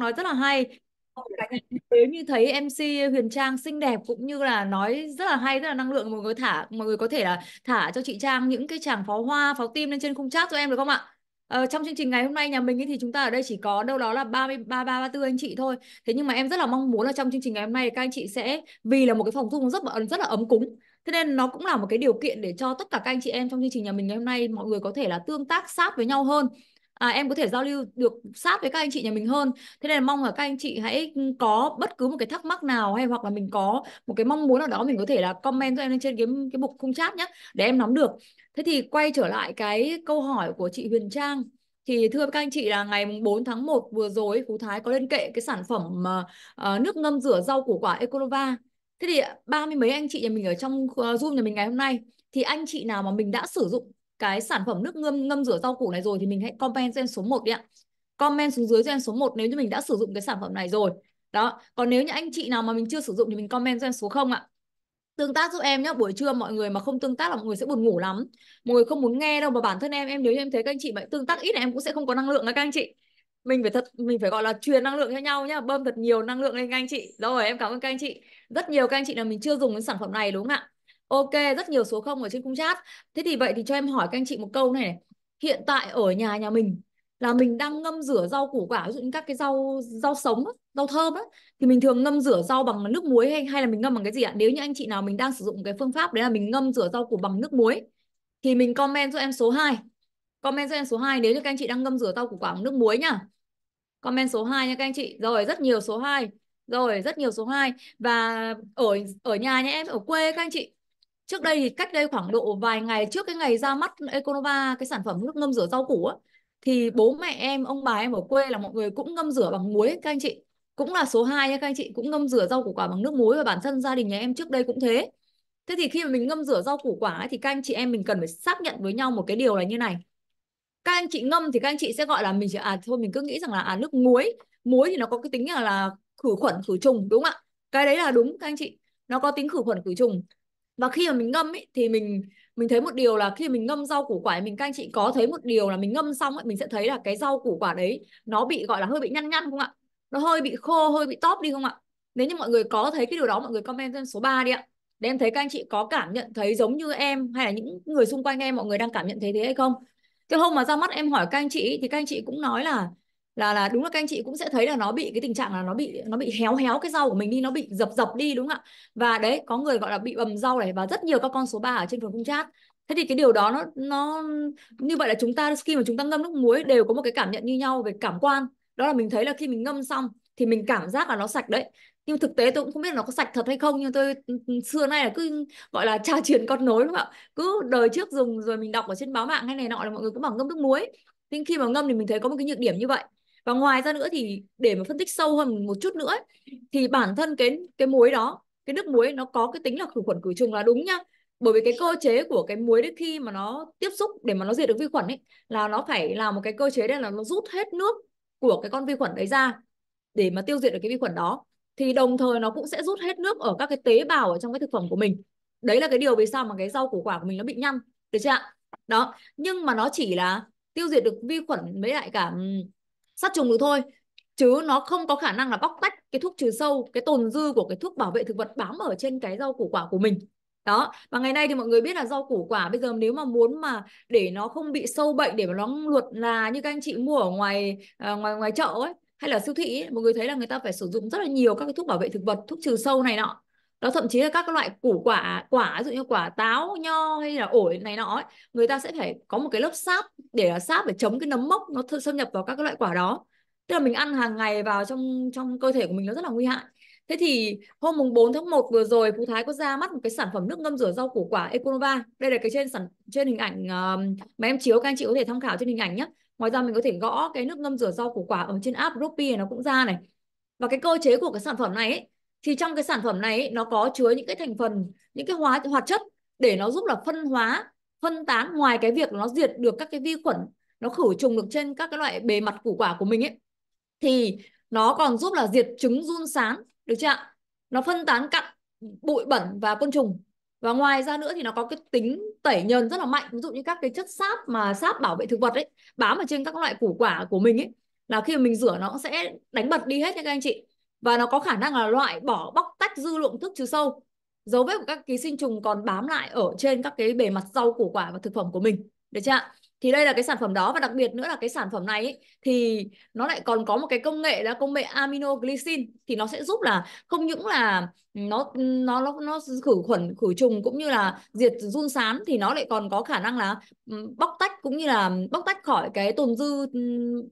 nói rất là hay nếu như thấy MC Huyền Trang xinh đẹp cũng như là nói rất là hay rất là năng lượng mọi người thả mọi người có thể là thả cho chị Trang những cái chàng pháo hoa pháo tim lên trên khung chat cho em được không ạ? Ờ, trong chương trình ngày hôm nay nhà mình ấy thì chúng ta ở đây chỉ có đâu đó là 33 34 anh chị thôi. Thế nhưng mà em rất là mong muốn là trong chương trình ngày hôm nay các anh chị sẽ vì là một cái phòng thu rất là rất là ấm cúng. Thế nên nó cũng là một cái điều kiện để cho tất cả các anh chị em trong chương trình nhà mình ngày hôm nay mọi người có thể là tương tác sát với nhau hơn à, em có thể giao lưu được sát với các anh chị nhà mình hơn thế nên là mong là các anh chị hãy có bất cứ một cái thắc mắc nào hay hoặc là mình có một cái mong muốn nào đó mình có thể là comment cho em lên trên cái cái mục khung chat nhé để em nắm được thế thì quay trở lại cái câu hỏi của chị Huyền Trang thì thưa các anh chị là ngày 4 tháng 1 vừa rồi Phú Thái có lên kệ cái sản phẩm ờ, nước ngâm rửa rau củ quả Ecolova thế thì ba mươi mấy anh chị nhà mình ở trong ờ, Zoom nhà mình ngày hôm nay thì anh chị nào mà mình đã sử dụng cái sản phẩm nước ngâm ngâm rửa rau củ này rồi thì mình hãy comment cho số 1 đi ạ. Comment xuống dưới cho em số 1 nếu như mình đã sử dụng cái sản phẩm này rồi. Đó, còn nếu như anh chị nào mà mình chưa sử dụng thì mình comment cho em số 0 ạ. Tương tác giúp em nhé, buổi trưa mọi người mà không tương tác là mọi người sẽ buồn ngủ lắm. Mọi người không muốn nghe đâu mà bản thân em em nếu như em thấy các anh chị mà tương tác ít là em cũng sẽ không có năng lượng đó các anh chị. Mình phải thật mình phải gọi là truyền năng lượng cho nhau nhá, bơm thật nhiều năng lượng lên các anh chị. Rồi em cảm ơn các anh chị. Rất nhiều các anh chị nào mình chưa dùng cái sản phẩm này đúng không ạ? Ok, rất nhiều số 0 ở trên khung chat. Thế thì vậy thì cho em hỏi các anh chị một câu này Hiện tại ở nhà nhà mình là mình đang ngâm rửa rau củ quả, ví dụ như các cái rau rau sống, rau thơm ấy, thì mình thường ngâm rửa rau bằng nước muối hay hay là mình ngâm bằng cái gì ạ? Nếu như anh chị nào mình đang sử dụng cái phương pháp đấy là mình ngâm rửa rau củ bằng nước muối thì mình comment cho em số 2. Comment cho em số 2 nếu như các anh chị đang ngâm rửa rau củ quả bằng nước muối nhá. Comment số 2 nha các anh chị. Rồi, rất nhiều số 2. Rồi, rất nhiều số 2 và ở ở nhà nha em ở quê các anh chị trước đây thì cách đây khoảng độ vài ngày trước cái ngày ra mắt Econova cái sản phẩm nước ngâm rửa rau củ á thì bố mẹ em ông bà em ở quê là mọi người cũng ngâm rửa bằng muối các anh chị cũng là số 2 nha các anh chị cũng ngâm rửa rau củ quả bằng nước muối và bản thân gia đình nhà em trước đây cũng thế thế thì khi mà mình ngâm rửa rau củ quả ấy, thì các anh chị em mình cần phải xác nhận với nhau một cái điều là như này các anh chị ngâm thì các anh chị sẽ gọi là mình chỉ à thôi mình cứ nghĩ rằng là à nước muối muối thì nó có cái tính là, là khử khuẩn khử trùng đúng không ạ cái đấy là đúng các anh chị nó có tính khử khuẩn khử trùng và khi mà mình ngâm ấy thì mình mình thấy một điều là khi mình ngâm rau củ quả mình các anh chị có thấy một điều là mình ngâm xong ấy mình sẽ thấy là cái rau củ quả đấy nó bị gọi là hơi bị nhăn nhăn không ạ nó hơi bị khô hơi bị tóp đi không ạ nếu như mọi người có thấy cái điều đó mọi người comment lên số 3 đi ạ để em thấy các anh chị có cảm nhận thấy giống như em hay là những người xung quanh em mọi người đang cảm nhận thấy thế hay không cái hôm mà ra mắt em hỏi các anh chị thì các anh chị cũng nói là là là đúng là các anh chị cũng sẽ thấy là nó bị cái tình trạng là nó bị nó bị héo héo cái rau của mình đi nó bị dập dập đi đúng không ạ và đấy có người gọi là bị bầm rau này và rất nhiều các con số 3 ở trên phần khung chat thế thì cái điều đó nó nó như vậy là chúng ta khi mà chúng ta ngâm nước muối đều có một cái cảm nhận như nhau về cảm quan đó là mình thấy là khi mình ngâm xong thì mình cảm giác là nó sạch đấy nhưng thực tế tôi cũng không biết là nó có sạch thật hay không nhưng tôi ừ, ừ, xưa nay là cứ gọi là tra truyền con nối đúng không ạ cứ đời trước dùng rồi mình đọc ở trên báo mạng hay này nọ là mọi người cũng bảo ngâm nước muối nhưng khi mà ngâm thì mình thấy có một cái nhược điểm như vậy và ngoài ra nữa thì để mà phân tích sâu hơn một chút nữa thì bản thân cái cái muối đó cái nước muối nó có cái tính là khử khuẩn khử trùng là đúng nhá bởi vì cái cơ chế của cái muối đấy khi mà nó tiếp xúc để mà nó diệt được vi khuẩn ấy là nó phải là một cái cơ chế đây là nó rút hết nước của cái con vi khuẩn đấy ra để mà tiêu diệt được cái vi khuẩn đó thì đồng thời nó cũng sẽ rút hết nước ở các cái tế bào ở trong cái thực phẩm của mình đấy là cái điều vì sao mà cái rau củ quả của mình nó bị nhăn được chưa ạ đó nhưng mà nó chỉ là tiêu diệt được vi khuẩn với lại cả sát trùng được thôi chứ nó không có khả năng là bóc tách cái thuốc trừ sâu cái tồn dư của cái thuốc bảo vệ thực vật bám ở trên cái rau củ quả của mình đó và ngày nay thì mọi người biết là rau củ quả bây giờ nếu mà muốn mà để nó không bị sâu bệnh để mà nó luột là như các anh chị mua ở ngoài à, ngoài ngoài chợ ấy hay là siêu thị ấy, mọi người thấy là người ta phải sử dụng rất là nhiều các cái thuốc bảo vệ thực vật thuốc trừ sâu này nọ đó thậm chí là các loại củ quả quả ví dụ như quả táo nho hay là ổi này nọ ấy, người ta sẽ phải có một cái lớp sáp để là sáp để chống cái nấm mốc nó xâm nhập vào các cái loại quả đó tức là mình ăn hàng ngày vào trong trong cơ thể của mình nó rất là nguy hại thế thì hôm mùng 4 tháng 1 vừa rồi Phú Thái có ra mắt một cái sản phẩm nước ngâm rửa rau củ quả Econova đây là cái trên sản trên hình ảnh uh, mà em chiếu các anh chị có thể tham khảo trên hình ảnh nhé ngoài ra mình có thể gõ cái nước ngâm rửa rau củ quả ở trên app Rupi nó cũng ra này và cái cơ chế của cái sản phẩm này ấy, thì trong cái sản phẩm này nó có chứa những cái thành phần những cái hóa hoạt chất để nó giúp là phân hóa phân tán ngoài cái việc nó diệt được các cái vi khuẩn nó khử trùng được trên các cái loại bề mặt củ quả của mình ấy thì nó còn giúp là diệt trứng run sán được chưa ạ nó phân tán cặn bụi bẩn và côn trùng và ngoài ra nữa thì nó có cái tính tẩy nhờn rất là mạnh ví dụ như các cái chất sáp mà sáp bảo vệ thực vật ấy bám vào trên các loại củ quả của mình ấy là khi mà mình rửa nó sẽ đánh bật đi hết nha các anh chị và nó có khả năng là loại bỏ bóc tách dư lượng thức trừ sâu dấu vết của các ký sinh trùng còn bám lại ở trên các cái bề mặt rau củ quả và thực phẩm của mình được chưa ạ thì đây là cái sản phẩm đó và đặc biệt nữa là cái sản phẩm này ấy, thì nó lại còn có một cái công nghệ là công nghệ aminoglycin thì nó sẽ giúp là không những là nó nó nó nó khử khuẩn khử trùng cũng như là diệt run sán thì nó lại còn có khả năng là ừ, bóc tách cũng như là bóc tách khỏi cái tồn dư ừ,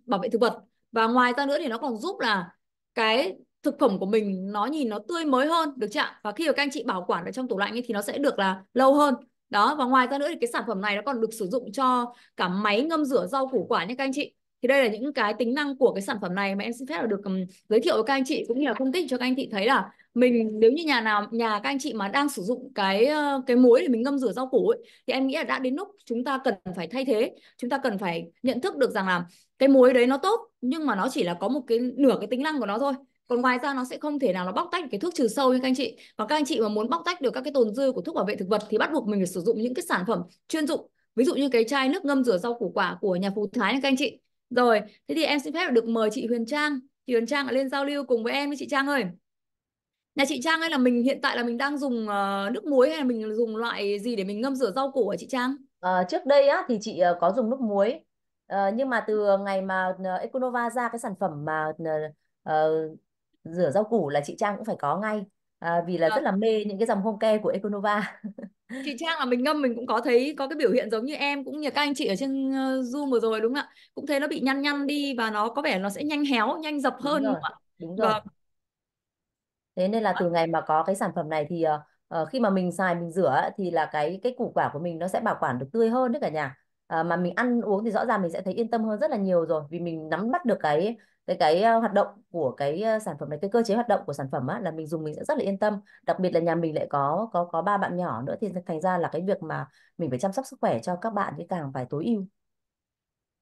bảo vệ thực vật và ngoài ra nữa thì nó còn giúp là cái thực phẩm của mình nó nhìn nó tươi mới hơn được chưa và khi mà các anh chị bảo quản ở trong tủ lạnh ấy, thì nó sẽ được là lâu hơn đó và ngoài ra nữa thì cái sản phẩm này nó còn được sử dụng cho cả máy ngâm rửa rau củ quả nha các anh chị thì đây là những cái tính năng của cái sản phẩm này mà em xin phép là được um, giới thiệu với các anh chị cũng như là phân tích cho các anh chị thấy là mình nếu như nhà nào nhà các anh chị mà đang sử dụng cái cái muối để mình ngâm rửa rau củ ấy, thì em nghĩ là đã đến lúc chúng ta cần phải thay thế chúng ta cần phải nhận thức được rằng là cái muối đấy nó tốt nhưng mà nó chỉ là có một cái nửa cái tính năng của nó thôi còn ngoài ra nó sẽ không thể nào nó bóc tách cái thuốc trừ sâu như các anh chị còn các anh chị mà muốn bóc tách được các cái tồn dư của thuốc bảo vệ thực vật thì bắt buộc mình phải sử dụng những cái sản phẩm chuyên dụng ví dụ như cái chai nước ngâm rửa rau củ quả của nhà phù thái này các anh chị rồi thế thì em xin phép được mời chị Huyền Trang chị Huyền Trang lên giao lưu cùng với em với chị Trang ơi nhà chị Trang ấy là mình hiện tại là mình đang dùng ờ, nước muối hay là mình dùng loại gì để mình ngâm rửa rau củ hả chị Trang à, trước đây á thì chị ờ, có dùng nước muối à, nhưng mà từ ngày mà Econova ra cái sản phẩm mà uh, rửa rau củ là chị Trang cũng phải có ngay à, vì là à. rất là mê những cái dòng home care của Econova chị Trang là mình ngâm mình cũng có thấy có cái biểu hiện giống như em cũng như các anh chị ở trên ờ, Zoom vừa rồi đúng không ạ cũng thấy nó bị nhăn nhăn đi và nó có vẻ nó sẽ nhanh héo nhanh dập hơn đúng, không ạ đúng rồi và... Vâng. thế nên là vâng. từ ngày mà có cái sản phẩm này thì uh, khi mà mình xài mình rửa thì là cái cái củ quả của mình nó sẽ bảo quản được tươi hơn đấy cả nhà À, mà mình ăn uống thì rõ ràng mình sẽ thấy yên tâm hơn rất là nhiều rồi vì mình nắm bắt được cái cái cái ờ, hoạt động của cái ờ, sản phẩm này cái cơ chế hoạt động của sản phẩm á, là mình dùng mình sẽ rất là yên tâm đặc biệt là nhà mình lại có có có ba bạn nhỏ nữa thì thành ra là cái việc mà mình phải chăm sóc sức khỏe cho các bạn thì càng phải tối ưu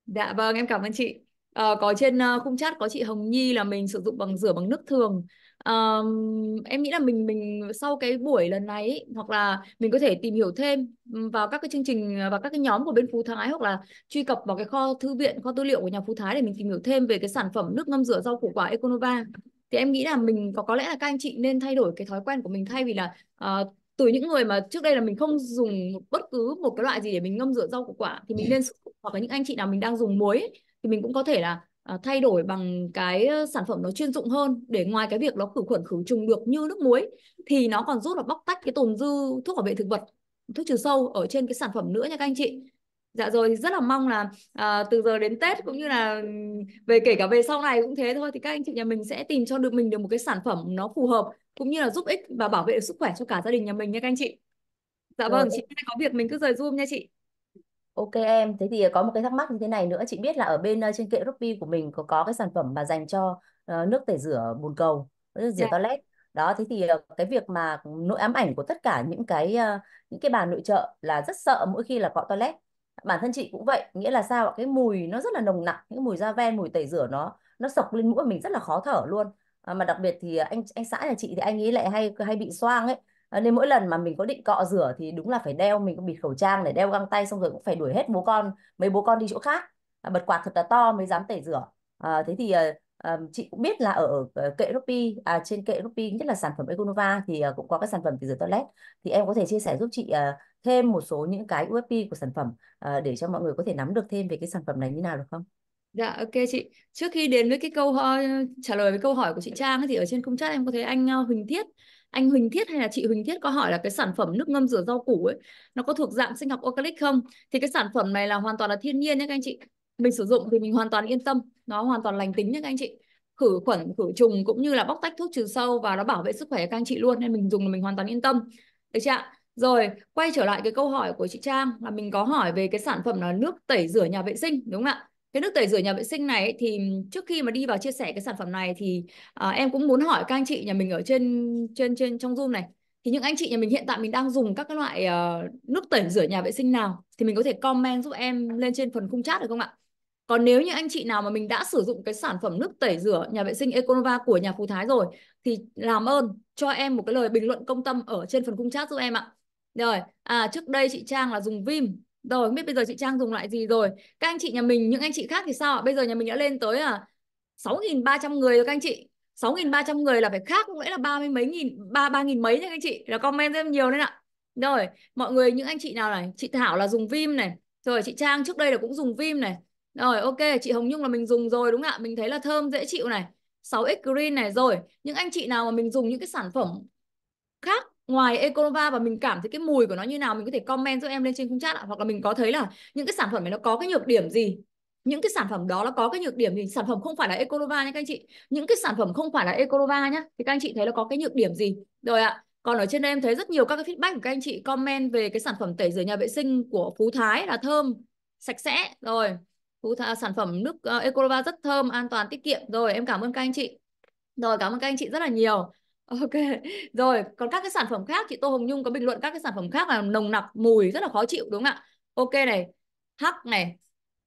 dạ vâng em cảm ơn chị à, có trên khung chat có chị Hồng Nhi là mình sử dụng bằng rửa bằng nước thường um, em nghĩ là mình mình sau cái buổi lần này hoặc là mình có thể tìm hiểu thêm vào các cái chương trình à, và các cái nhóm của bên Phú Thái hoặc là truy cập vào cái kho thư viện kho tư liệu của nhà Phú Thái để mình tìm hiểu thêm về cái sản phẩm nước ngâm rửa rau củ quả Econova thì em nghĩ là mình có có lẽ là các anh chị nên thay đổi cái thói quen của mình thay vì là uh, từ những người mà trước đây là mình không dùng bất cứ một cái loại gì để mình ngâm rửa rau củ quả thì mình ừ. nên hoặc là những anh chị nào mình đang dùng muối thì mình cũng có thể là À, thay đổi bằng cái ờ, sản phẩm nó chuyên dụng hơn để ngoài cái việc nó khử khuẩn khử trùng được như nước muối thì nó còn giúp là bóc tách cái tồn dư thuốc bảo vệ thực vật thuốc trừ sâu ở trên cái sản phẩm nữa nha các anh chị dạ rồi thì rất là mong là à, từ giờ đến tết cũng như là về kể cả về sau này cũng thế thôi thì các anh chị nhà mình sẽ tìm cho được mình được một cái sản phẩm nó phù hợp cũng như là giúp ích và bảo vệ sức khỏe cho cả gia đình nhà mình nha các anh chị dạ vâng chị có việc mình cứ rời zoom nha chị Ok em, thế thì có một cái thắc mắc như thế này nữa, chị biết là ở bên ờ, trên kệ Ruby của mình có có cái sản phẩm mà dành cho ờ, nước tẩy rửa bồn cầu, nước rửa dạ. toilet. Đó, thế thì ờ, cái việc mà nỗi ám ảnh của tất cả những cái ờ, những cái bàn nội trợ là rất sợ mỗi khi là cọ toilet. Bản thân chị cũng vậy, nghĩa là sao ạ? Cái mùi nó rất là nồng nặng, cái mùi da ven, mùi tẩy rửa nó nó sộc lên mũi mình rất là khó thở luôn. À, mà đặc biệt thì anh anh xã nhà chị thì anh ấy lại hay hay bị xoang ấy Ờ, nên mỗi lần mà mình có định cọ rửa thì đúng là phải đeo mình có bịt khẩu trang để đeo găng tay xong rồi cũng phải đuổi hết bố con mấy bố con đi chỗ khác à, bật quạt thật là to mới dám tẩy rửa à, thế thì à, chị cũng biết là ở, ở kệ Rupi à, trên kệ Rupi nhất là sản phẩm Econova thì à, cũng có các sản phẩm tẩy rửa toilet thì em có thể chia sẻ giúp chị à, thêm một số những cái USP của sản phẩm à, để cho mọi người có thể nắm được thêm về cái sản phẩm này như nào được không? Dạ ok chị. Trước khi đến với cái câu trả lời với câu hỏi của chị Trang thì ở trên công chat em có thấy anh Huỳnh Thiết anh Huỳnh Thiết hay là chị Huỳnh Thiết có hỏi là cái sản phẩm nước ngâm rửa rau củ ấy nó có thuộc dạng sinh học organic không thì cái sản phẩm này là hoàn toàn là thiên nhiên nhé các anh chị mình sử dụng thì mình hoàn toàn yên tâm nó hoàn toàn lành tính nhé các anh chị khử khuẩn khử trùng cũng như là bóc tách thuốc trừ sâu và nó bảo vệ sức khỏe các anh chị luôn nên mình dùng là mình hoàn toàn yên tâm được chưa ạ rồi quay trở lại cái câu hỏi của chị Trang là mình có hỏi về cái sản phẩm là nước tẩy rửa nhà vệ sinh đúng không ạ cái nước tẩy rửa nhà vệ sinh này ấy, thì trước khi mà đi vào chia sẻ cái sản phẩm này thì à, em cũng muốn hỏi các anh chị nhà mình ở trên trên trên trong zoom này thì những anh chị nhà mình hiện tại mình đang dùng các cái loại uh, nước tẩy rửa nhà vệ sinh nào thì mình có thể comment giúp em lên trên phần khung chat được không ạ? Còn nếu như anh chị nào mà mình đã sử dụng cái sản phẩm nước tẩy rửa nhà vệ sinh Econova của nhà Phú Thái rồi thì làm ơn cho em một cái lời bình luận công tâm ở trên phần khung chat giúp em ạ. Rồi, à trước đây chị Trang là dùng Vim rồi không biết bây giờ chị Trang dùng loại gì rồi. Các anh chị nhà mình, những anh chị khác thì sao ạ? Bây giờ nhà mình đã lên tới là sáu nghìn ba trăm người rồi các anh chị. sáu nghìn ba trăm người là phải khác cũng nghĩa là ba mươi mấy nghìn, ba ba nghìn mấy nha các anh chị. Là comment rất nhiều lên ạ. Rồi, mọi người những anh chị nào này, chị Thảo là dùng Vim này. Rồi chị Trang trước đây là cũng dùng Vim này. Rồi ok, chị Hồng Nhung là mình dùng rồi đúng không ạ? Mình thấy là thơm dễ chịu này. 6X Green này rồi. Những anh chị nào mà mình dùng những cái sản phẩm khác ngoài Econova và mình cảm thấy cái mùi của nó như nào mình có thể comment giúp em lên trên khung chat ạ hoặc là mình có thấy là những cái sản phẩm này nó có cái nhược điểm gì những cái sản phẩm đó nó có cái nhược điểm gì sản phẩm không phải là Econova nha các anh chị những cái sản phẩm không phải là Econova nhá thì các anh chị thấy nó có cái nhược điểm gì rồi ạ còn ở trên đây em thấy rất nhiều các cái feedback của các anh chị comment về cái sản phẩm tẩy rửa nhà vệ sinh của Phú Thái là thơm sạch sẽ rồi Phú Thái, sản phẩm nước uh, Ecolova rất thơm an toàn tiết kiệm rồi em cảm ơn các anh chị rồi cảm ơn các anh chị rất là nhiều Ok, rồi còn các cái sản phẩm khác chị Tô Hồng Nhung có bình luận các cái sản phẩm khác là nồng nặc mùi rất là khó chịu đúng không ạ? Ok này, hắc này,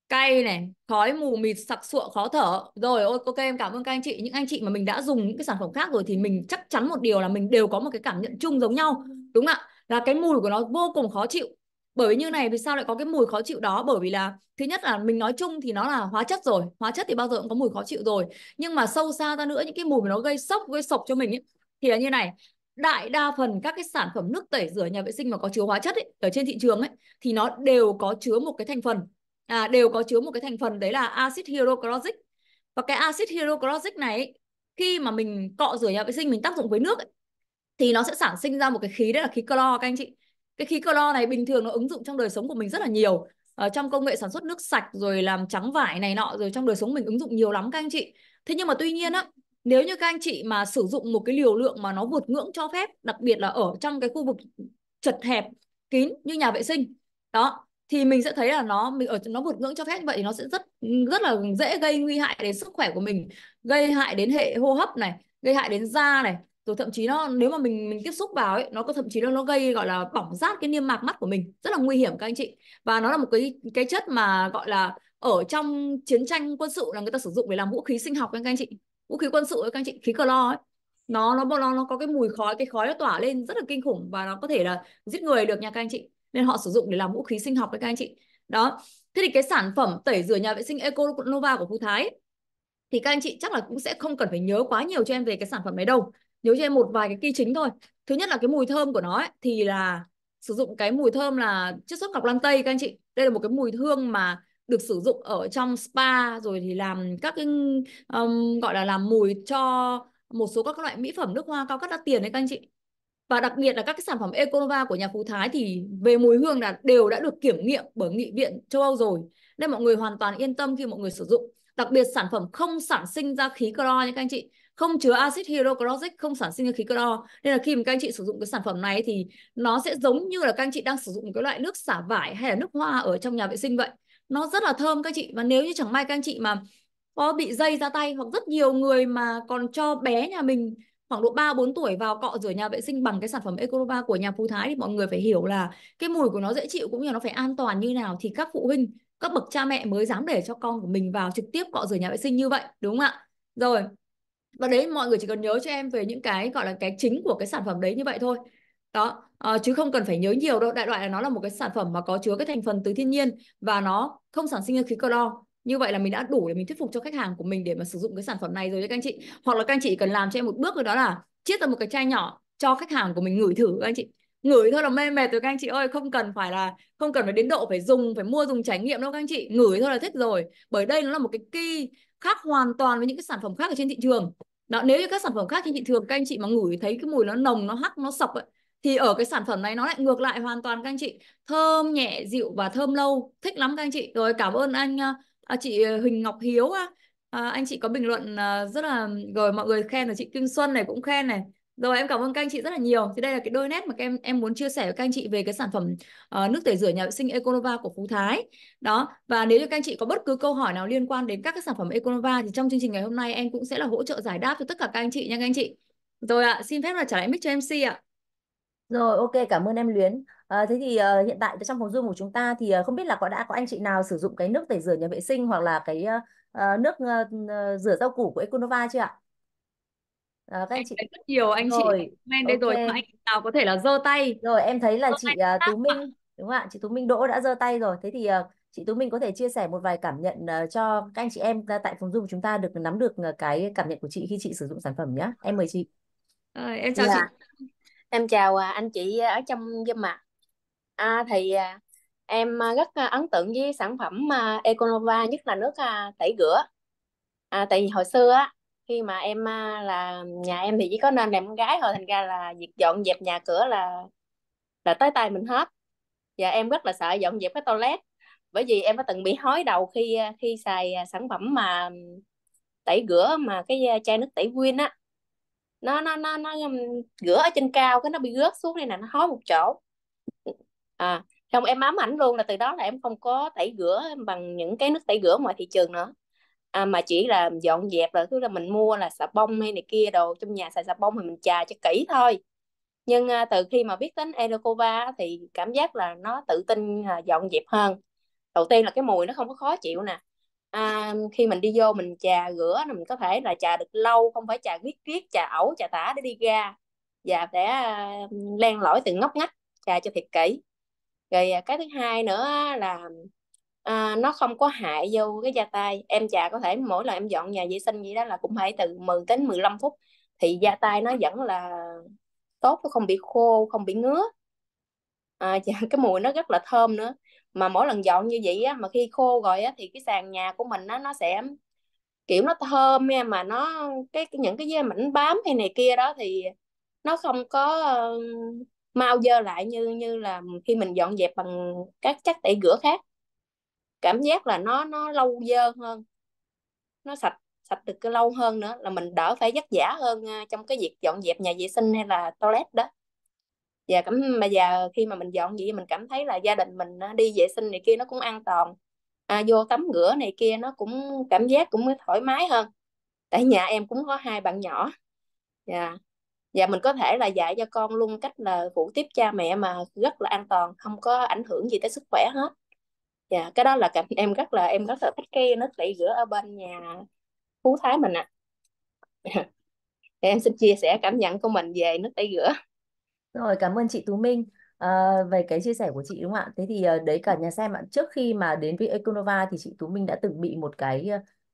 cay này, khói mù mịt sặc sụa khó thở. Rồi ok em cảm ơn các anh chị, những anh chị mà mình đã dùng những cái sản phẩm khác rồi thì mình chắc chắn một điều là mình đều có một cái cảm nhận chung giống nhau đúng không ạ? Là cái mùi của nó vô cùng khó chịu. Bởi vì như này vì sao lại có cái mùi khó chịu đó? Bởi vì là thứ nhất là mình nói chung thì nó là hóa chất rồi, hóa chất thì bao giờ cũng có mùi khó chịu rồi. Nhưng mà sâu xa ra nữa những cái mùi mà nó gây sốc, gây sộc cho mình ấy thì là như này đại đa phần các cái sản phẩm nước tẩy rửa nhà vệ sinh mà có chứa hóa chất ấy, ở trên thị trường ấy thì nó đều có chứa một cái thành phần à, đều có chứa một cái thành phần đấy là axit hyaluronic và cái axit hyaluronic này ấy, khi mà mình cọ rửa nhà vệ sinh mình tác dụng với nước ấy, thì nó sẽ sản sinh ra một cái khí đấy là khí clo các anh chị cái khí clo này bình thường nó ứng dụng trong đời sống của mình rất là nhiều ở ờ, trong công nghệ sản xuất nước sạch rồi làm trắng vải này nọ rồi trong đời sống mình ứng dụng nhiều lắm các anh chị thế nhưng mà tuy nhiên á nếu như các anh chị mà sử dụng một cái liều lượng mà nó vượt ngưỡng cho phép đặc biệt là ở trong cái khu vực chật hẹp kín như nhà vệ sinh đó thì mình sẽ thấy là nó mình ở nó vượt ngưỡng cho phép như vậy thì nó sẽ rất rất là dễ gây nguy hại đến sức khỏe của mình gây hại đến hệ hô hấp này gây hại đến da này rồi thậm chí nó nếu mà mình mình tiếp xúc vào ấy nó có thậm chí nó nó gây gọi là bỏng rát cái niêm mạc mắt của mình rất là nguy hiểm các anh chị và nó là một cái cái chất mà gọi là ở trong chiến tranh quân sự là người ta sử dụng để làm vũ khí sinh học các anh chị vũ khí quân sự các anh chị khí clo ấy nó nó nó nó có cái mùi khói cái khói nó tỏa lên rất là kinh khủng và nó có thể là giết người được nha các anh chị nên họ sử dụng để làm vũ khí sinh học đấy các anh chị đó thế thì cái sản phẩm tẩy rửa nhà vệ sinh Eco Nova của Phú Thái ấy, thì các anh chị chắc là cũng sẽ không cần phải nhớ quá nhiều cho em về cái sản phẩm này đâu nhớ cho em một vài cái key chính thôi thứ nhất là cái mùi thơm của nó ấy, thì là sử dụng cái mùi thơm là chất xuất ngọc lan tây các anh chị đây là một cái mùi hương mà được sử dụng ở trong spa rồi thì làm các cái um, gọi là làm mùi cho một số các loại mỹ phẩm nước hoa cao cấp đắt tiền đấy các anh chị và đặc biệt là các cái sản phẩm Econova của nhà Phú Thái thì về mùi hương là đều đã được kiểm nghiệm bởi nghị viện châu Âu rồi nên mọi người hoàn toàn yên tâm khi mọi người sử dụng đặc biệt sản phẩm không sản sinh ra khí clo nha các anh chị không chứa axit hydrochloric không sản sinh ra khí clo nên là khi mà các anh chị sử dụng cái sản phẩm này thì nó sẽ giống như là các anh chị đang sử dụng cái loại nước xả vải hay là nước hoa ở trong nhà vệ sinh vậy nó rất là thơm các chị và nếu như chẳng may các anh chị mà có bị dây ra tay hoặc rất nhiều người mà còn cho bé nhà mình khoảng độ 3 4 tuổi vào cọ rửa nhà vệ sinh bằng cái sản phẩm Ecolova của nhà Phú Thái thì mọi người phải hiểu là cái mùi của nó dễ chịu cũng như nó phải an toàn như nào thì các phụ huynh, các bậc cha mẹ mới dám để cho con của mình vào trực tiếp cọ rửa nhà vệ sinh như vậy, đúng không ạ? Rồi. Và đấy mọi người chỉ cần nhớ cho em về những cái gọi là cái chính của cái sản phẩm đấy như vậy thôi. Đó, à, chứ không cần phải nhớ nhiều đâu, đại loại là nó là một cái sản phẩm mà có chứa cái thành phần từ thiên nhiên và nó không sản sinh ra khí clo như vậy là mình đã đủ để mình thuyết phục cho khách hàng của mình để mà sử dụng cái sản phẩm này rồi đấy các anh chị hoặc là các anh chị cần làm cho em một bước rồi đó là chiết ra một cái chai nhỏ cho khách hàng của mình ngửi thử các anh chị ngửi thôi là mê mệt rồi các anh chị ơi không cần phải là không cần phải đến độ phải dùng phải mua dùng trải nghiệm đâu các anh chị ngửi thôi là thích rồi bởi đây nó là một cái key khác hoàn toàn với những cái sản phẩm khác ở trên thị trường đó nếu như các sản phẩm khác trên thị trường các anh chị mà ngửi thấy cái mùi nó nồng nó hắc nó sập ấy, thì ở cái sản phẩm này nó lại ngược lại hoàn toàn các anh chị thơm nhẹ dịu và thơm lâu thích lắm các anh chị rồi cảm ơn anh à, à chị à, Huỳnh Ngọc Hiếu à. À, anh chị có bình luận à, rất là rồi mọi người khen rồi chị Kim Xuân này cũng khen này rồi em cảm ơn các anh chị rất là nhiều thì đây là cái đôi nét mà em em muốn chia sẻ với các anh chị về cái sản phẩm uh, nước tẩy rửa nhà vệ sinh Econova của Phú Thái đó và nếu như các anh chị có bất cứ câu hỏi nào liên quan đến các cái sản phẩm Econova thì trong chương trình ngày hôm nay em cũng sẽ là hỗ trợ giải đáp cho tất cả các anh chị nha các anh chị rồi ạ à, xin phép là trả lại mic cho MC ạ à. Rồi, ok, cảm ơn em Luyến. À, thế thì à, hiện tại trong phòng Zoom của chúng ta thì à, không biết là có đã có anh chị nào sử dụng cái nước tẩy rửa nhà vệ sinh hoặc là cái à, nước à, rửa rau củ của Econova chưa ạ? À, các anh chị rất nhiều anh rồi. chị men đây okay. rồi mà anh nào có thể là giơ tay. Rồi em thấy là dơ chị tay. Tú Minh đúng không ạ? Chị Tú Minh Đỗ đã giơ tay rồi. Thế thì à, chị Tú Minh có thể chia sẻ một vài cảm nhận à, cho các anh chị em tại phòng Zoom của chúng ta được nắm được cái cảm nhận của chị khi chị sử dụng sản phẩm nhé. Em mời chị. À, em chào là... Dạ. chị Em chào à, anh chị ở trong Zoom ạ. À, thì à, em à, rất ấn tượng với sản phẩm à, Econova nhất là nước tẩy rửa. À, tại vì hồi xưa á khi mà em là nhà em thì chỉ có nên là em con gái thôi thành ra là việc dọn dẹp nhà cửa là là tới tay mình hết. Và em rất là sợ dọn dẹp cái toilet bởi vì em đã từng bị hói đầu khi khi xài sản phẩm mà tẩy rửa mà cái chai nước tẩy Win á nó nó nó nó rửa ở trên cao cái nó bị rớt xuống đây nè nó hói một chỗ à xong em ám ảnh luôn là từ đó là em không có tẩy rửa bằng những cái nước tẩy rửa ngoài thị trường nữa à, mà chỉ là dọn dẹp là cứ là mình mua là xà bông hay này kia đồ trong nhà xài xà bông thì mình chà cho kỹ thôi nhưng à, từ khi mà biết đến Elocova thì cảm giác là nó tự tin à, dọn dẹp hơn đầu tiên là cái mùi nó không có khó chịu nè à, khi mình đi vô mình chà rửa là mình có thể là chà được lâu không phải chà huyết kiết chà ẩu chà tả để đi ra và để len lỏi từng ngóc ngách chà cho thiệt kỹ rồi à, cái thứ hai nữa là à, nó không có hại vô cái da tay em chà có thể mỗi lần em dọn nhà vệ sinh vậy đó là cũng phải từ 10 đến 15 phút thì da tay nó vẫn là tốt nó không bị khô không bị ngứa à, chà, cái mùi nó rất là thơm nữa mà mỗi lần dọn như vậy á mà khi khô rồi á thì cái sàn nhà của mình á nó sẽ kiểu nó thơm nha mà nó cái, những cái mảnh bám hay này kia đó thì nó không có uh, mau dơ lại như như là khi mình dọn dẹp bằng các chất tẩy rửa khác cảm giác là nó nó lâu dơ hơn nó sạch sạch được lâu hơn nữa là mình đỡ phải vất vả hơn à, trong cái việc dọn dẹp nhà vệ sinh hay là toilet đó và dạ, cảm mà giờ khi mà mình dọn gì mình cảm thấy là gia đình mình đi vệ sinh này kia nó cũng an toàn à, vô tắm rửa này kia nó cũng cảm giác cũng thoải mái hơn tại nhà em cũng có hai bạn nhỏ và dạ. và dạ, mình có thể là dạy cho con luôn cách là phụ tiếp cha mẹ mà rất là an toàn không có ảnh hưởng gì tới sức khỏe hết và cái đó là cảm em rất là em rất là thích cái nước tẩy rửa ở bên nhà phú thái mình ạ à. em xin chia sẻ cảm nhận của mình về nước tẩy rửa rồi, cảm ơn chị Tú Minh à, về cái chia sẻ của chị đúng không ạ? Thế thì ờ, đấy cả nhà xem ạ. Trước khi mà đến với Econova thì chị Tú Minh đã từng bị một cái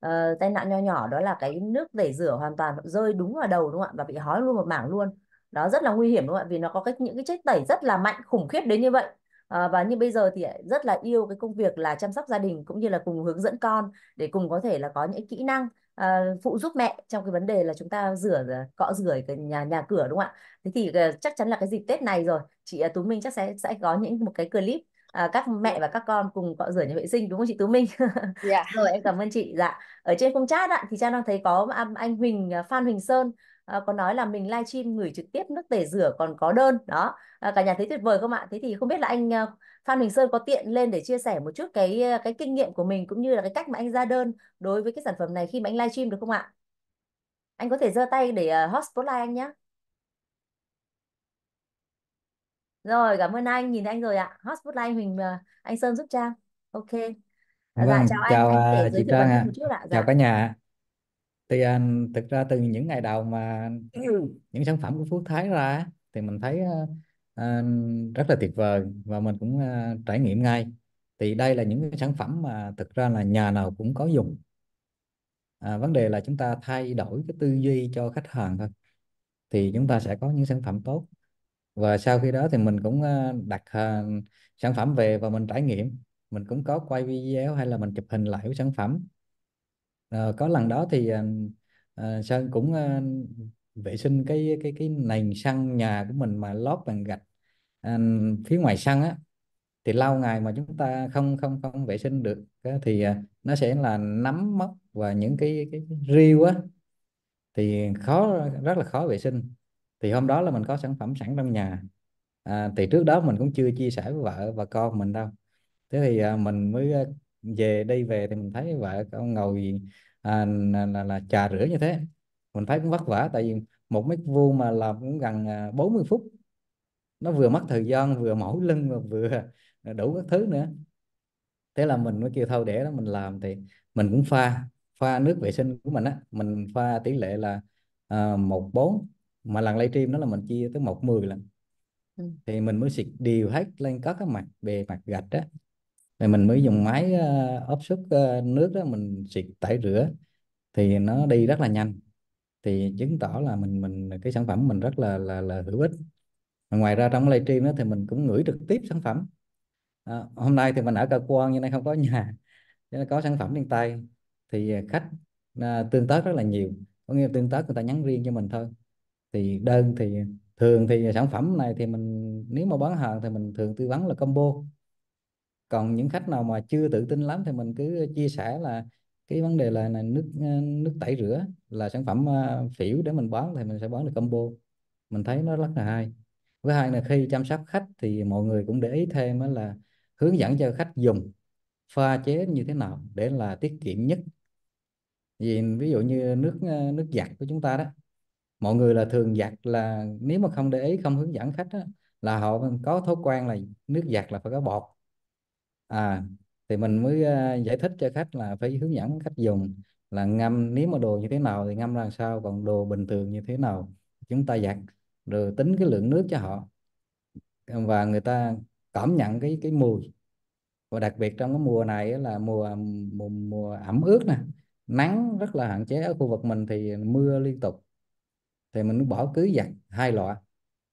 uh, tai nạn nho nhỏ đó là cái nước tẩy rửa hoàn toàn rơi đúng vào đầu đúng không ạ? Và bị hói luôn một mảng luôn. Đó rất là nguy hiểm đúng không ạ? Vì nó có cái, những cái chất tẩy rất là mạnh khủng khiếp đến như vậy. À, và như bây giờ thì rất là yêu cái công việc là chăm sóc gia đình cũng như là cùng hướng dẫn con để cùng có thể là có những kỹ năng à, phụ giúp mẹ trong cái vấn đề là chúng ta rửa ờ, cọ rửa cái nhà nhà cửa đúng không ạ thế thì ờ, chắc chắn là cái dịp Tết này rồi chị Tú Minh chắc sẽ sẽ có những một cái clip à, các mẹ và các con cùng cọ rửa nhà vệ sinh đúng không chị Tú Minh? Yeah. Dạ. rồi em cảm ơn chị. Dạ. Ở trên khung chat ạ thì cha đang thấy có à, anh Huỳnh Phan Huỳnh Sơn à, có nói là mình livestream gửi trực tiếp nước tẩy rửa còn có đơn đó à, cả nhà thấy tuyệt vời không ạ thế thì không biết là anh ờ, Phan Bình Sơn có tiện lên để chia sẻ một chút cái cái kinh nghiệm của mình cũng như là cái cách mà anh ra đơn đối với cái sản phẩm này khi mà anh livestream được không ạ anh có thể giơ tay để uh, hot spotlight anh nhé rồi cảm ơn anh nhìn anh rồi ạ hot spotlight Huỳnh uh, anh Sơn giúp Trang ok dạ, vâng, dạ chào anh chào anh kể giới thiệu bản thân dạ. chào cả nhà thì à, thực ra từ những ngày đầu mà những sản phẩm của Phước Thái ra thì mình thấy à, à, rất là tuyệt vời và mình cũng à, trải nghiệm ngay thì đây là những cái sản phẩm mà thực ra là nhà nào cũng có dùng à, vấn đề là chúng ta thay đổi cái tư duy cho khách hàng thôi thì chúng ta sẽ có những sản phẩm tốt và sau khi đó thì mình cũng à, đặt à, sản phẩm về và mình trải nghiệm mình cũng có quay video hay là mình chụp hình lại của sản phẩm Ờ, có lần đó thì ờ, ờ, Sơn cũng ờ, vệ sinh cái cái cái nền sân nhà của mình mà lót bằng gạch Ờ, phía ngoài sân á thì lâu ngày mà chúng ta không không không vệ sinh được á, thì ờ, nó sẽ là nấm mốc và những cái cái, cái rêu á thì khó rất là khó vệ sinh thì hôm đó là mình có sản phẩm sẵn trong nhà à, thì trước đó mình cũng chưa chia sẻ với vợ và con mình đâu thế thì à, mình mới à, về đây về thì mình thấy vợ con ngồi à, là, là, là trà rửa như thế mình thấy cũng vất vả tại vì một mét vuông mà làm cũng gần 40 à, phút nó vừa mất thời gian vừa mỏi lưng mà vừa đủ các thứ nữa thế là mình mới kêu thâu để đó mình làm thì mình cũng pha pha nước vệ sinh của mình á mình pha tỷ lệ là à, một uh, bốn mà lần livestream đó là mình chia tới một mười lần ừ. thì mình mới xịt đều hết lên các cái mặt bề mặt gạch á rồi mình mới dùng máy uh, ốp suất ờ, nước đó mình xịt tẩy rửa thì nó đi rất là nhanh thì chứng tỏ là mình mình cái sản phẩm mình rất là là là hữu ích Và ngoài ra trong livestream đó thì mình cũng gửi trực tiếp sản phẩm à, hôm nay thì mình ở cơ quan nhưng nay không có nhà cho nên có sản phẩm trên tay thì khách tương tác rất là nhiều có nghĩa là tương tác người ta nhắn riêng cho mình thôi thì đơn thì thường thì sản phẩm này thì mình nếu mà bán hàng thì mình thường tư vấn là combo còn những khách nào mà chưa tự tin lắm thì mình cứ chia sẻ là cái vấn đề là, này nước ờ, nước tẩy rửa là sản phẩm uh, phỉu để mình bán thì mình sẽ bán được combo mình thấy nó rất là hay với hai là khi chăm sóc khách thì mọi người cũng để ý thêm là hướng dẫn cho khách dùng pha chế như thế nào để là tiết kiệm nhất vì ví dụ như nước ờ, nước giặt của chúng ta đó mọi người là thường giặt là nếu mà không để ý không hướng dẫn khách đó, là họ có thói quen là nước giặt là phải có bọt à thì mình mới à, giải thích cho khách là phải hướng dẫn khách dùng là ngâm nếu mà đồ như thế nào thì ngâm làm sao còn đồ bình thường như thế nào chúng ta giặt rồi tính cái lượng nước cho họ và người ta cảm nhận cái cái mùi và đặc biệt trong cái mùa này là mùa mùa, mùa ẩm ướt nè nắng rất là hạn chế ở khu vực mình thì mưa liên tục thì mình bỏ cứ giặt hai loại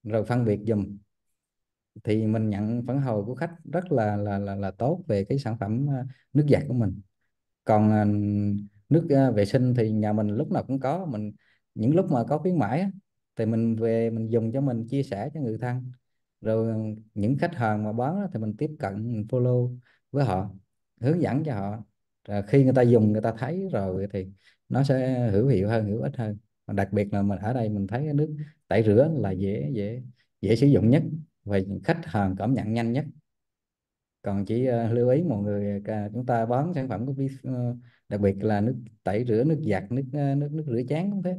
rồi phân biệt dùm thì mình nhận phản hồi của khách rất là là là, là tốt về cái sản phẩm ờ, nước giặt của mình còn ờ, nước ờ, vệ sinh thì nhà mình lúc nào cũng có mình những lúc mà có khuyến mãi thì mình về mình dùng cho mình chia sẻ cho người thân rồi những khách hàng mà bán thì mình tiếp cận mình follow với họ hướng dẫn cho họ rồi khi người ta dùng người ta thấy rồi thì nó sẽ hữu hiệu hơn hữu ích hơn đặc biệt là mình ở đây mình thấy cái nước tẩy rửa là dễ dễ dễ sử dụng nhất và khách hàng cảm nhận nhanh nhất còn chỉ ờ, lưu ý mọi người ờ, chúng ta bán sản phẩm của uh, ờ, đặc biệt là nước tẩy rửa nước giặt nước nước nước rửa chén cũng thế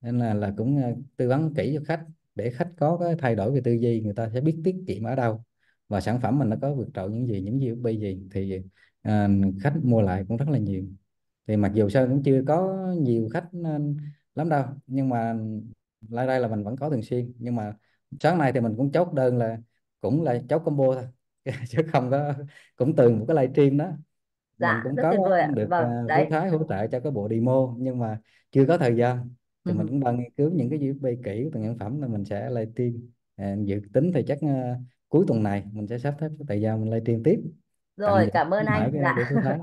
nên là là cũng tư vấn kỹ cho khách để khách có cái thay đổi về tư duy người ta sẽ biết tiết kiệm ở đâu và sản phẩm mình nó có vượt trội những gì những gì bây gì thì uh, khách mua lại cũng rất là nhiều thì mặc dù sao cũng chưa có nhiều khách uh, lắm đâu nhưng mà lại đây là mình vẫn có thường xuyên nhưng mà sáng nay thì mình cũng chốt đơn là cũng là chốt combo thôi chứ không có cũng từ một cái live stream đó dạ, mình cũng có được vâng, uh, Thái hỗ trợ cho cái bộ demo nhưng mà chưa có thời gian thì ừ. mình cũng đang nghiên cứu những cái USB kỹ của từng sản phẩm là mình sẽ livestream à, dự tính thì chắc uh, cuối tuần này mình sẽ sắp xếp thời gian mình live stream tiếp rồi cảm ơn anh dạ.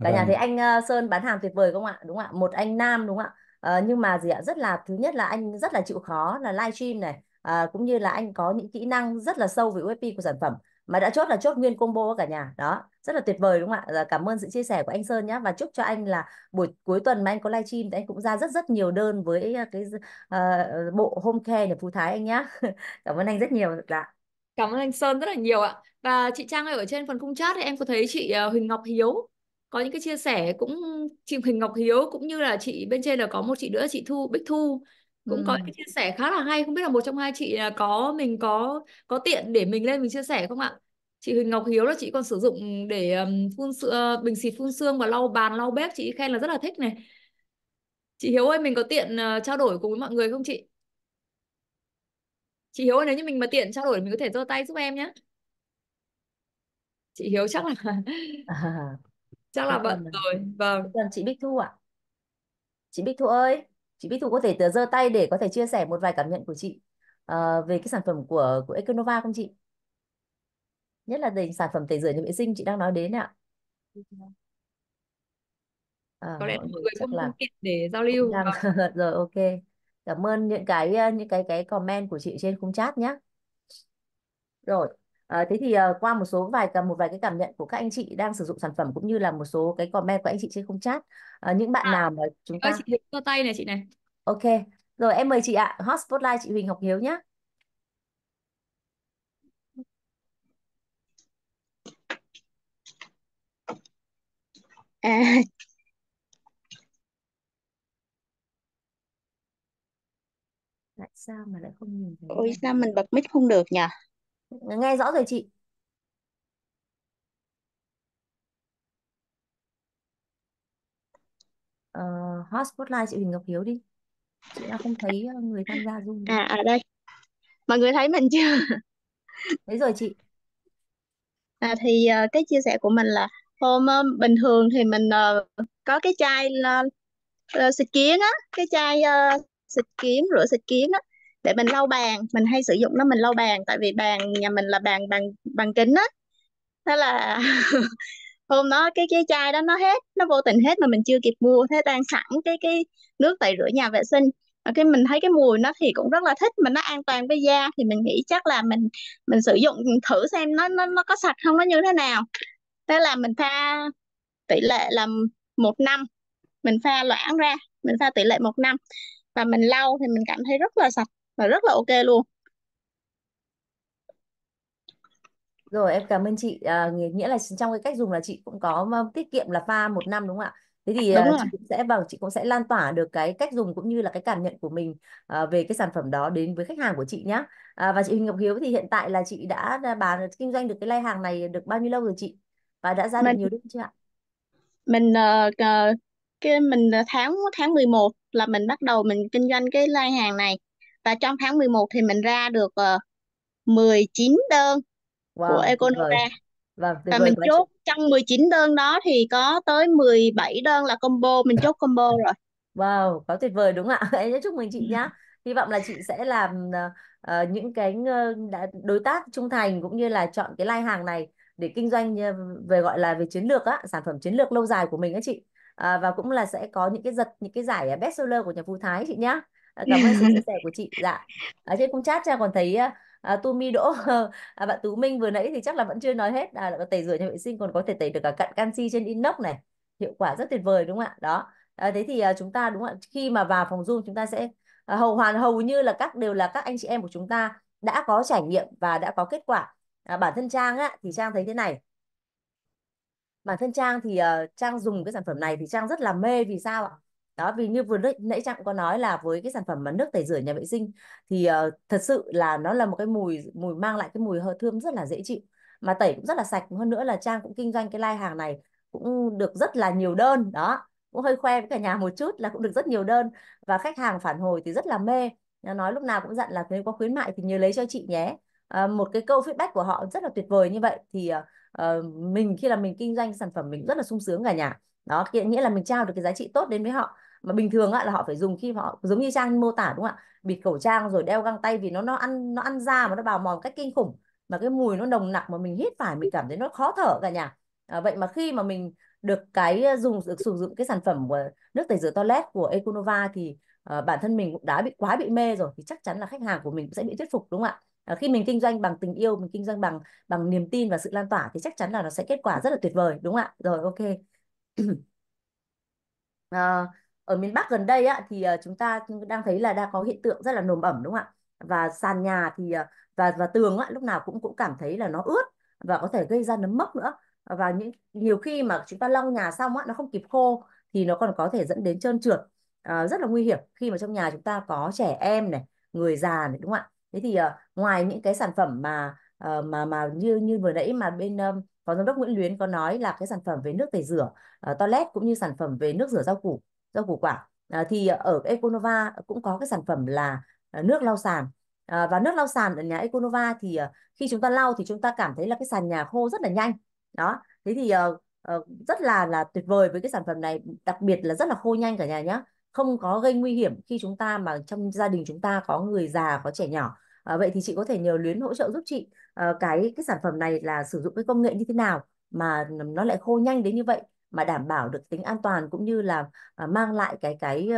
cả nhà thì anh uh, Sơn bán hàng tuyệt vời không ạ đúng ạ một anh Nam đúng ạ uh, nhưng mà gì ạ rất là thứ nhất là anh rất là chịu khó là live stream này à, cũng như là anh có những kỹ năng rất là sâu về USP của sản phẩm mà đã chốt là chốt nguyên combo cả nhà đó rất là tuyệt vời đúng không ạ dạ, cảm ơn sự chia sẻ của anh Sơn nhé và chúc cho anh là buổi cuối tuần mà anh có livestream thì anh cũng ra rất rất nhiều đơn với à, cái uh, bộ home care nhà Phú Thái anh nhé cảm ơn anh rất nhiều ạ dạ. là... cảm ơn anh Sơn rất là nhiều ạ và chị Trang ơi ở trên phần khung chat thì em có thấy chị à, Huỳnh Ngọc Hiếu có những cái chia sẻ cũng chị Huỳnh Ngọc Hiếu cũng như là chị bên trên là có một chị nữa chị Thu Bích Thu cũng ừ. có những chia sẻ khá là hay không biết là một trong hai chị có mình có có tiện để mình lên mình chia sẻ không ạ chị Huỳnh Ngọc Hiếu là chị còn sử dụng để phun sữa, bình xịt phun xương và lau bàn lau bếp chị khen là rất là thích này chị Hiếu ơi mình có tiện ờ, trao đổi cùng với mọi người không chị chị Hiếu ơi nếu như mình mà tiện trao đổi mình có thể giơ tay giúp em nhé chị Hiếu chắc là chắc là bận rồi vâng chị Bích Thu ạ à? chị Bích Thu ơi chị Bích Thu có thể giơ tay để có thể chia sẻ một vài cảm nhận của chị uh, về cái sản phẩm của của Econova không chị nhất là về sản phẩm tẩy rửa nhà vệ sinh chị đang nói đến ạ à, có lẽ mọi người không là... kịp để giao lưu đang... rồi ok cảm ơn những cái ờ, những cái cái comment của chị trên khung chat nhé rồi À, thế thì uh, qua một số vài một vài cái cảm nhận của các anh chị đang sử dụng sản phẩm cũng như là một số cái comment của anh chị trên không chat à, những bạn à, nào mà chúng ta chị giơ tay này chị này ok rồi em mời chị ạ à. hot spotlight chị Huỳnh Ngọc Hiếu nhé à, tại sao mà lại không nhìn thấy ôi sao mình bật mic không được nhỉ nghe rõ rồi chị Ờ, hot chị Huỳnh Ngọc Hiếu đi chị đã không thấy ờ, người tham gia Zoom rồi. à ở à, đây mọi người thấy mình chưa Đấy rồi chị à, thì ờ, cái chia sẻ của mình là hôm ờ, bình thường thì mình ờ, có cái chai ờ, ờ, xịt kiến á cái chai ờ, xịt kiến rửa xịt kiến á để mình lau bàn mình hay sử dụng nó mình lau bàn tại vì bàn nhà mình là bàn bằng bàn kính á thế là hôm đó cái cái chai đó nó hết nó vô tình hết mà mình chưa kịp mua thế đang sẵn cái cái nước tẩy rửa nhà vệ sinh cái mình thấy cái mùi nó thì cũng rất là thích mà nó an toàn với da thì mình nghĩ chắc là mình mình sử dụng thử xem nó nó nó có sạch không nó như thế nào thế là mình pha tỷ lệ là một năm mình pha loãng ra mình pha tỷ lệ một năm và mình lau thì mình cảm thấy rất là sạch và rất là ok luôn Rồi em cảm ơn chị à, nghĩa là trong cái cách dùng là chị cũng có tiết kiệm là pha một năm đúng không ạ? Thế thì à, đúng rồi chị cũng sẽ vào chị cũng sẽ lan tỏa được cái cách dùng cũng như là cái cảm nhận của mình uh, về cái sản phẩm đó đến với khách hàng của chị nhá. À, và chị Huỳnh Ngọc Hiếu thì hiện tại là chị đã, đã bán kinh doanh được cái lai hàng này được bao nhiêu lâu rồi chị? Và đã ra được mình nhiều đơn chưa ạ? mình uh, cái mình tháng tháng 11 là mình bắt đầu mình kinh doanh cái lai hàng này và trong tháng 11 thì mình ra được uh, ờ, 19 đơn wow, của Econora và, và mình vậy. chốt trong 19 đơn đó thì có tới 17 đơn là combo mình chốt combo rồi wow quá tuyệt vời đúng không ạ em chúc mừng chị nhá hy vọng là chị sẽ làm uh, những cái đối tác trung thành cũng như là chọn cái lai hàng này để kinh doanh về gọi là về chiến lược á sản phẩm chiến lược lâu dài của mình á chị à, và cũng là sẽ có những cái giật những cái giải best seller của nhà Phú Thái chị nhá Dạ, cảm ơn sự chia sẻ của chị dạ ở trên khung chat cha còn thấy ờ, à, tu mi đỗ à, bạn tú minh vừa nãy thì chắc là vẫn chưa nói hết à, là tẩy rửa nhà vệ sinh còn có thể tẩy được cả cặn canxi trên inox này hiệu quả rất tuyệt vời đúng không ạ đó à, thế thì à, chúng ta đúng không ạ khi mà vào phòng zoom chúng ta sẽ à, hầu hoàn hầu như là các đều là các anh chị em của chúng ta đã có trải nghiệm và đã có kết quả à, bản thân trang á thì trang thấy thế này bản thân trang thì uh, trang dùng cái sản phẩm này thì trang rất là mê vì sao ạ đó vì như vừa nãy, nãy trang có nói là với cái sản phẩm mà nước tẩy rửa nhà vệ sinh thì uh, thật sự là nó là một cái mùi mùi mang lại cái mùi hơi thơm rất là dễ chịu mà tẩy cũng rất là sạch hơn nữa là trang cũng kinh doanh cái lai hàng này cũng được rất là nhiều đơn đó cũng hơi khoe với cả nhà một chút là cũng được rất nhiều đơn và khách hàng phản hồi thì rất là mê nói lúc nào cũng dặn là nếu có khuyến mại thì nhớ lấy cho chị nhé à, một cái câu feedback của họ rất là tuyệt vời như vậy thì uh, mình khi là mình kinh doanh sản phẩm mình rất là sung sướng cả nhà đó nghĩa là mình trao được cái giá trị tốt đến với họ mà bình thường á, là họ phải dùng khi họ giống như trang mô tả đúng không ạ bịt khẩu trang rồi đeo găng tay vì nó nó ăn nó ăn da mà nó bào mòn cách kinh khủng mà cái mùi nó nồng nặc mà mình hít phải mình cảm thấy nó khó thở cả nhà à, vậy mà khi mà mình được cái à, dùng được sử dụng cái sản phẩm của nước tẩy rửa toilet của Econova thì à, bản thân mình cũng đã bị quá bị mê rồi thì chắc chắn là khách hàng của mình cũng sẽ bị thuyết phục đúng không ạ à, khi mình kinh doanh bằng tình yêu mình kinh doanh bằng bằng niềm tin và sự lan tỏa thì chắc chắn là nó sẽ kết quả rất là tuyệt vời đúng không ạ rồi ok à, ở miền Bắc gần đây á, thì ờ, chúng ta đang thấy là đang có hiện tượng rất là nồm ẩm đúng không ạ và sàn nhà thì ờ, và và tường á, lúc nào cũng cũng cảm thấy là nó ướt và có thể gây ra nấm mốc nữa và những nhiều khi mà chúng ta lau nhà xong á, nó không kịp khô thì nó còn có thể dẫn đến trơn trượt à, rất là nguy hiểm khi mà trong nhà chúng ta có trẻ em này người già này đúng không ạ thế thì à, ngoài những cái sản phẩm mà mà mà như như vừa nãy mà bên phó giám đốc Nguyễn Luyến có nói là cái sản phẩm về nước tẩy rửa uh, toilet cũng như sản phẩm về nước rửa rau củ rau củ quả uh, thì ở Econova cũng có cái sản phẩm là uh, nước lau sàn uh, và nước lau sàn ở nhà Econova thì uh, khi chúng ta lau thì chúng ta cảm thấy là cái sàn nhà khô rất là nhanh đó thế thì uh, uh, rất là là tuyệt vời với cái sản phẩm này đặc biệt là rất là khô nhanh cả nhà nhé không có gây nguy hiểm khi chúng ta mà trong gia đình chúng ta có người già có trẻ nhỏ à, vậy thì chị có thể nhờ luyến hỗ trợ giúp chị Ờ, cái cái sản phẩm này là sử dụng cái công nghệ như thế nào mà nó lại khô nhanh đến như vậy mà đảm bảo được tính an toàn cũng như là ờ, mang lại cái cái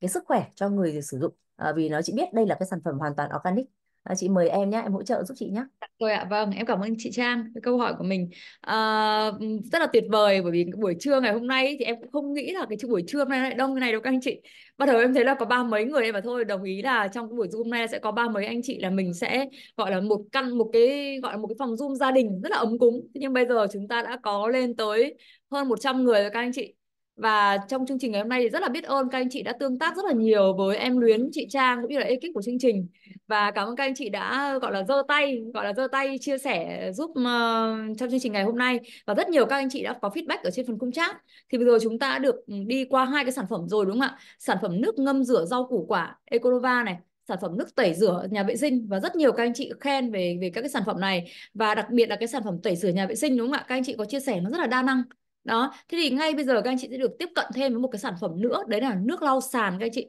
cái sức khỏe cho người sử dụng uh, vì nó chỉ biết đây là cái sản phẩm hoàn toàn organic à, chị mời em nhé em hỗ trợ giúp chị nhé rồi dạ, ạ vâng em cảm ơn chị Trang cái câu hỏi của mình à, rất là tuyệt vời bởi vì buổi trưa ngày hôm nay thì em cũng không nghĩ là cái buổi trưa hôm nay lại đông như này đâu các anh chị bắt đầu em thấy là có ba mấy người em mà thôi đồng ý là trong cái buổi zoom này sẽ có ba mấy anh chị là mình sẽ gọi là một căn một cái gọi là một cái phòng zoom gia đình rất là ấm cúng nhưng bây giờ chúng ta đã có lên tới hơn 100 người rồi các anh chị và trong chương trình ngày hôm nay thì rất là biết ơn các anh chị đã tương tác rất là nhiều với em luyến chị trang cũng như là ekip của chương trình và cảm ơn các anh chị đã gọi là giơ tay gọi là giơ tay chia sẻ giúp uh, ờ, trong chương trình ngày hôm nay và rất nhiều các anh chị đã có feedback ở trên phần khung chat thì bây giờ chúng ta đã được ừ, đi qua hai cái sản phẩm rồi đúng không ạ sản phẩm nước ngâm rửa rau củ quả ecolova này sản phẩm nước tẩy rửa nhà vệ sinh và rất nhiều các anh chị khen về về các cái sản phẩm này và đặc biệt là cái sản phẩm tẩy rửa nhà vệ sinh đúng không ạ các anh chị có chia sẻ nó rất là đa năng đó thế thì ngay bây giờ các anh chị sẽ được tiếp cận thêm với một cái sản phẩm nữa đấy là nước lau sàn các anh chị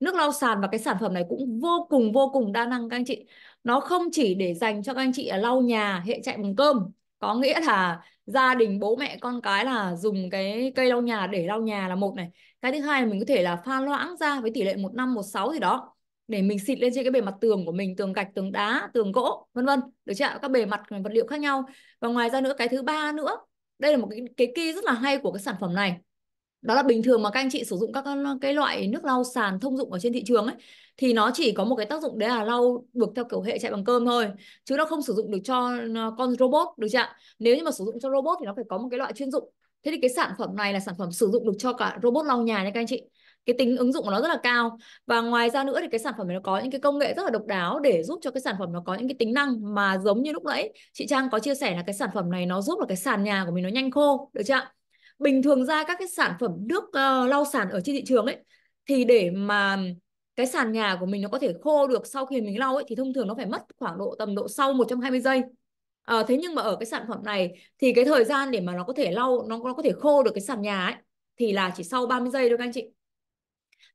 nước lau sàn và cái sản phẩm này cũng vô cùng vô cùng đa năng các anh chị nó không chỉ để dành cho các anh chị à, lau nhà hệ chạy bằng cơm có nghĩa là gia đình bố mẹ con cái là dùng cái cây lau nhà để lau nhà là một này cái thứ hai là mình có thể là pha loãng ra với tỷ lệ một năm một sáu gì đó để mình xịt lên trên cái bề mặt tường của mình tường gạch tường đá tường gỗ vân vân được chưa ạ các bề mặt vật liệu khác nhau và ngoài ra nữa cái thứ ba nữa đây là một cái, cái kia rất là hay của cái sản phẩm này đó là bình thường mà các anh chị sử dụng các cái loại nước lau sàn thông dụng ở trên thị trường ấy thì nó chỉ có một cái tác dụng đấy là lau được theo kiểu hệ chạy bằng cơm thôi chứ nó không sử dụng được cho ờ, con robot được chưa nếu như mà sử dụng cho robot thì nó phải có một cái loại chuyên dụng thế thì cái sản phẩm này là sản phẩm sử dụng được cho cả robot lau nhà nha các anh chị cái tính ứng dụng của nó rất là cao và ngoài ra nữa thì cái sản phẩm này nó có những cái công nghệ rất là độc đáo để giúp cho cái sản phẩm nó có những cái tính năng mà giống như lúc nãy chị Trang có chia sẻ là cái sản phẩm này nó giúp là cái sàn nhà của mình nó nhanh khô được chưa bình thường ra các cái sản phẩm nước uh, lau sàn ở trên thị trường ấy thì để mà cái sàn nhà của mình nó có thể khô được sau khi mình lau ấy thì thông thường nó phải mất khoảng độ tầm độ sau 120 giây à, thế nhưng mà ở cái sản phẩm này thì cái thời gian để mà nó có thể lau nó nó có thể khô được cái sàn nhà ấy thì là chỉ sau 30 giây thôi các anh chị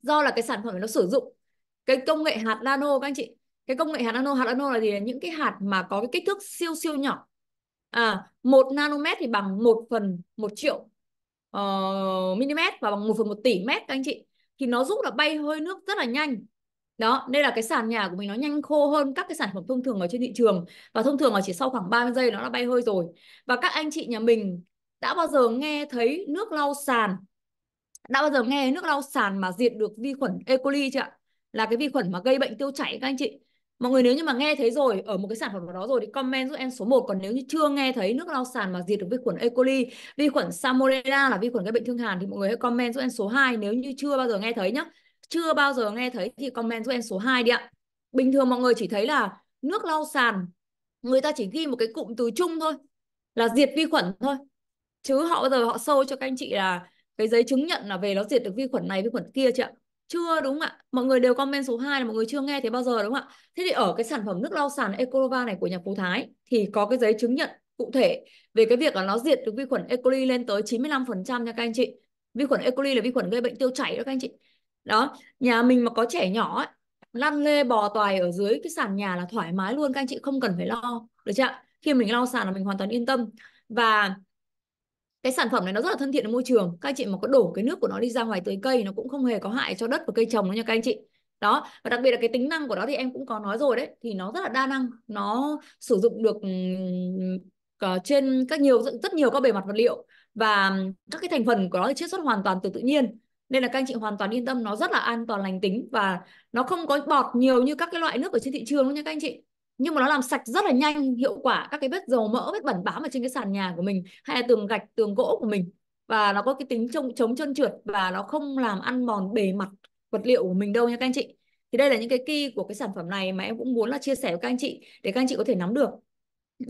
do là cái sản phẩm nó sử dụng cái công nghệ hạt nano các anh chị cái công nghệ hạt nano hạt nano là gì những cái hạt mà có cái kích thước siêu siêu nhỏ à một nanomet thì bằng một phần một triệu uh, mm và bằng một phần một tỷ mét các anh chị thì nó giúp là bay hơi nước rất là nhanh đó đây là cái sàn nhà của mình nó nhanh khô hơn các cái sản phẩm thông thường ở trên thị trường và thông thường là chỉ sau khoảng 30 giây nó đã bay hơi rồi và các anh chị nhà mình đã bao giờ nghe thấy nước lau sàn đã bao giờ nghe nước lau sàn mà diệt được vi khuẩn E. coli chưa ạ là cái vi khuẩn mà gây bệnh tiêu chảy các anh chị mọi người nếu như mà nghe thấy rồi ở một cái sản phẩm nào đó rồi thì comment giúp em số 1 còn nếu như chưa nghe thấy nước lau sàn mà diệt được vi khuẩn E. coli vi khuẩn Salmonella là vi khuẩn gây bệnh thương hàn thì mọi người hãy comment giúp em số 2 nếu như chưa bao giờ nghe thấy nhá chưa bao giờ nghe thấy thì comment giúp em số 2 đi ạ bình thường mọi người chỉ thấy là nước lau sàn người ta chỉ ghi một cái cụm từ chung thôi là diệt vi khuẩn thôi chứ họ bây giờ họ sâu cho các anh chị là cái giấy chứng nhận là về nó diệt được vi khuẩn này vi khuẩn kia chưa chưa đúng ạ mọi người đều comment số 2 là mọi người chưa nghe thế bao giờ đúng không ạ thế thì ở cái sản phẩm nước lau sàn Ecolova này của nhà Phú Thái thì có cái giấy chứng nhận cụ thể về cái việc là nó diệt được vi khuẩn E. coli lên tới 95% nha các anh chị vi khuẩn E. coli là vi khuẩn gây bệnh tiêu chảy đó các anh chị đó nhà mình mà có trẻ nhỏ ấy, lăn lê bò toài ở dưới cái sàn nhà là thoải mái luôn các anh chị không cần phải lo được chưa khi mình lau sàn là mình hoàn toàn yên tâm và cái sản phẩm này nó rất là thân thiện với môi trường các anh chị mà có đổ cái nước của nó đi ra ngoài tưới cây nó cũng không hề có hại cho đất và cây trồng đâu nha các anh chị đó và đặc biệt là cái tính năng của nó thì em cũng có nói rồi đấy thì nó rất là đa năng nó sử dụng được ờ, trên các nhiều rất nhiều các bề mặt vật liệu và các cái thành phần của nó thì chiết xuất hoàn toàn từ tự nhiên nên là các anh chị hoàn toàn yên tâm nó rất là an toàn lành tính và nó không có bọt nhiều như các cái loại nước ở trên thị trường luôn nha các anh chị nhưng mà nó làm sạch rất là nhanh hiệu quả các cái vết dầu mỡ vết bẩn bám ở trên cái sàn nhà của mình hay là tường gạch tường gỗ của mình và nó có cái tính chống chống trơn trượt và nó không làm ăn mòn bề mặt vật liệu của mình đâu nha các anh chị thì đây là những cái key của cái sản phẩm này mà em cũng muốn là chia sẻ với các anh chị để các anh chị có thể nắm được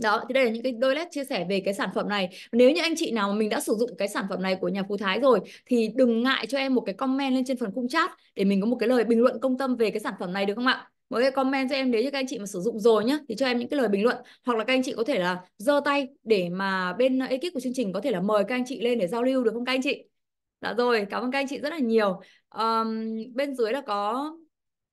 đó thì đây là những cái đôi led chia sẻ về cái sản phẩm này nếu như anh chị nào mà mình đã sử dụng cái sản phẩm này của nhà phú thái rồi thì đừng ngại cho em một cái comment lên trên phần khung chat để mình có một cái lời bình luận công tâm về cái sản phẩm này được không ạ mỗi cái comment cho em nếu như các anh chị mà sử dụng rồi nhá thì cho em những cái lời bình luận hoặc là các anh chị có thể là giơ tay để mà bên ekip của chương trình có thể là mời các anh chị lên để giao lưu được không các anh chị đã dạ rồi cảm ơn các anh chị rất là nhiều um, bên dưới là có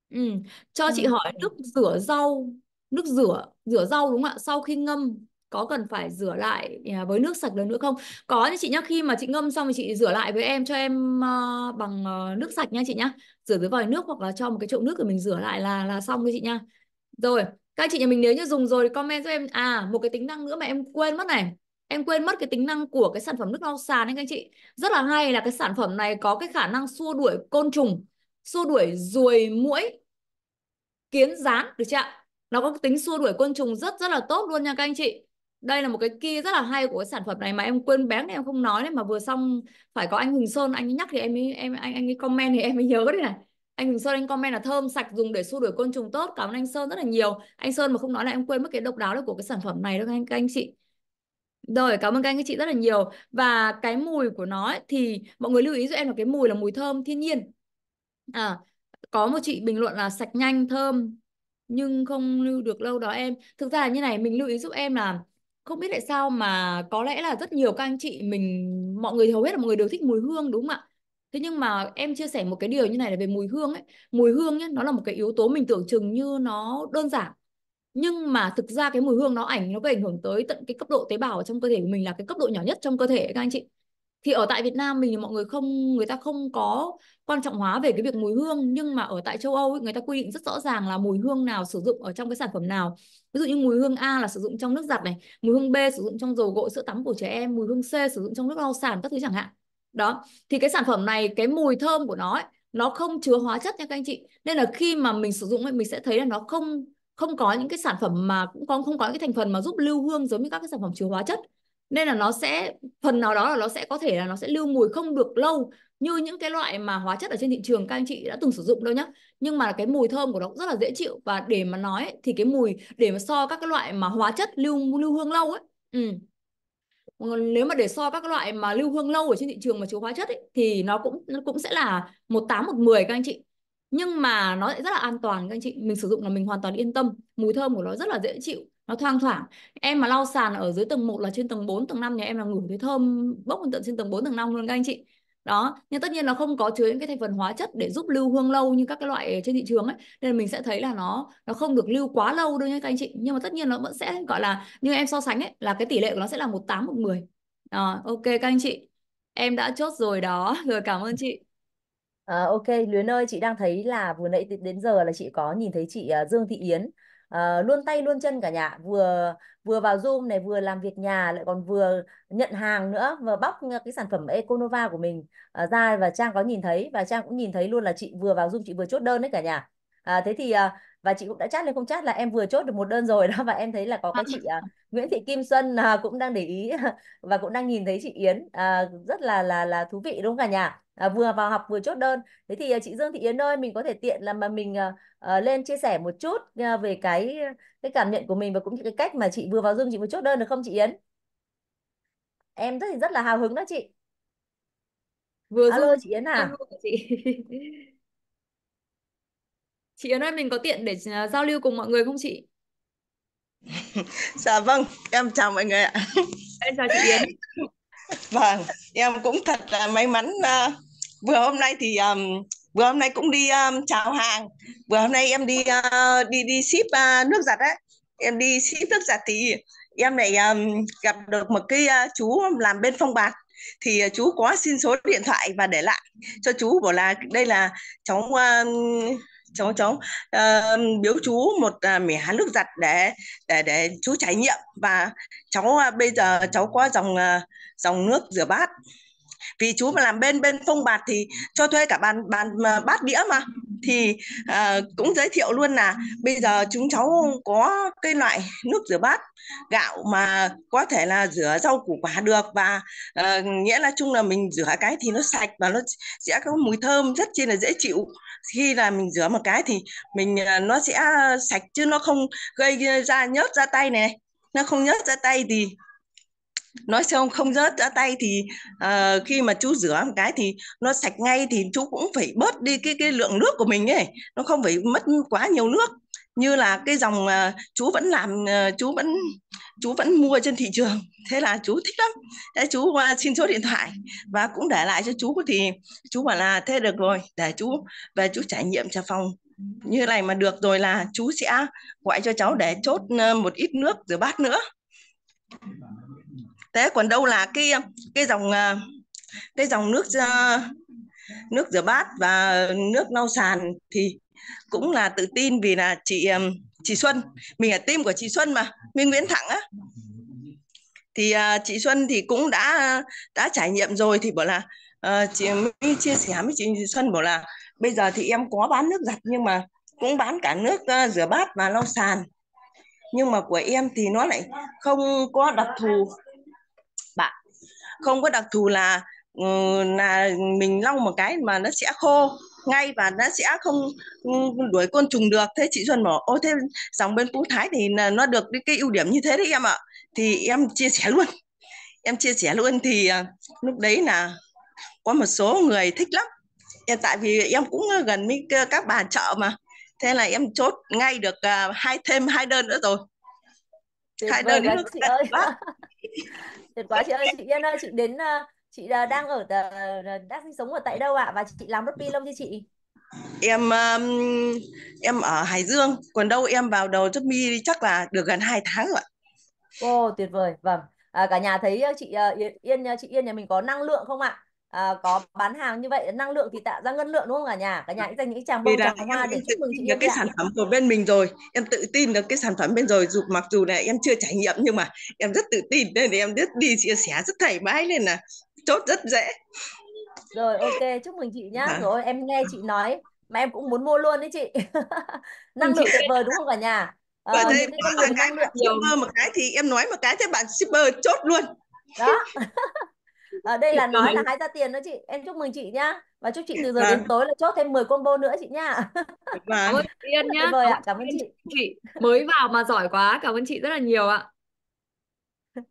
ừ. cho chị hỏi nước rửa rau nước rửa rửa rau đúng không ạ sau khi ngâm có cần phải rửa lại à, với nước sạch lần nữa không có nha chị nhá khi mà chị ngâm xong thì chị rửa lại với em cho em uh, bằng uh, nước sạch nha chị nhá rửa dưới vòi nước hoặc là cho một cái chậu nước để mình rửa lại là là xong đấy chị nhá rồi các chị nhà mình nếu như dùng rồi thì comment cho em à một cái tính năng nữa mà em quên mất này em quên mất cái tính năng của cái sản phẩm nước lau sàn đấy các anh chị rất là hay là cái sản phẩm này có cái khả năng xua đuổi côn trùng xua đuổi ruồi muỗi kiến gián được chưa ạ nó có tính xua đuổi côn trùng rất rất là tốt luôn nha các anh chị đây là một cái kia rất là hay của cái sản phẩm này mà em quên bán em không nói đấy mà vừa xong phải có anh Huỳnh Sơn anh ấy nhắc thì em ấy, em anh anh ấy comment thì em mới nhớ đây này anh Huỳnh Sơn anh comment là thơm sạch dùng để xua đuổi côn trùng tốt cảm ơn anh Sơn rất là nhiều anh Sơn mà không nói là em quên mất cái độc đáo đấy của cái sản phẩm này đâu anh các anh chị rồi cảm ơn các anh các chị rất là nhiều và cái mùi của nó ấy, thì mọi người lưu ý giúp em là cái mùi là mùi thơm thiên nhiên à có một chị bình luận là sạch nhanh thơm nhưng không lưu được lâu đó em thực ra là như này mình lưu ý giúp em là không biết tại sao mà có lẽ là rất nhiều các anh chị mình mọi người hầu hết là mọi người đều thích mùi hương đúng không ạ thế nhưng mà em chia sẻ một cái điều như này là về mùi hương ấy mùi hương nhé nó là một cái yếu tố mình tưởng chừng như nó đơn giản nhưng mà thực ra cái mùi hương nó ảnh nó có ảnh hưởng tới tận cái cấp độ tế bào trong cơ thể của mình là cái cấp độ nhỏ nhất trong cơ thể các anh chị thì ở tại Việt Nam mình thì mọi người không người ta không có quan trọng hóa về cái việc mùi hương nhưng mà ở tại châu Âu ấy, người ta quy định rất rõ ràng là mùi hương nào sử dụng ở trong cái sản phẩm nào ví dụ như mùi hương A là sử dụng trong nước giặt này mùi hương B sử dụng trong dầu gội sữa tắm của trẻ em mùi hương C sử dụng trong nước lau sàn các thứ chẳng hạn đó thì cái sản phẩm này cái mùi thơm của nó ấy, nó không chứa hóa chất nha các anh chị nên là khi mà mình sử dụng ấy, mình sẽ thấy là nó không không có những cái sản phẩm mà cũng không có những cái thành phần mà giúp lưu hương giống như các cái sản phẩm chứa hóa chất nên là nó sẽ phần nào đó là nó sẽ có thể là nó sẽ lưu mùi không được lâu như những cái loại mà hóa chất ở trên thị trường các anh chị đã từng sử dụng đâu nhá nhưng mà cái mùi thơm của nó cũng rất là dễ chịu và để mà nói ấy, thì cái mùi để mà so các cái loại mà hóa chất lưu lưu hương lâu ấy ừ. nếu mà để so các loại mà lưu hương lâu ở trên thị trường mà chứa hóa chất ấy, thì nó cũng nó cũng sẽ là một tám một mười các anh chị nhưng mà nó lại rất là an toàn các anh chị mình sử dụng là mình hoàn toàn yên tâm mùi thơm của nó rất là dễ chịu nó thoang thoảng em mà lau sàn ở dưới tầng 1 là trên tầng 4 tầng 5 nhà em là ngửi thấy thơm bốc lên tận trên tầng 4 tầng 5 luôn các anh chị đó nhưng tất nhiên nó không có chứa những cái thành phần hóa chất để giúp lưu hương lâu như các cái loại trên thị trường ấy nên mình sẽ thấy là nó nó không được lưu quá lâu đâu nha các anh chị nhưng mà tất nhiên nó vẫn sẽ gọi là như em so sánh ấy là cái tỷ lệ của nó sẽ là một tám một mười ok các anh chị em đã chốt rồi đó rồi cảm ơn chị à, ok Luyến ơi chị đang thấy là vừa nãy đến giờ là chị có nhìn thấy chị ờ, Dương Thị Yến uh, luôn tay luôn chân cả nhà vừa vừa vào zoom này vừa làm việc nhà lại còn vừa nhận hàng nữa vừa bóc cái sản phẩm econova của mình uh, ra và trang có nhìn thấy và trang cũng nhìn thấy luôn là chị vừa vào zoom chị vừa chốt đơn đấy cả nhà À, thế thì à, và chị cũng đã chat lên không chat là em vừa chốt được một đơn rồi đó và em thấy là có cái vâng. chị uh, Nguyễn Thị Kim Xuân uh, cũng đang để ý và cũng đang nhìn thấy chị Yến uh, rất là là là thú vị đúng không cả nhà à, vừa vào học vừa chốt đơn thế thì uh, chị Dương Thị Yến ơi mình có thể tiện là mà mình uh, uh, lên chia sẻ một chút uh, về cái cái cảm nhận của mình và cũng như cái cách mà chị vừa vào Zoom chị vừa chốt đơn được không chị Yến em rất rất là hào hứng đó chị vừa alo Zoom. chị Yến à chị Chị Yến ơi, mình có tiện để à, giao lưu cùng mọi người không chị? dạ vâng, em chào mọi người ạ. Em chào chị Yến. Vâng, em cũng thật là may mắn à, vừa hôm nay thì um, vừa hôm nay cũng đi um, chào hàng, vừa hôm nay em đi uh, đi đi ship uh, nước giặt á, em đi ship nước giặt thì em lại um, gặp được một cái uh, chú làm bên phong bạc thì uh, chú có xin số điện thoại và để lại cho chú bảo là đây là cháu uh, cháu cháu uh, biếu chú một uh, mẻ nước giặt để để để chú trải nghiệm và cháu uh, bây giờ cháu có dòng uh, dòng nước rửa bát vì chú mà làm bên bên phong bạt thì cho thuê cả bàn bàn ờ, bát đĩa mà thì uh, cũng giới thiệu luôn là bây giờ chúng cháu có cái loại nước rửa bát gạo mà có thể là rửa rau củ quả được và uh, nghĩa là chung là mình rửa cái thì nó sạch và nó sẽ có mùi thơm rất chi là dễ chịu khi là mình rửa một cái thì mình uh, nó sẽ sạch chứ nó không gây ra nhớt ra tay này nó không nhớt ra tay thì nói xong không rớt ra tay thì uh, khi mà chú rửa một cái thì nó sạch ngay thì chú cũng phải bớt đi cái cái lượng nước của mình ấy nó không phải mất quá nhiều nước như là cái dòng uh, chú vẫn làm uh, chú vẫn chú vẫn mua trên thị trường thế là chú thích lắm thế chú uh, xin số điện thoại và cũng để lại cho chú thì chú bảo là thế được rồi để chú về chú trải nghiệm trà phòng như này mà được rồi là chú sẽ gọi cho cháu để chốt một ít nước rửa bát nữa thế còn đâu là cái cái dòng à, cái dòng nước à, nước rửa bát và nước lau sàn thì cũng là tự tin vì là chị à, chị Xuân mình là team của chị Xuân mà Minh Nguyễn Thẳng á thì chị Xuân thì cũng đã đã trải nghiệm rồi thì bảo là chị mới chia sẻ với chị Xuân bảo là bây giờ thì em có bán nước giặt nhưng mà cũng bán cả nước rửa bát và lau sàn nhưng mà của em thì nó lại không có đặc thù không có đặc thù là ừ, là mình long một cái mà nó sẽ khô ngay và nó sẽ không ừ, đuổi côn trùng được thế chị Xuân bảo ôi thế dòng bên Phú Thái thì nó được cái ưu điểm như thế đấy em ạ thì em chia sẻ luôn em chia sẻ luôn thì à, lúc đấy là có một số người thích lắm em tại vì em cũng gần với các bà chợ mà thế là em chốt ngay được à, hai thêm hai đơn nữa rồi Tuyệt hai đơn nữa chị ơi. tuyệt quá chị ơi chị Yên ơi chị đến ờ, chị ờ, đang ở ờ, đang sinh sống ở tại đâu ạ à? và chị làm rugby lâu chưa chị em um, em ở Hải Dương còn đâu em vào đầu mi chắc là được gần 2 tháng rồi ạ Ồ, tuyệt vời. Vâng. À, cả nhà thấy chị Yên, Yên chị Yên nhà mình có năng lượng không ạ? à, có bán hàng như vậy năng lượng thì tạo ra ngân lượng đúng không cả nhà cả nhà vâng. hãy dành những tràng bông tràng hoa để chúc mừng chị Nhung cái sản phẩm của bên mình rồi em tự tin được cái sản phẩm bên rồi dù mặc dù này em chưa trải nghiệm nhưng mà em rất tự tin nên em biết đi chia sẻ rất thoải mái nên là chốt rất dễ rồi ok chúc mừng chị nhá à. rồi em nghe chị nói mà em cũng muốn mua luôn đấy chị năng lượng tuyệt vời đúng không cả nhà Ờ, đây, vâng, có một cái, một cái thì em nói một cái thế bạn shipper chốt luôn đó à, đây là nói là hái ra tiền đó chị em chúc mừng chị nhá và chúc chị dạ từ giờ đến vâng. tối là chốt thêm 10 combo nữa chị nhá dạ vâng. dạ cảm ơn chị Yên nhá vời ạ cảm ơn chị chị mới vào mà giỏi quá cảm ơn chị rất là nhiều ạ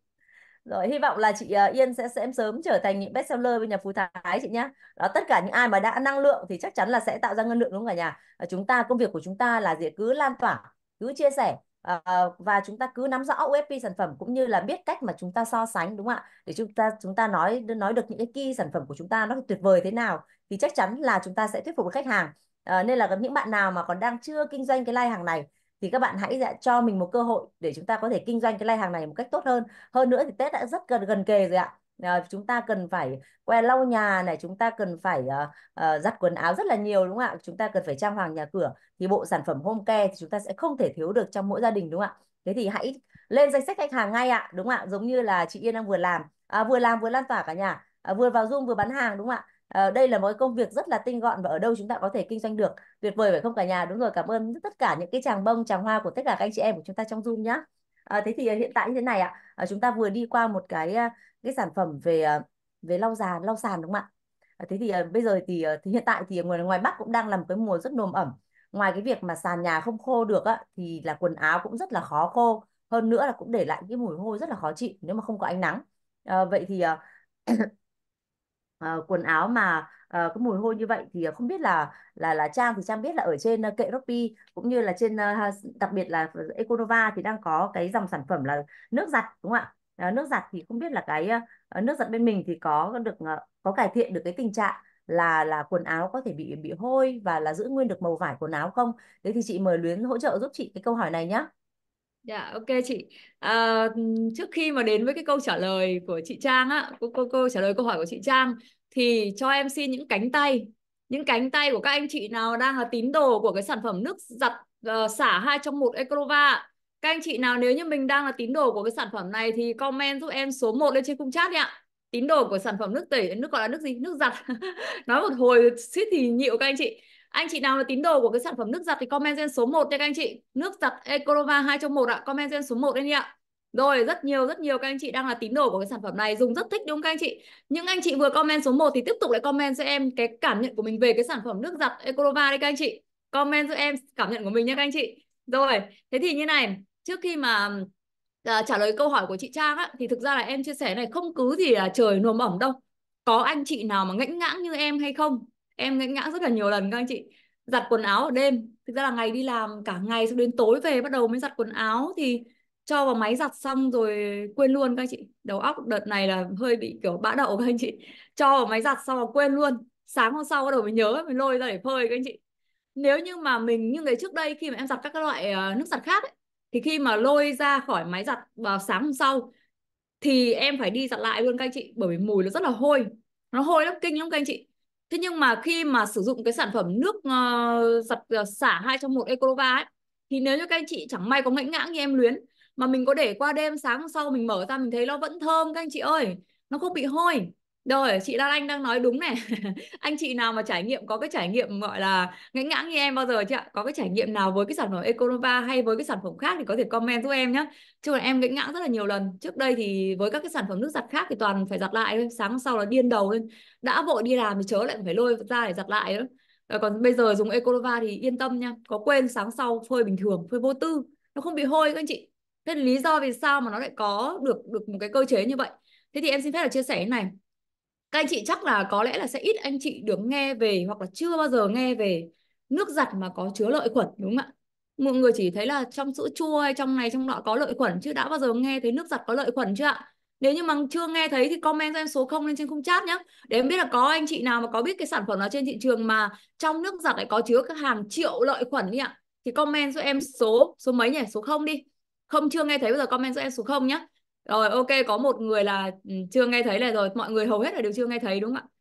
rồi hy vọng là chị ờ, Yên sẽ sẽ sớm trở thành những bestseller bên nhà Phú Thái chị nhé. Đó tất cả những ai mà đã năng lượng thì chắc chắn là sẽ tạo ra ngân lượng đúng không cả nhà. Chúng ta công việc của chúng ta là gì cứ lan tỏa, cứ chia sẻ Ờ, và chúng ta cứ nắm rõ UFP sản phẩm cũng như là biết cách mà chúng ta so sánh đúng không ạ để chúng ta chúng ta nói nói được những cái key sản phẩm của chúng ta nó tuyệt vời thế nào thì chắc chắn là chúng ta sẽ thuyết phục được khách hàng uh, nên là những bạn nào mà còn đang chưa kinh doanh cái like hàng này thì các bạn hãy dạ, cho mình một cơ hội để chúng ta có thể kinh doanh cái like hàng này một cách tốt hơn hơn nữa thì Tết đã rất gần gần kề rồi ạ Ờ, chúng ta cần phải que lau nhà này chúng ta cần phải à, à, giặt quần áo rất là nhiều đúng không ạ chúng ta cần phải trang hoàng nhà cửa thì bộ sản phẩm home care thì chúng ta sẽ không thể thiếu được trong mỗi gia đình đúng không ạ thế thì hãy lên danh sách khách hàng ngay ạ đúng không ạ giống như là chị Yên đang vừa làm à, vừa làm vừa lan tỏa cả nhà à, vừa vào Zoom vừa bán hàng đúng không ạ à, đây là một công việc rất là tinh gọn và ở đâu chúng ta có thể kinh doanh được tuyệt vời phải không cả nhà đúng rồi cảm ơn tất cả những cái chàng bông chàng hoa của tất cả các anh chị em của chúng ta trong Zoom nhá à, thế thì hiện tại như thế này ạ à, chúng ta vừa đi qua một cái à, cái sản phẩm về à, về lau già lau sàn đúng không ạ à, thế thì à, bây giờ thì, thì hiện tại thì ngoài, ngoài bắc cũng đang làm cái mùa rất nồm ẩm ngoài cái việc mà sàn nhà không khô được á, thì là quần áo cũng rất là khó khô hơn nữa là cũng để lại cái mùi hôi rất là khó chịu nếu mà không có ánh nắng à, vậy thì à, à, quần áo mà uh, cái mùi hôi như vậy thì ờ, không biết là là là trang thì trang biết là ở trên ờ, kệ Shopee cũng như là trên đặc biệt là Econova thì đang có cái dòng sản phẩm là nước giặt đúng không ạ uh, nước giặt thì không biết là cái nước giặt bên mình thì có được có cải thiện được cái tình trạng là là quần áo có thể bị bị hôi và là giữ nguyên được màu vải quần áo không? Thế thì chị mời Luyến hỗ trợ giúp chị cái câu hỏi này nhé. Dạ yeah, ok chị. À, trước khi mà đến với cái câu trả lời của chị Trang á, cô, cô, cô trả lời câu hỏi của chị Trang thì cho em xin những cánh tay những cánh tay của các anh chị nào đang là tín đồ của cái sản phẩm nước giặt uh, xả hai trong một Ecrova các anh chị nào nếu như mình đang là tín đồ của cái sản phẩm này thì comment giúp em số 1 lên trên khung chat đi ạ tín đồ của sản phẩm nước tẩy nước gọi là nước gì nước giặt nói một hồi suýt thì nhịu các anh chị anh chị nào là tín đồ của cái sản phẩm nước giặt thì comment gen số 1 nha các anh chị nước giặt Ecolova 2 trong 1 ạ comment gen số 1 lên đi ạ rồi rất nhiều rất nhiều các anh chị đang là tín đồ của cái sản phẩm này dùng rất thích đúng không các anh chị? Những anh chị vừa comment số 1 thì tiếp tục lại comment cho em cái cảm nhận của mình về cái sản phẩm nước giặt Ecolova đây các anh chị. Comment cho em cảm nhận của mình nha các anh chị. Rồi, thế thì như này, trước khi mà à, trả lời câu hỏi của chị Trang á thì thực ra là em chia sẻ này không cứ gì là trời nồm ẩm đâu. Có anh chị nào mà ngãnh ngãng như em hay không? Em ngãnh ngãng rất là nhiều lần các anh chị. Giặt quần áo ở đêm, thực ra là ngày đi làm cả ngày xong đến tối về bắt đầu mới giặt quần áo thì cho vào máy giặt xong rồi quên luôn các anh chị đầu óc đợt này là hơi bị kiểu bã đậu các anh chị cho vào máy giặt xong rồi quên luôn sáng hôm sau bắt đầu mới nhớ mới lôi ra để phơi các anh chị nếu như mà mình như ngày trước đây khi mà em giặt các loại ờ, nước giặt khác ấy, thì khi mà lôi ra khỏi máy giặt vào sáng hôm sau thì em phải đi giặt lại luôn các anh chị bởi vì mùi nó rất là hôi nó hôi lắm kinh lắm các anh chị thế nhưng mà khi mà sử dụng cái sản phẩm nước uh, giặt uh, xả hai trong một ecolova ấy thì nếu như các anh chị chẳng may có ngãnh ngã như em luyến mà mình có để qua đêm sáng sau mình mở ra mình thấy nó vẫn thơm các anh chị ơi nó không bị hôi rồi chị Lan Anh đang nói đúng này anh chị nào mà trải nghiệm có cái trải nghiệm gọi là ngãng ngã như em bao giờ chị ạ có cái trải nghiệm nào với cái sản phẩm Econova hay với cái sản phẩm khác thì có thể comment giúp em nhé chứ còn em ngãng ngã rất là nhiều lần trước đây thì với các cái sản phẩm nước giặt khác thì toàn phải giặt lại sáng sau là điên đầu lên đã vội đi làm thì chớ lại phải lôi ra để giặt lại nữa ờ, còn bây giờ dùng Econova thì yên tâm nha có quên sáng sau phơi bình thường phơi vô tư nó không bị hôi các anh chị thế lý do vì sao mà nó lại có được được một cái cơ chế như vậy thế thì em xin phép là chia sẻ này các anh chị chắc là có lẽ là sẽ ít anh chị được nghe về hoặc là chưa bao giờ nghe về nước giặt mà có chứa lợi khuẩn đúng không ạ mọi người chỉ thấy là trong sữa chua hay trong này trong nọ có lợi khuẩn chứ đã bao giờ nghe thấy nước giặt có lợi khuẩn chưa ạ nếu như mà chưa nghe thấy thì comment cho em số 0 lên trên khung chat nhé để em biết là có anh chị nào mà có biết cái sản phẩm nào trên thị trường mà trong nước giặt lại có chứa các hàng triệu lợi khuẩn đi ạ thì comment cho em số số mấy nhỉ số 0 đi không chưa nghe thấy bây giờ comment giữa em xuống không nhá rồi ok có một người là ừ, chưa nghe thấy này rồi mọi người hầu hết là đều chưa nghe thấy đúng không ạ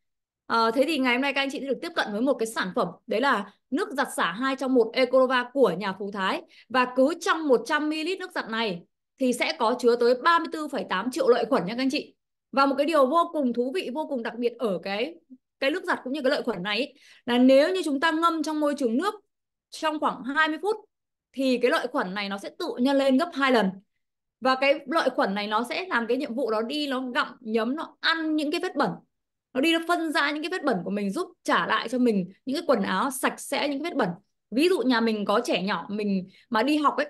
À, thế thì ngày hôm nay các anh chị sẽ được tiếp cận với một cái sản phẩm đấy là nước giặt xả hai trong một Ecolova của nhà Phú Thái và cứ trong 100ml nước giặt này thì sẽ có chứa tới 34,8 triệu lợi khuẩn nha các anh chị. Và một cái điều vô cùng thú vị, vô cùng đặc biệt ở cái cái nước giặt cũng như cái lợi khuẩn này ấy, là nếu như chúng ta ngâm trong môi trường nước trong khoảng 20 phút thì cái lợi khuẩn này nó sẽ tự nhân lên gấp hai lần và cái lợi khuẩn này nó sẽ làm cái nhiệm vụ đó đi nó gặm nhấm nó ăn những cái vết bẩn nó đi nó phân ra những cái vết bẩn của mình giúp trả lại cho mình những cái quần áo sạch sẽ những cái vết bẩn ví dụ nhà mình có trẻ nhỏ mình mà đi học ấy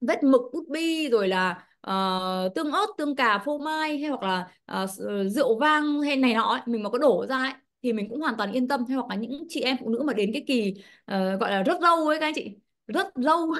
vết mực bút bi rồi là uh, tương ớt tương cà phô mai hay hoặc là uh, rượu vang hay này nọ ấy, mình mà có đổ ra ấy, thì mình cũng hoàn toàn yên tâm hay hoặc là những chị em phụ nữ mà đến cái kỳ uh, gọi là rất lâu ấy các anh chị rất lâu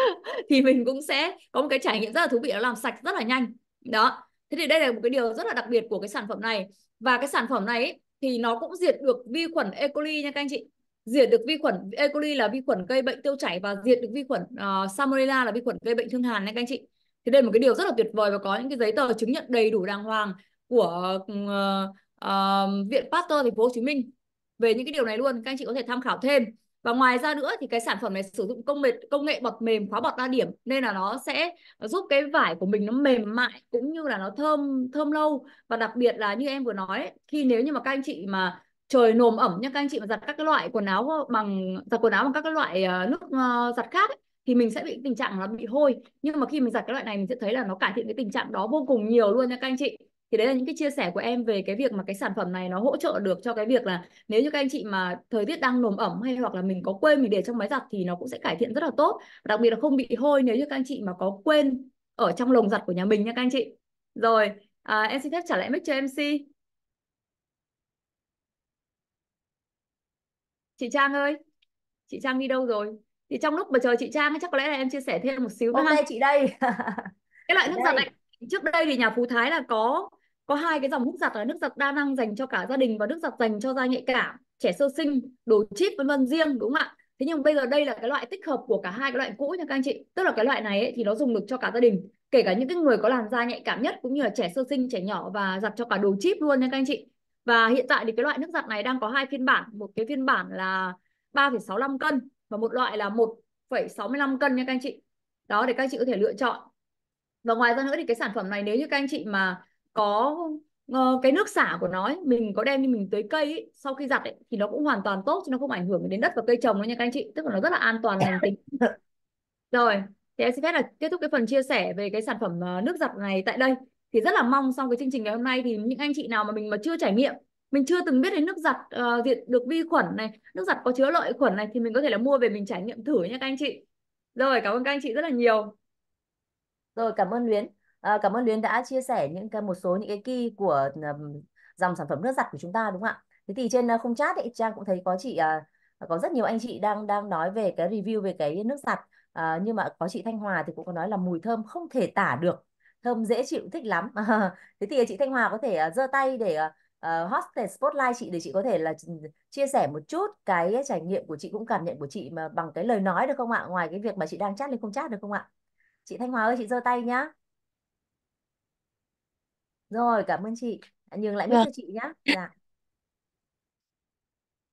thì mình cũng sẽ có một cái trải nghiệm rất là thú vị nó làm sạch rất là nhanh đó thế thì đây là một cái điều rất là đặc biệt của cái sản phẩm này và cái sản phẩm này thì nó cũng diệt được vi khuẩn E. coli nha các anh chị diệt được vi khuẩn E. coli là vi khuẩn gây bệnh tiêu chảy và diệt được vi khuẩn uh, Salmonella là vi khuẩn gây bệnh thương hàn nha các anh chị thì đây là một cái điều rất là tuyệt vời và có những cái giấy tờ chứng nhận đầy đủ đàng hoàng của uh, uh, viện Pasteur thành phố Hồ Chí Minh về những cái điều này luôn các anh chị có thể tham khảo thêm và ngoài ra nữa thì cái sản phẩm này sử dụng công nghệ công nghệ bọt mềm khóa bọt đa điểm nên là nó sẽ giúp cái vải của mình nó mềm mại cũng như là nó thơm thơm lâu và đặc biệt là như em vừa nói khi nếu như mà các anh chị mà trời nồm ẩm nha các anh chị mà giặt các cái loại quần áo bằng giặt quần áo bằng các cái loại ờ, nước ờ, giặt khác ấy, thì mình sẽ bị tình trạng là bị hôi nhưng mà khi mình giặt cái loại này mình sẽ thấy là nó cải thiện cái tình trạng đó vô cùng nhiều luôn nha các anh chị thì đấy là những cái chia sẻ của em về cái việc mà cái sản phẩm này nó hỗ trợ được cho cái việc là nếu như các anh chị mà thời tiết đang nồm ẩm hay hoặc là mình có quên mình để trong máy giặt thì nó cũng sẽ cải thiện rất là tốt đặc biệt là không bị hôi nếu như các anh chị mà có quên ở trong lồng giặt của nhà mình nha các anh chị rồi à, em xin phép trả lại mic cho MC chị Trang ơi chị Trang đi đâu rồi thì trong lúc mà chờ chị Trang chắc có lẽ là em chia sẻ thêm một xíu nữa ha. chị đây cái loại nước giặt này trước đây thì nhà Phú Thái là có có hai cái dòng nước giặt là nước giặt đa năng dành cho cả gia đình và nước giặt dành cho da nhạy cảm trẻ sơ sinh đồ chip vân vân riêng đúng không ạ thế nhưng bây giờ đây là cái loại tích hợp của cả hai cái loại cũ nha các anh chị tức là cái loại này ấy, thì nó dùng được cho cả gia đình kể cả những cái người có làn da nhạy cảm nhất cũng như là trẻ sơ sinh trẻ nhỏ và giặt cho cả đồ chip luôn nha các anh chị và hiện tại thì cái loại nước giặt này đang có hai phiên bản một cái phiên bản là 3,65 cân và một loại là 1,65 cân nha các anh chị đó để các anh chị có thể lựa chọn và ngoài ra nữa thì cái sản phẩm này nếu như các anh chị mà có uh, cái nước xả của nó ấy, mình có đem đi mình tưới cây ấy, sau khi giặt ấy, thì nó cũng hoàn toàn tốt chứ nó không ảnh hưởng đến đất và cây trồng đâu nha các anh chị tức là nó rất là an toàn lành tính rồi thì em xin phép là kết thúc cái phần chia sẻ về cái sản phẩm ờ, nước giặt này tại đây thì rất là mong sau cái chương trình ngày hôm nay thì những anh chị nào mà mình mà chưa trải nghiệm mình chưa từng biết đến nước giặt uh, ờ, diện được vi khuẩn này nước giặt có chứa lợi khuẩn này thì mình có thể là mua về mình trải nghiệm thử nha các anh chị rồi cảm ơn các anh chị rất là nhiều rồi cảm ơn Luyến Ờ, cảm ơn Luyến đã chia sẻ những cái một số những cái key của dòng sản phẩm nước giặt của chúng ta đúng không ạ? Thế thì trên ờ, không chat thì Trang cũng thấy có chị ờ, có rất nhiều anh chị đang đang nói về cái review về cái nước giặt uh, nhưng mà có chị Thanh Hòa thì cũng có nói là mùi thơm không thể tả được, thơm dễ chịu thích lắm. Thế thì chị Thanh Hòa có thể giơ tay để uh, hostess spotlight chị để chị có thể là ừ, chia sẻ một chút cái trải nghiệm của chị cũng cảm nhận của chị mà bằng cái lời nói được không ạ? Ngoài cái việc mà chị đang chat lên không chat được không ạ? Chị Thanh Hòa ơi chị giơ tay nhá. Rồi, cảm ơn chị. À, nhường lại mic dạ. cho chị nhé. Dạ.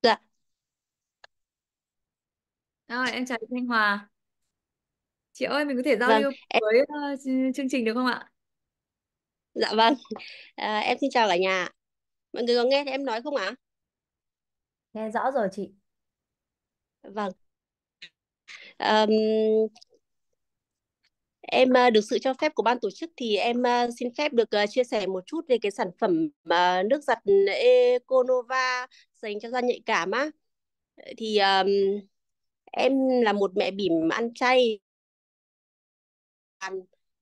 dạ. Rồi, em chào chị Thanh Hòa. Chị ơi, mình có thể giao Vâng, lưu em, với ờ, chương trình được không ạ? dạ vâng. À, em xin chào cả nhà. Mọi người có nghe thấy em nói không ạ? Nghe rõ rồi chị. Vâng. Ờm, Em ờ, được sự cho phép của ban tổ chức thì em ờ, xin phép được ờ, chia sẻ một chút về cái sản phẩm nước giặt Econova dành cho da nhạy cảm á. Thì um, em là một mẹ bỉm ăn chay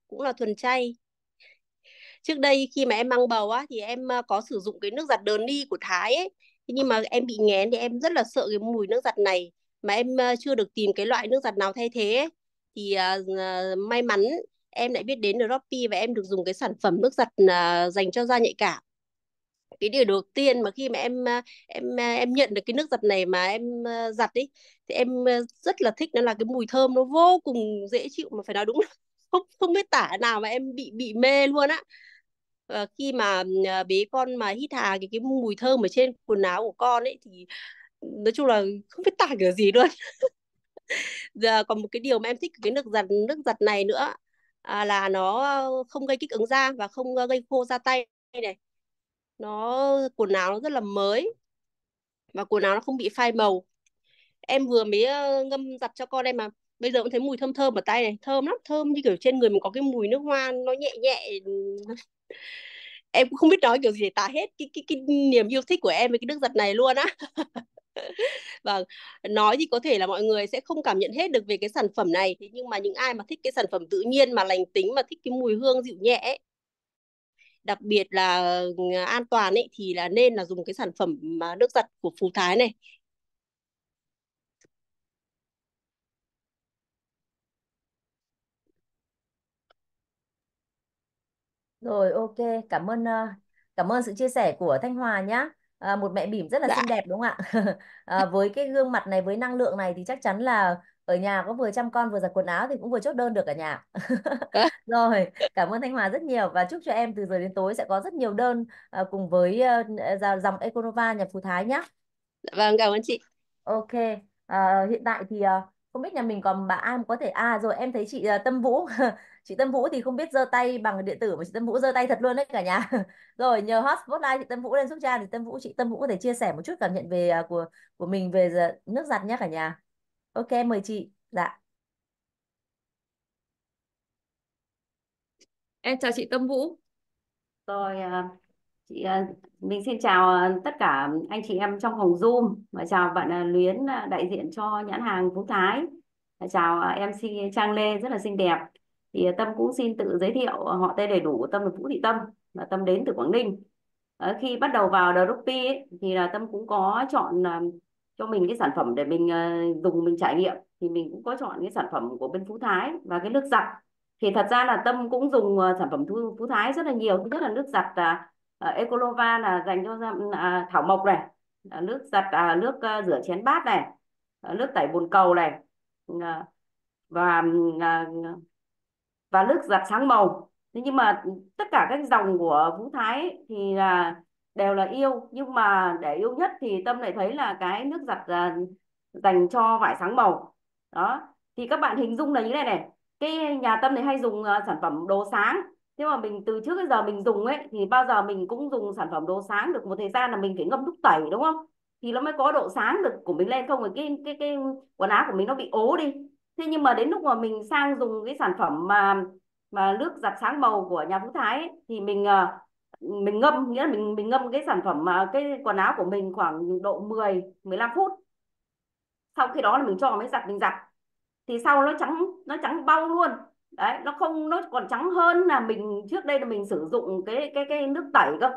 cũng là thuần chay trước đây khi mà em mang bầu á thì em có sử dụng cái nước giặt đờn đi của Thái ấy thế nhưng mà em bị nghén thì em rất là sợ cái mùi nước giặt này mà em chưa được tìm cái loại nước giặt nào thay thế ấy thì uh, may mắn em lại biết đến Dropi và em được dùng cái sản phẩm nước giặt uh, dành cho da nhạy cảm cái điều đầu tiên mà khi mà em em em nhận được cái nước giặt này mà em giặt đi thì em rất là thích nó là cái mùi thơm nó vô cùng dễ chịu mà phải nói đúng không không biết tả nào mà em bị bị mê luôn á và khi mà bé con mà hít hà cái cái mùi thơm ở trên quần áo của con ấy thì nói chung là không biết tả kiểu gì luôn giờ còn một cái điều mà em thích cái nước giặt nước giặt này nữa à, là nó không gây kích ứng da và không ờ, gây khô da tay này nó quần áo nó rất là mới và quần áo nó không bị phai màu em vừa mới ờ, ngâm giặt cho con em mà bây giờ cũng thấy mùi thơm thơm ở tay này thơm lắm thơm như kiểu trên người mình có cái mùi nước hoa nó nhẹ nhẹ em cũng không biết nói kiểu gì để tả hết cái cái cái niềm yêu thích của em với cái nước giặt này luôn á vâng nói thì có thể là mọi người sẽ không cảm nhận hết được về cái sản phẩm này thế nhưng mà những ai mà thích cái sản phẩm tự nhiên mà lành tính mà thích cái mùi hương dịu nhẹ ấy, đặc biệt là ờ, an toàn ấy thì là nên là dùng cái sản phẩm mà nước giặt của Phú Thái này Rồi ok, cảm ơn ờ, cảm ơn sự chia sẻ của Thanh Hòa nhá à, một mẹ bỉm rất là dạ. xinh đẹp đúng không ạ à, với cái gương mặt này với năng lượng này thì chắc chắn là ở nhà có vừa chăm con vừa giặt quần áo thì cũng vừa chốt đơn được ở nhà dạ. rồi cảm ơn Thanh Hòa rất nhiều và chúc cho em từ giờ đến tối sẽ có rất nhiều đơn à, cùng với à, dòng Econova nhà Phú Thái nhé dạ vâng cảm ơn chị ok à, hiện tại thì à, không biết nhà mình còn bà ai có thể à rồi em thấy chị à, Tâm Vũ chị tâm Vũ thì không biết giơ tay bằng điện tử mà chị tâm Vũ giơ tay thật luôn đấy cả nhà rồi nhờ hot spotlight chị tâm Vũ lên giúp cha thì tâm Vũ chị tâm Vũ có thể chia sẻ một chút cảm nhận về à, của của mình về nước giặt nhé cả nhà ok mời chị dạ em chào chị Tâm Vũ rồi à, chị uh, mình xin chào tất cả anh chị em trong phòng Zoom và chào bạn Luyến đại diện cho nhãn hàng vũ Thái chào MC Trang Lê rất là xinh đẹp thì tâm cũng xin tự giới thiệu ờ, họ tên đầy đủ của tâm là vũ thị tâm là tâm đến từ quảng ninh à, khi bắt đầu vào Droopy ấy, thì là tâm cũng có chọn uh, cho mình cái sản phẩm để mình uh, dùng mình trải nghiệm thì mình cũng có chọn cái sản phẩm của bên Phú Thái và cái nước giặt thì thật ra là tâm cũng dùng uh, sản phẩm Phú, Phú Thái rất là nhiều thứ nhất là nước giặt là uh, Ecolova là dành cho uh, thảo mộc này uh, nước giặt uh, nước uh, rửa chén bát này uh, nước tẩy bồn cầu này uh, và uh, và nước giặt sáng màu thế nhưng mà tất cả các dòng của Vũ Thái thì là đều là yêu nhưng mà để yêu nhất thì Tâm lại thấy là cái nước giặt à, dành cho vải sáng màu đó thì các bạn hình dung là như thế này này cái nhà Tâm này hay dùng à, sản phẩm đồ sáng nhưng mà mình từ trước đến giờ mình dùng ấy thì bao giờ mình cũng dùng sản phẩm đồ sáng được một thời gian là mình phải ngâm nước tẩy đúng không thì nó mới có độ sáng được của mình lên không rồi cái cái cái quần áo của mình nó bị ố đi thế nhưng mà đến lúc mà mình sang dùng cái sản phẩm mà mà nước giặt sáng màu của nhà Phú Thái ấy, thì mình ờ, mình ngâm nghĩa là mình mình ngâm cái sản phẩm mà cái quần áo của mình khoảng độ 10 15 phút sau khi đó là mình cho mới giặt mình giặt thì sau nó trắng nó trắng bao luôn đấy nó không nó còn trắng hơn là mình trước đây là mình sử dụng cái cái cái nước tẩy cơ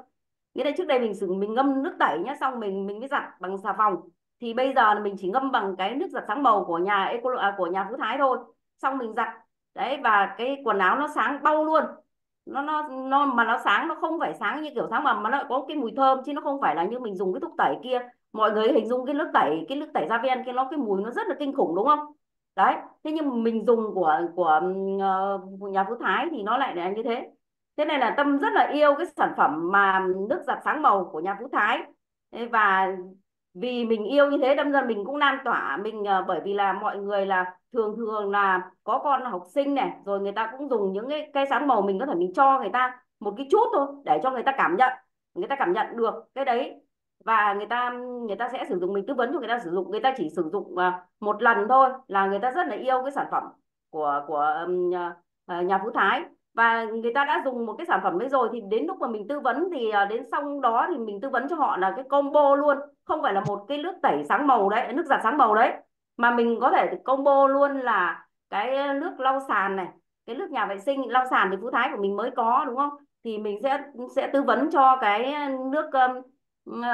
nghĩa là trước đây mình sử mình ngâm nước tẩy nhá xong mình mình mới giặt bằng xà phòng thì bây giờ là mình chỉ ngâm bằng cái nước giặt sáng màu của nhà à, của nhà Phú Thái thôi xong mình giặt đấy và cái quần áo nó sáng bao luôn nó nó nó mà nó sáng nó không phải sáng như kiểu sáng mà mà nó có cái mùi thơm chứ nó không phải là như mình dùng cái thuốc tẩy kia mọi người hình dung cái nước tẩy cái nước tẩy da ven cái nó cái mùi nó rất là kinh khủng đúng không đấy thế nhưng mình dùng của của uh, nhà phú thái thì nó lại là như thế thế này là tâm rất là yêu cái sản phẩm mà nước giặt sáng màu của nhà phú thái và vì mình yêu như thế đâm ra mình cũng lan tỏa mình uh, bởi vì là mọi người là thường thường là có con học sinh này rồi người ta cũng dùng những cái cây sáng màu mình có thể mình cho người ta một cái chút thôi để cho người ta cảm nhận người ta cảm nhận được cái đấy và người ta người ta sẽ sử dụng mình tư vấn cho người ta sử dụng người ta chỉ sử dụng uh, một lần thôi là người ta rất là yêu cái sản phẩm của của um, uh, nhà phú thái và người ta đã dùng một cái sản phẩm đấy rồi thì đến lúc mà mình tư vấn thì à, đến xong đó thì mình tư vấn cho họ là cái combo luôn không phải là một cái nước tẩy sáng màu đấy nước giặt sáng màu đấy mà mình có thể combo luôn là cái nước lau sàn này cái nước nhà vệ sinh lau sàn thì phú thái của mình mới có đúng không thì mình sẽ sẽ tư vấn cho cái nước ờ,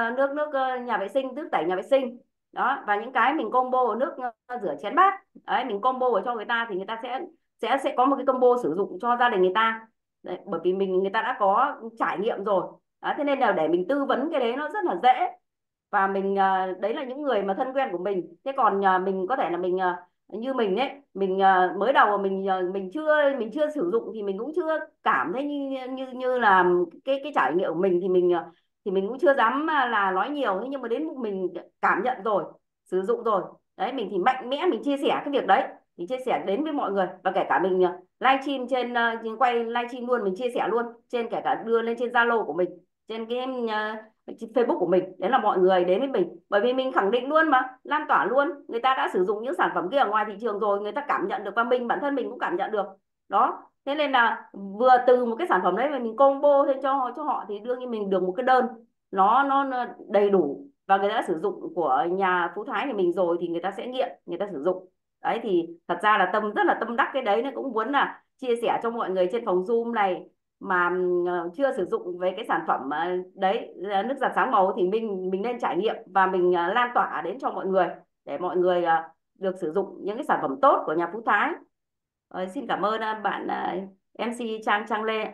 nước nước nhà vệ sinh nước tẩy nhà vệ sinh đó và những cái mình combo ở nước rửa chén bát đấy mình combo ở cho người ta thì người ta sẽ sẽ sẽ có một cái combo sử dụng cho gia đình người ta đấy, bởi vì mình người ta đã có trải nghiệm rồi đó, thế nên là để mình tư vấn cái đấy nó rất là dễ và mình ờ, đấy là những người mà thân quen của mình thế còn ờ, mình có thể là mình ờ, như mình ấy mình mới đầu mình mình chưa mình chưa sử dụng thì mình cũng chưa cảm thấy như như như là cái cái trải nghiệm của mình thì mình thì mình cũng chưa dám là nói nhiều thế nhưng mà đến mình cảm nhận rồi sử dụng rồi đấy mình thì mạnh mẽ mình chia sẻ cái việc đấy thì chia sẻ đến với mọi người và kể cả mình ờ, live stream trên uh, quay live stream luôn mình chia sẻ luôn trên kể cả đưa lên trên Zalo của mình trên cái uh, Facebook của mình đấy là mọi người đến với mình bởi vì mình khẳng định luôn mà lan tỏa luôn người ta đã sử dụng những sản phẩm kia ở ngoài thị trường rồi người ta cảm nhận được và mình bản thân mình cũng cảm nhận được đó thế nên là vừa từ một cái sản phẩm đấy mà mình combo thêm cho cho họ thì đương nhiên mình được một cái đơn nó nó đầy đủ và người ta đã sử dụng của nhà phú thái thì mình rồi thì người ta sẽ nghiện người ta sử dụng đấy thì thật ra là tâm rất là tâm đắc cái đấy nó cũng muốn là chia sẻ cho mọi người trên phòng zoom này mà ờ, chưa sử dụng với cái sản phẩm ờ, đấy ờ, nước giặt sáng màu thì mình mình nên trải nghiệm và mình lan tỏa đến cho mọi người để mọi người được sử dụng những cái sản phẩm tốt của nhà Phú Thái. Rồi, xin cảm ơn bạn MC Trang Trang Lê.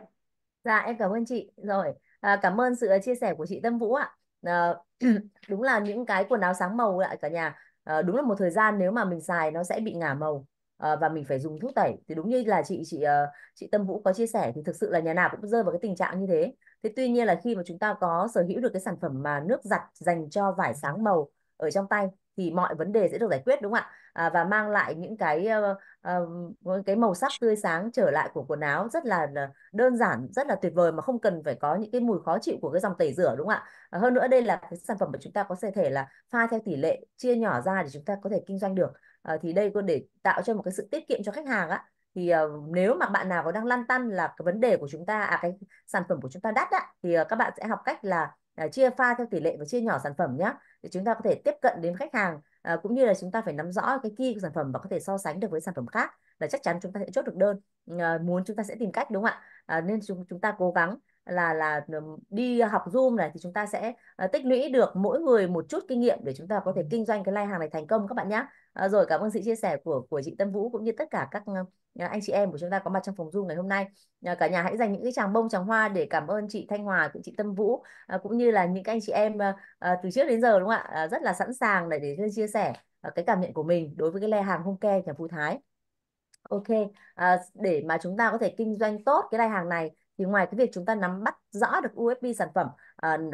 Dạ em cảm ơn chị. Rồi à, cảm ơn sự chia sẻ của chị Tâm Vũ ạ. À, đúng là những cái quần áo sáng màu lại cả nhà Ờ, đúng là một thời gian nếu mà mình xài nó sẽ bị ngả màu ờ, và mình phải dùng thuốc tẩy thì đúng như là chị chị ờ, chị Tâm Vũ có chia sẻ thì thực sự là nhà nào cũng rơi vào cái tình trạng như thế thế tuy nhiên là khi mà chúng ta có sở hữu được cái sản phẩm mà nước giặt dành cho vải sáng màu ở trong tay thì mọi vấn đề sẽ được giải quyết đúng không ạ à, và mang lại những cái uh, uh, cái màu sắc tươi sáng trở lại của quần áo rất là ờ, đơn giản rất là tuyệt vời mà không cần phải có những cái mùi khó chịu của cái dòng tẩy rửa đúng không ạ à, hơn nữa đây là cái sản phẩm mà chúng ta có thể là pha theo tỷ lệ chia nhỏ ra để chúng ta có thể kinh doanh được à, thì đây còn để tạo cho một cái sự tiết kiệm cho khách hàng á thì uh, nếu mà bạn nào có đang lăn tăn là cái vấn đề của chúng ta à cái sản phẩm của chúng ta đắt á thì uh, các bạn sẽ học cách là Ờ, chia pha theo tỷ lệ và chia nhỏ sản phẩm nhé để chúng ta có thể tiếp cận đến khách hàng à, cũng như là chúng ta phải nắm rõ cái key của sản phẩm và có thể so sánh được với sản phẩm khác là chắc chắn chúng ta sẽ chốt được đơn à, muốn chúng ta sẽ tìm cách đúng không ạ à, nên chúng chúng ta cố gắng là là đi học zoom này thì chúng ta sẽ à, tích lũy được mỗi người một chút kinh nghiệm để chúng ta có thể kinh doanh cái lai hàng này thành công các bạn nhé à, rồi cảm ơn sự chia sẻ của của chị Tâm Vũ cũng như tất cả các anh chị em của chúng ta có mặt trong phòng Zoom ngày hôm nay. Cả nhà hãy dành những cái tràng bông, tràng hoa để cảm ơn chị Thanh Hòa, chị Tâm Vũ à, cũng như là những anh chị em à, à, từ trước đến giờ đúng không ạ? Rất là sẵn sàng để để chia sẻ cái cảm nhận của mình đối với cái le hàng Homecare nhà Phú Thái. Ok, để mà chúng ta có thể kinh doanh tốt cái đai hàng này thì ngoài cái việc chúng ta nắm bắt rõ được USP sản phẩm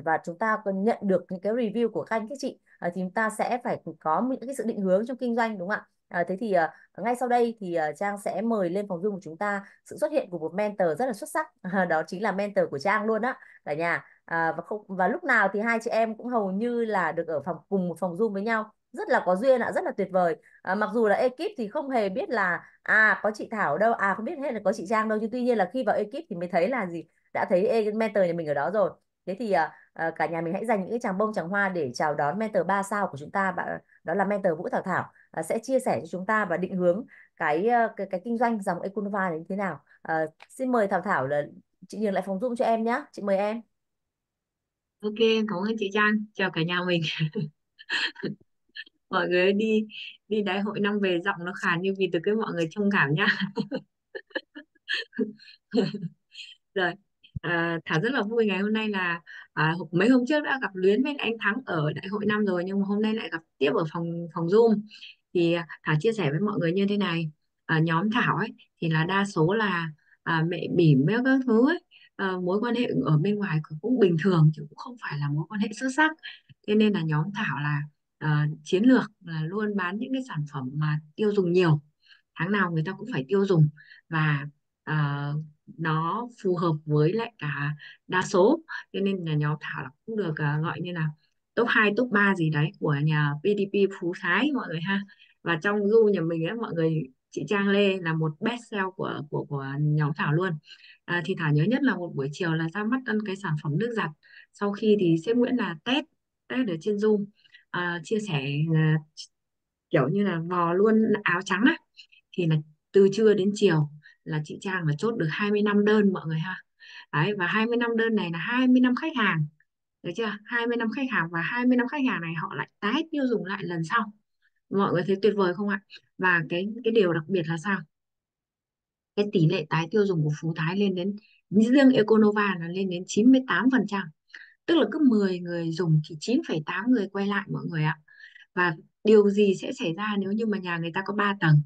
và chúng ta còn nhận được những cái review của các anh các chị thì chúng ta sẽ phải có những cái sự định hướng trong kinh doanh đúng không ạ? À, thế thì uh, ngay sau đây thì uh, Trang sẽ mời lên phòng Zoom của chúng ta sự xuất hiện của một mentor rất là xuất sắc, à, đó chính là mentor của Trang luôn á, cả nhà. À, và không và lúc nào thì hai chị em cũng hầu như là được ở phòng cùng một phòng Zoom với nhau rất là có duyên ạ, rất là tuyệt vời. À, mặc dù là ekip thì không hề biết là à có chị Thảo đâu, à không biết hết là có chị Trang đâu, nhưng tuy nhiên là khi vào ekip thì mới thấy là gì, đã thấy e, mentor nhà mình ở đó rồi. Thế thì à, cả nhà mình hãy dành những cái tràng bông tràng hoa để chào đón mentor ba sao của chúng ta, bạn đó là mentor Vũ Thảo Thảo. Ờ, sẽ chia sẻ cho chúng ta và định hướng cái ờ, cái, cái kinh doanh dòng Econova này như thế nào. À, xin mời Thảo Thảo là chị nhường lại phòng Zoom cho em nhé. Chị mời em. Ok, cảm ơn chị Trang. Chào cả nhà mình. mọi người đi đi đại hội năm về giọng nó khàn như vì từ cái mọi người thông cảm nhá. Rồi, à, Thảo rất là vui ngày hôm nay là à, mấy hôm trước đã gặp Luyến với anh Thắng ở đại hội năm rồi nhưng mà hôm nay lại gặp tiếp ở phòng phòng Zoom thì à, Thảo chia sẻ với mọi người như thế này à, nhóm Thảo ấy thì là đa số là à, mẹ bỉm với các thứ ấy à, mối quan hệ ở bên ngoài cũng bình thường chứ cũng không phải là mối quan hệ xuất sắc thế nên là nhóm Thảo là à, chiến lược là luôn bán những cái sản phẩm mà tiêu dùng nhiều tháng nào người ta cũng phải tiêu dùng và à, nó phù hợp với lại cả đa số cho nên là nhóm Thảo là cũng được à, gọi như là top 2, top 3 gì đấy của nhà PDP Phú Thái mọi người ha và trong du nhà mình ấy mọi người chị Trang Lê là một best sell của của của nhóm Thảo luôn à, thì Thảo nhớ nhất là một buổi chiều là ra mắt ăn cái sản phẩm nước giặt sau khi thì sếp Nguyễn là test test ở trên Zoom à, chia sẻ à, kiểu như là vò luôn áo trắng á thì là từ trưa đến chiều là chị Trang là chốt được 20 năm đơn mọi người ha đấy và 20 năm đơn này là 20 năm khách hàng được chưa 20 năm khách hàng và 20 năm khách hàng này họ lại tái tiêu dùng lại lần sau mọi người thấy tuyệt vời không ạ và cái cái điều đặc biệt là sao cái tỷ lệ tái tiêu dùng của Phú Thái lên đến riêng Econova là lên đến 98%. Tức là cứ 10 người dùng thì 9,8 người quay lại mọi người ạ. Và điều gì sẽ xảy ra nếu như mà nhà người ta có 3 tầng,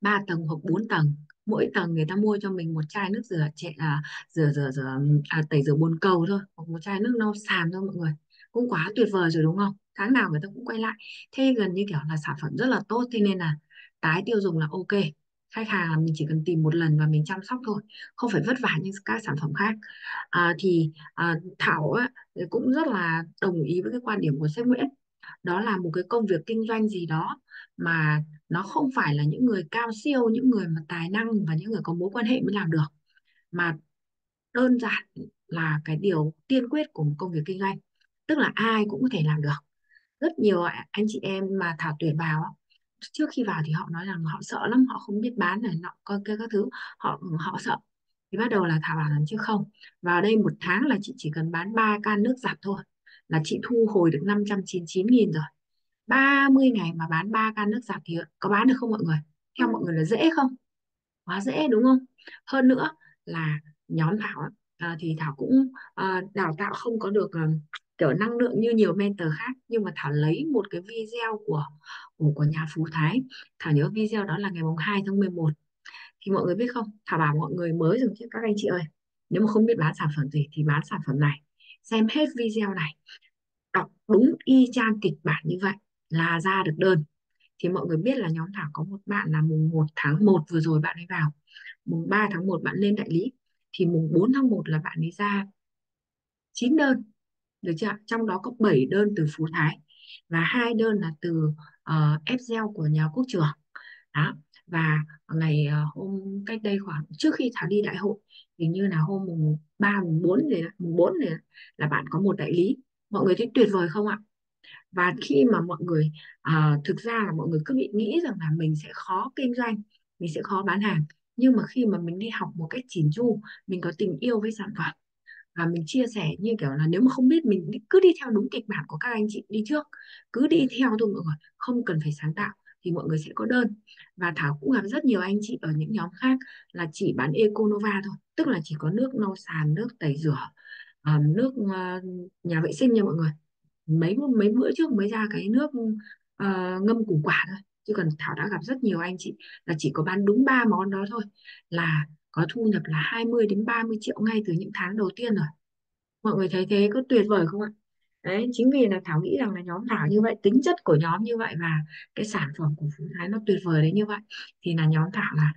3 tầng hoặc 4 tầng, mỗi tầng người ta mua cho mình một chai nước rửa trẻ là rửa rửa rửa à, tẩy rửa bồn cầu thôi, hoặc một chai nước lau sàn thôi mọi người cũng quá tuyệt vời rồi đúng không tháng nào người ta cũng quay lại thế gần như kiểu là sản phẩm rất là tốt thế nên là tái tiêu dùng là ok khách hàng là mình chỉ cần tìm một lần và mình chăm sóc thôi không phải vất vả như các sản phẩm khác à, thì à, thảo á, cũng rất là đồng ý với cái quan điểm của sếp nguyễn đó là một cái công việc kinh doanh gì đó mà nó không phải là những người cao siêu những người mà tài năng và những người có mối quan hệ mới làm được mà đơn giản là cái điều tiên quyết của một công việc kinh doanh tức là ai cũng có thể làm được rất nhiều anh chị em mà thảo tuyển vào trước khi vào thì họ nói rằng họ sợ lắm họ không biết bán này nọ coi kia các thứ họ họ sợ thì bắt đầu là thảo bảo làm chứ không vào đây một tháng là chị chỉ cần bán 3 can nước giặt thôi là chị thu hồi được 599 nghìn rồi 30 ngày mà bán 3 can nước giặt thì có bán được không mọi người theo mọi người là dễ không quá dễ đúng không hơn nữa là nhóm thảo à, thì thảo cũng à, đào tạo không có được à, kiểu năng lượng như nhiều mentor khác nhưng mà thảo lấy một cái video của của, của nhà phú thái thảo nhớ video đó là ngày mùng 2 tháng 11 thì mọi người biết không thảo bảo mọi người mới dùng chứ các anh chị ơi nếu mà không biết bán sản phẩm gì thì bán sản phẩm này xem hết video này đọc đúng y chang kịch bản như vậy là ra được đơn thì mọi người biết là nhóm thảo có một bạn là mùng 1 tháng 1 vừa rồi bạn ấy vào mùng 3 tháng 1 bạn lên đại lý thì mùng 4 tháng 1 là bạn ấy ra 9 đơn được chưa trong đó có 7 đơn từ Phú Thái và hai đơn là từ uh, ờ, Excel của nhà quốc trưởng đó và ngày uh, hôm cách đây khoảng trước khi Thảo đi đại hội hình như là hôm mùng 3 mùng 4 gì mùng 4 gì là bạn có một đại lý mọi người thấy tuyệt vời không ạ và khi mà mọi người uh, thực ra là mọi người cứ bị nghĩ rằng là mình sẽ khó kinh doanh mình sẽ khó bán hàng nhưng mà khi mà mình đi học một cách chỉn chu mình có tình yêu với sản phẩm và mình chia sẻ như kiểu là nếu mà không biết mình cứ đi theo đúng kịch bản của các anh chị đi trước cứ đi theo thôi mọi người không cần phải sáng tạo thì mọi người sẽ có đơn và thảo cũng gặp rất nhiều anh chị ở những nhóm khác là chỉ bán econova thôi tức là chỉ có nước lau sàn nước tẩy rửa nước ờ, nhà vệ sinh nha mọi người mấy mấy bữa trước mới ra cái nước uh, ngâm củ quả thôi chứ còn Thảo đã gặp rất nhiều anh chị là chỉ có bán đúng ba món đó thôi là có thu nhập là 20 đến 30 triệu ngay từ những tháng đầu tiên rồi mọi người thấy thế có tuyệt vời không ạ đấy chính vì là Thảo nghĩ rằng là nhóm Thảo như vậy tính chất của nhóm như vậy và cái sản phẩm của Phú Thái nó tuyệt vời đấy như vậy thì là nhóm Thảo là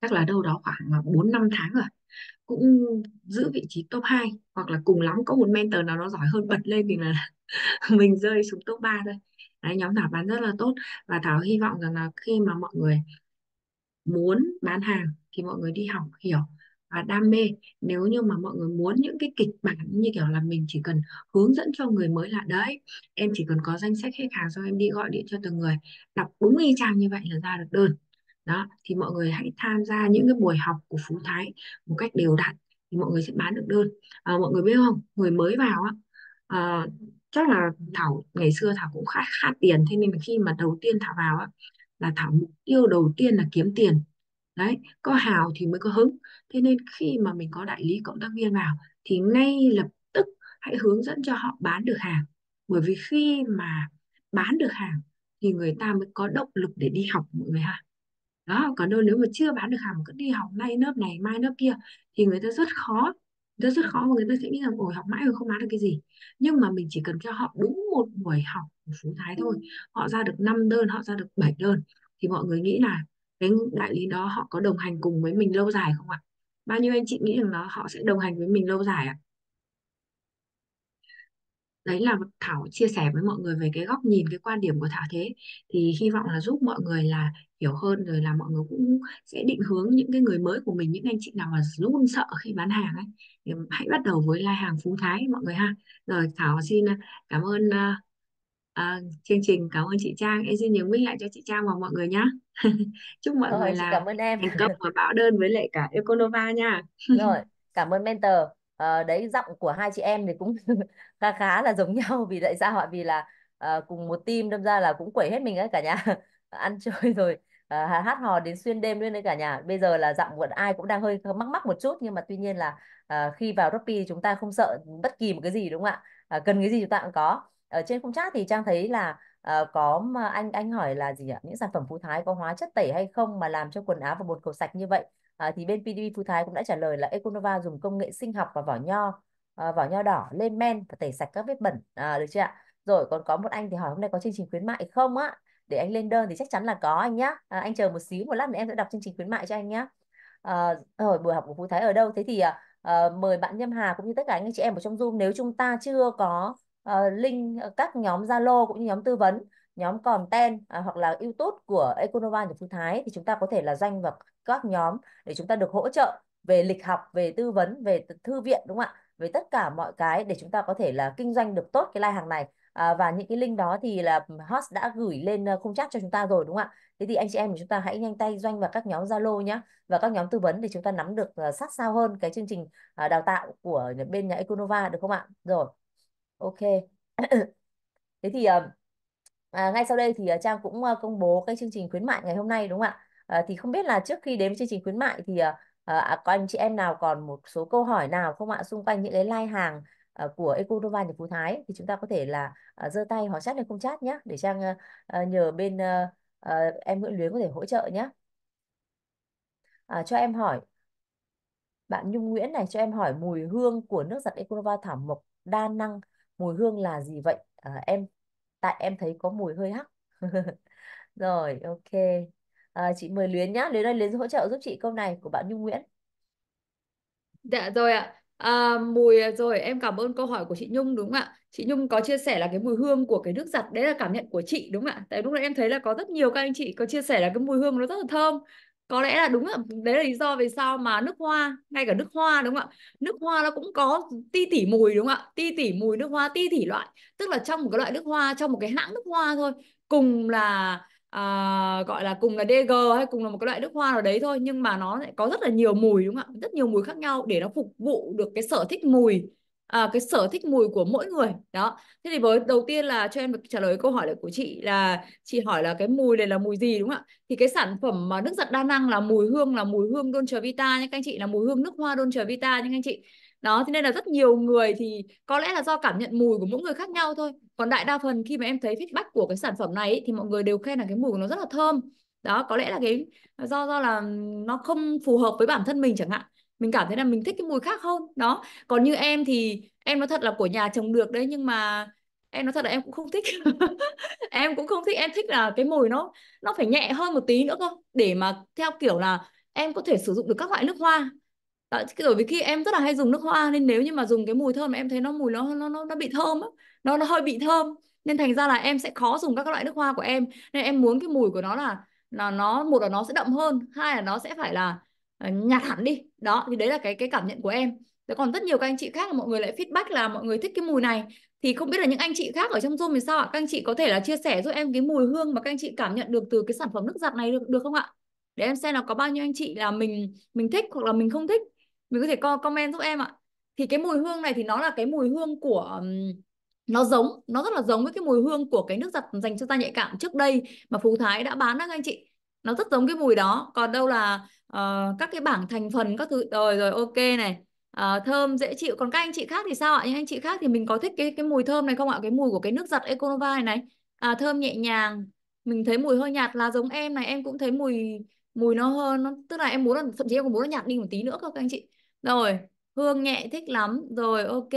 chắc là đâu đó khoảng 4 5 tháng rồi cũng giữ vị trí top 2 hoặc là cùng lắm có một mentor nào nó giỏi hơn bật lên thì là mình rơi xuống top 3 thôi Đấy, nhóm Thảo bán rất là tốt và Thảo hy vọng rằng là khi mà mọi người muốn bán hàng thì mọi người đi học hiểu và đam mê nếu như mà mọi người muốn những cái kịch bản như kiểu là mình chỉ cần hướng dẫn cho người mới là đấy em chỉ cần có danh sách khách hàng xong em đi gọi điện cho từng người đọc đúng y chang như vậy là ra được đơn đó thì mọi người hãy tham gia những cái buổi học của Phú Thái một cách đều đặn thì mọi người sẽ bán được đơn à, mọi người biết không người mới vào á à, chắc là thảo ngày xưa thảo cũng khá khá tiền thế nên khi mà đầu tiên thảo vào á là thảo mục tiêu đầu tiên là kiếm tiền đấy có hào thì mới có hứng thế nên khi mà mình có đại lý cộng tác viên vào thì ngay lập tức hãy hướng dẫn cho họ bán được hàng bởi vì khi mà bán được hàng thì người ta mới có động lực để đi học mọi người ha đó còn đâu nếu mà chưa bán được hàng cứ đi học nay lớp này mai lớp kia thì người ta rất khó rất rất khó mà người ta sẽ nghĩ rằng ôi học mãi rồi không bán được cái gì nhưng mà mình chỉ cần cho họ đúng một buổi học của phú thái ừ. thôi họ ra được 5 đơn họ ra được 7 đơn thì mọi người nghĩ là cái đại lý đó họ có đồng hành cùng với mình lâu dài không ạ bao nhiêu anh chị nghĩ rằng nó họ sẽ đồng hành với mình lâu dài ạ đấy là Thảo chia sẻ với mọi người về cái góc nhìn cái quan điểm của Thảo thế thì hy vọng là giúp mọi người là hiểu hơn rồi là mọi người cũng sẽ định hướng những cái người mới của mình những anh chị nào mà luôn sợ khi bán hàng ấy thì hãy bắt đầu với lai hàng phú thái mọi người ha rồi Thảo xin à, cảm ơn uh, uh, chương trình cảm ơn chị Trang em xin nhường mic lại cho chị Trang và mọi người nhé chúc mọi rồi, người là cảm ơn em thành công và bão đơn với lại cả Econova nha rồi cảm ơn mentor à, đấy giọng của hai chị em thì cũng khá khá là giống nhau vì tại sao ạ vì là à, cùng một team đâm ra là cũng quẩy hết mình ấy cả nhà ăn chơi rồi à, hát hò đến xuyên đêm luôn đấy cả nhà bây giờ là giọng của ai cũng đang hơi mắc mắc một chút nhưng mà tuy nhiên là à, khi vào Robby chúng ta không sợ bất kỳ một cái gì đúng không ạ à, cần cái gì chúng ta cũng có ở trên khung chat thì trang thấy là à, có anh anh hỏi là gì ạ những sản phẩm phú thái có hóa chất tẩy hay không mà làm cho quần áo và bột cầu sạch như vậy à, thì bên PDB Phú Thái cũng đã trả lời là Econova dùng công nghệ sinh học và vỏ nho à, vỏ nho đỏ lên men và tẩy sạch các vết bẩn à, được chưa ạ rồi còn có một anh thì hỏi hôm nay có chương trình khuyến mại không á để anh lên đơn thì chắc chắn là có anh nhá à, anh chờ một xíu một lát nữa em sẽ đọc chương trình khuyến mại cho anh nhá à, rồi buổi học của Phú Thái ở đâu thế thì à, mời bạn Nhâm Hà cũng như tất cả anh chị em ở trong Zoom nếu chúng ta chưa có uh, link các nhóm Zalo cũng như nhóm tư vấn nhóm còm tên à, hoặc là YouTube của Econovan của Phú Thái thì chúng ta có thể là danh vào các nhóm để chúng ta được hỗ trợ về lịch học, về tư vấn, về thư viện đúng không ạ? Về tất cả mọi cái để chúng ta có thể là kinh doanh được tốt cái lai hàng này. À, và những cái link đó thì là host đã gửi lên ờ, khung chat cho chúng ta rồi đúng không ạ? Thế thì anh chị em chúng ta hãy nhanh tay doanh vào các nhóm Zalo nhé và các nhóm tư vấn để chúng ta nắm được ờ, sát sao hơn cái chương trình à, đào tạo của bên nhà Econova được không ạ? Rồi. Ok. Thế thì uh, À, ngay sau đây thì uh, Trang cũng uh, công bố cái chương trình khuyến mại ngày hôm nay đúng không ạ? À, thì không biết là trước khi đến với chương trình khuyến mại thì uh, à, có anh chị em nào còn một số câu hỏi nào không ạ xung quanh những cái like hàng uh, của Ecodova Nhật Phú Thái thì chúng ta có thể là uh, giơ tay hoặc chat hay không chat nhé để Trang uh, nhờ bên uh, uh, em Nguyễn Luyến có thể hỗ trợ nhé. À, cho em hỏi bạn Nhung Nguyễn này cho em hỏi mùi hương của nước giặt Ecodova thảo mộc đa năng mùi hương là gì vậy? À, em tại em thấy có mùi hơi hắc rồi ok à, chị mời Luyến nhá Luyến ơi Luyến hỗ trợ giúp chị câu này của bạn Nhung Nguyễn Dạ rồi ạ. À, mùi à, rồi em cảm ơn câu hỏi của chị Nhung đúng không ạ? Chị Nhung có chia sẻ là cái mùi hương của cái nước giặt đấy là cảm nhận của chị đúng không ạ? Tại lúc nãy em thấy là có rất nhiều các anh chị có chia sẻ là cái mùi hương nó rất là thơm có lẽ là đúng là đấy là lý do vì sao mà nước hoa ngay cả nước hoa đúng không ạ nước hoa nó cũng có ti tỉ mùi đúng không ạ ti tỉ mùi nước hoa ti tỉ loại tức là trong một cái loại nước hoa trong một cái hãng nước hoa thôi cùng là à, gọi là cùng là DG hay cùng là một cái loại nước hoa nào đấy thôi nhưng mà nó lại có rất là nhiều mùi đúng không ạ rất nhiều mùi khác nhau để nó phục vụ được cái sở thích mùi à, cái sở thích mùi của mỗi người đó thế thì với đầu tiên là cho em được trả lời câu hỏi của chị là chị hỏi là cái mùi này là mùi gì đúng không ạ thì cái sản phẩm mà nước giặt đa năng là mùi hương là mùi hương Dolce Vita nhé các anh chị là mùi hương nước hoa Dolce Vita nhé các anh chị đó thế nên là rất nhiều người thì có lẽ là do cảm nhận mùi của mỗi người khác nhau thôi còn đại đa phần khi mà em thấy feedback của cái sản phẩm này ấy, thì mọi người đều khen là cái mùi của nó rất là thơm đó có lẽ là cái do do là nó không phù hợp với bản thân mình chẳng hạn mình cảm thấy là mình thích cái mùi khác hơn đó còn như em thì em nói thật là của nhà trồng được đấy nhưng mà em nói thật là em cũng không thích em cũng không thích em thích là cái mùi nó nó phải nhẹ hơn một tí nữa cơ để mà theo kiểu là em có thể sử dụng được các loại nước hoa đó, bởi vì khi em rất là hay dùng nước hoa nên nếu như mà dùng cái mùi thơm mà em thấy nó mùi nó nó nó, nó bị thơm á nó nó hơi bị thơm nên thành ra là em sẽ khó dùng các loại nước hoa của em nên em muốn cái mùi của nó là là nó một là nó sẽ đậm hơn hai là nó sẽ phải là ờ, nhạt hẳn đi đó thì đấy là cái cái cảm nhận của em Thế còn rất nhiều các anh chị khác là mọi người lại feedback là mọi người thích cái mùi này thì không biết là những anh chị khác ở trong Zoom thì sao ạ? Các anh chị có thể là chia sẻ giúp em cái mùi hương mà các anh chị cảm nhận được từ cái sản phẩm nước giặt này được được không ạ? Để em xem là có bao nhiêu anh chị là mình mình thích hoặc là mình không thích. Mình có thể co comment giúp em ạ. Thì cái mùi hương này thì nó là cái mùi hương của nó giống, nó rất là giống với cái mùi hương của cái nước giặt dành cho da nhạy cảm trước đây mà Phú Thái đã bán đó các anh chị. Nó rất giống cái mùi đó. Còn đâu là Ờ, các cái bảng thành phần các thứ rồi rồi ok này uh, thơm dễ chịu còn các anh chị khác thì sao ạ những anh chị khác thì mình có thích cái cái mùi thơm này không ạ cái mùi của cái nước giặt Econova này à, thơm nhẹ nhàng mình thấy mùi hơi nhạt là giống em này em cũng thấy mùi mùi nó hơn nó tức là em muốn là thậm chí em cũng muốn là nhạt đi một tí nữa các anh chị rồi hương nhẹ thích lắm rồi ok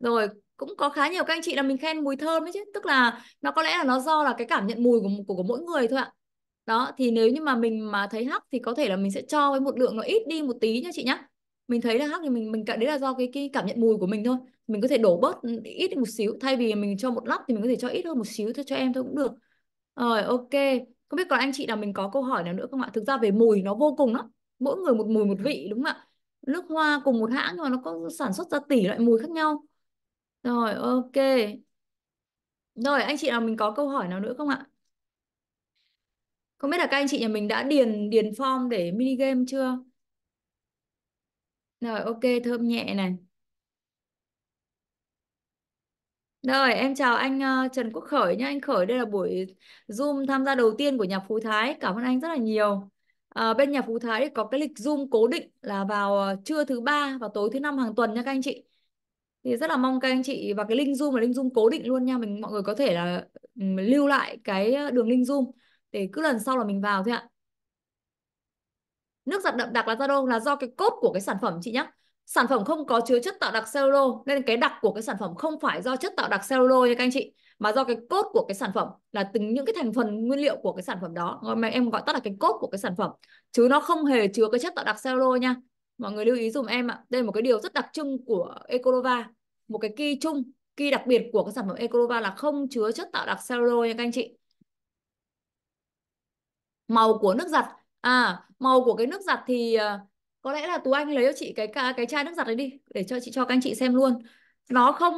rồi cũng có khá nhiều các anh chị là mình khen mùi thơm đấy chứ tức là nó có lẽ là nó do là cái cảm nhận mùi của của, của mỗi người thôi ạ đó thì nếu như mà mình mà thấy hắc thì có thể là mình sẽ cho với một lượng nó ít đi một tí nha chị nhá mình thấy là hắc thì mình mình cảm đấy là do cái cái cảm nhận mùi của mình thôi mình có thể đổ bớt ừ, ít đi một xíu thay vì mình cho một lát thì mình có thể cho ít hơn một xíu thôi cho em thôi cũng được rồi ok không biết còn anh chị nào mình có câu hỏi nào nữa không ạ thực ra về mùi nó vô cùng lắm mỗi người một mùi một vị đúng không ạ nước hoa cùng một hãng nhưng mà nó có sản xuất ra tỷ loại mùi khác nhau rồi ok rồi anh chị nào mình có câu hỏi nào nữa không ạ không biết là các anh chị nhà mình đã điền điền form để mini game chưa? Rồi ok, thơm nhẹ này. Rồi, em chào anh ờ, Trần Quốc Khởi nhé. Anh Khởi đây là buổi Zoom tham gia đầu tiên của nhà Phú Thái. Cảm ơn anh rất là nhiều. À, bên nhà Phú Thái có cái lịch Zoom cố định là vào ờ, trưa thứ ba và tối thứ năm hàng tuần nha các anh chị. Thì rất là mong các anh chị và cái link Zoom là link Zoom cố định luôn nha. Mình mọi người có thể là ừ, lưu lại cái đường link Zoom để cứ lần sau là mình vào thôi ạ nước giặt đậm đặc là zalo là do cái cốt của cái sản phẩm chị nhé sản phẩm không có chứa chất tạo đặc cellulose nên cái đặc của cái sản phẩm không phải do chất tạo đặc cellulose nha các anh chị mà do cái cốt của cái sản phẩm là từng những cái thành phần nguyên liệu của cái sản phẩm đó mà em gọi tắt là cái cốt của cái sản phẩm chứ nó không hề chứa cái chất tạo đặc cellulose nha mọi người lưu ý dùm em ạ đây là một cái điều rất đặc trưng của Ecolova một cái kỳ chung kỳ đặc biệt của cái sản phẩm Ecolova là không chứa chất tạo đặc cellulose nha các anh chị màu của nước giặt à màu của cái nước giặt thì ờ, có lẽ là tú anh lấy cho chị cái cái chai nước giặt đấy đi để cho chị cho các anh chị xem luôn nó không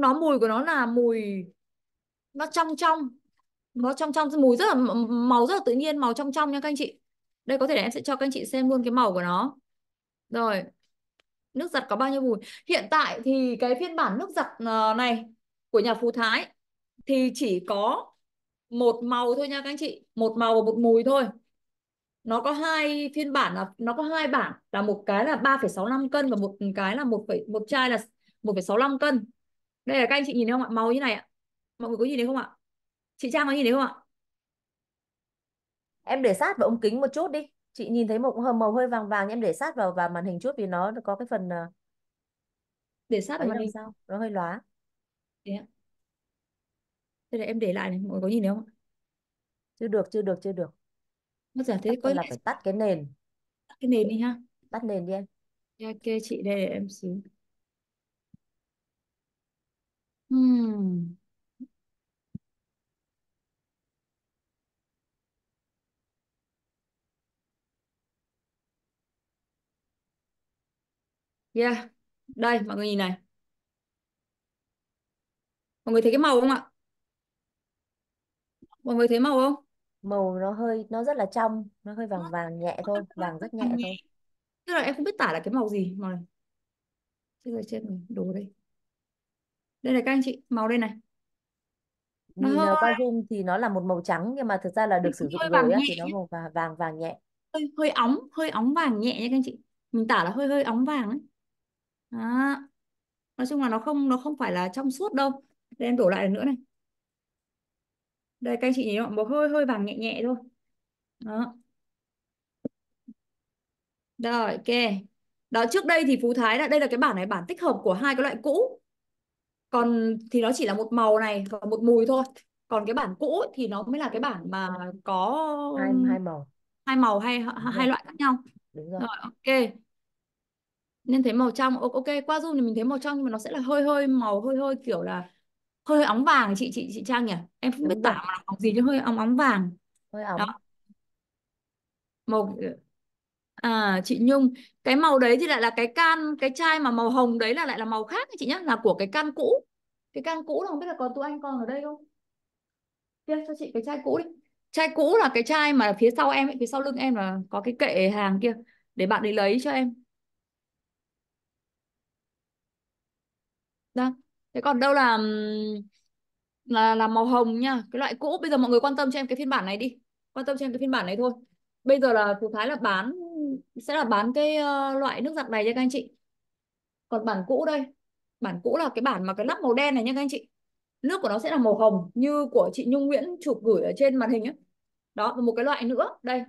nó mùi của nó là mùi nó trong trong nó trong trong mùi rất là màu rất là tự nhiên màu trong trong nha các anh chị đây có thể để em sẽ cho các anh chị xem luôn cái màu của nó rồi nước giặt có bao nhiêu mùi hiện tại thì cái phiên bản nước giặt ờ, này của nhà Phú Thái thì chỉ có một màu thôi nha các anh chị một màu và một mùi thôi nó có hai phiên bản là nó có hai bản là một cái là 3,65 cân và một cái là một một chai là 1,65 cân đây là các anh chị nhìn thấy không ạ màu như này ạ mọi người có nhìn thấy không ạ chị trang có nhìn thấy không ạ em để sát vào ống kính một chút đi chị nhìn thấy một màu hơi vàng vàng em để sát vào vào màn hình chút vì nó có cái phần à, để sát vào màn hình sao nó hơi lóa yeah. Thế là em để lại này, mọi người có nhìn thấy không ạ? Chưa được, chưa được, chưa được. Mất giờ thế Chắc có là phải tắt cái nền. tắt cái nền đi ha. Tắt nền đi em. Dạ, Ok chị đây để em xíu. Hmm. Yeah. Đây mọi người nhìn này. Mọi người thấy cái màu không ạ? mọi người thấy màu không màu nó hơi nó rất là trong nó hơi vàng vàng nhẹ thôi vàng rất nhẹ thôi tức là em không biết tả là cái màu gì màu này thế rồi chết rồi đổ đây đây này các anh chị màu đây này nó nhìn à, hơi... qua zoom thì nó là một màu trắng nhưng mà thực ra là được sử dụng hơi rồi á, thì nó màu vàng vàng vàng nhẹ hơi, hơi óng hơi óng vàng nhẹ nha các anh chị mình tả là hơi hơi óng vàng ấy đó. nói chung là nó không nó không phải là trong suốt đâu đây em đổ lại nữa này đây các anh chị nhìn nó màu hơi hơi vàng nhẹ nhẹ thôi đó rồi ok đó trước đây thì phú thái là đây là cái bản này bản tích hợp của hai cái loại cũ còn thì nó chỉ là một màu này và một mùi thôi còn cái bản cũ thì nó mới là cái bản mà có hai, hai màu hai màu hay Đúng hai rồi. loại khác nhau Đúng rồi. rồi ok nên thấy màu trong ok qua zoom thì mình thấy màu trong nhưng mà nó sẽ là hơi hơi màu hơi hơi kiểu là hơi óng vàng chị chị chị Trang nhỉ em không Đúng biết rồi. tả mà màu gì chứ hơi óng óng vàng hơi óng đó màu à chị Nhung cái màu đấy thì lại là cái can cái chai mà màu hồng đấy là lại là màu khác chị nhá là của cái can cũ cái can cũ là không biết là còn tụi anh còn ở đây không kia cho chị cái chai cũ đi chai cũ là cái chai mà phía sau em ấy, phía sau lưng em là có cái kệ hàng kia để bạn ấy lấy cho em đó thế còn đâu là là là màu hồng nha cái loại cũ bây giờ mọi người quan tâm cho em cái phiên bản này đi quan tâm cho em cái phiên bản này thôi bây giờ là phụ thái là bán sẽ là bán cái uh, loại nước giặt này nha các anh chị còn bản cũ đây bản cũ là cái bản mà cái lắp màu đen này nha các anh chị nước của nó sẽ là màu hồng như của chị Nhung Nguyễn chụp gửi ở trên màn hình ấy. đó và một cái loại nữa đây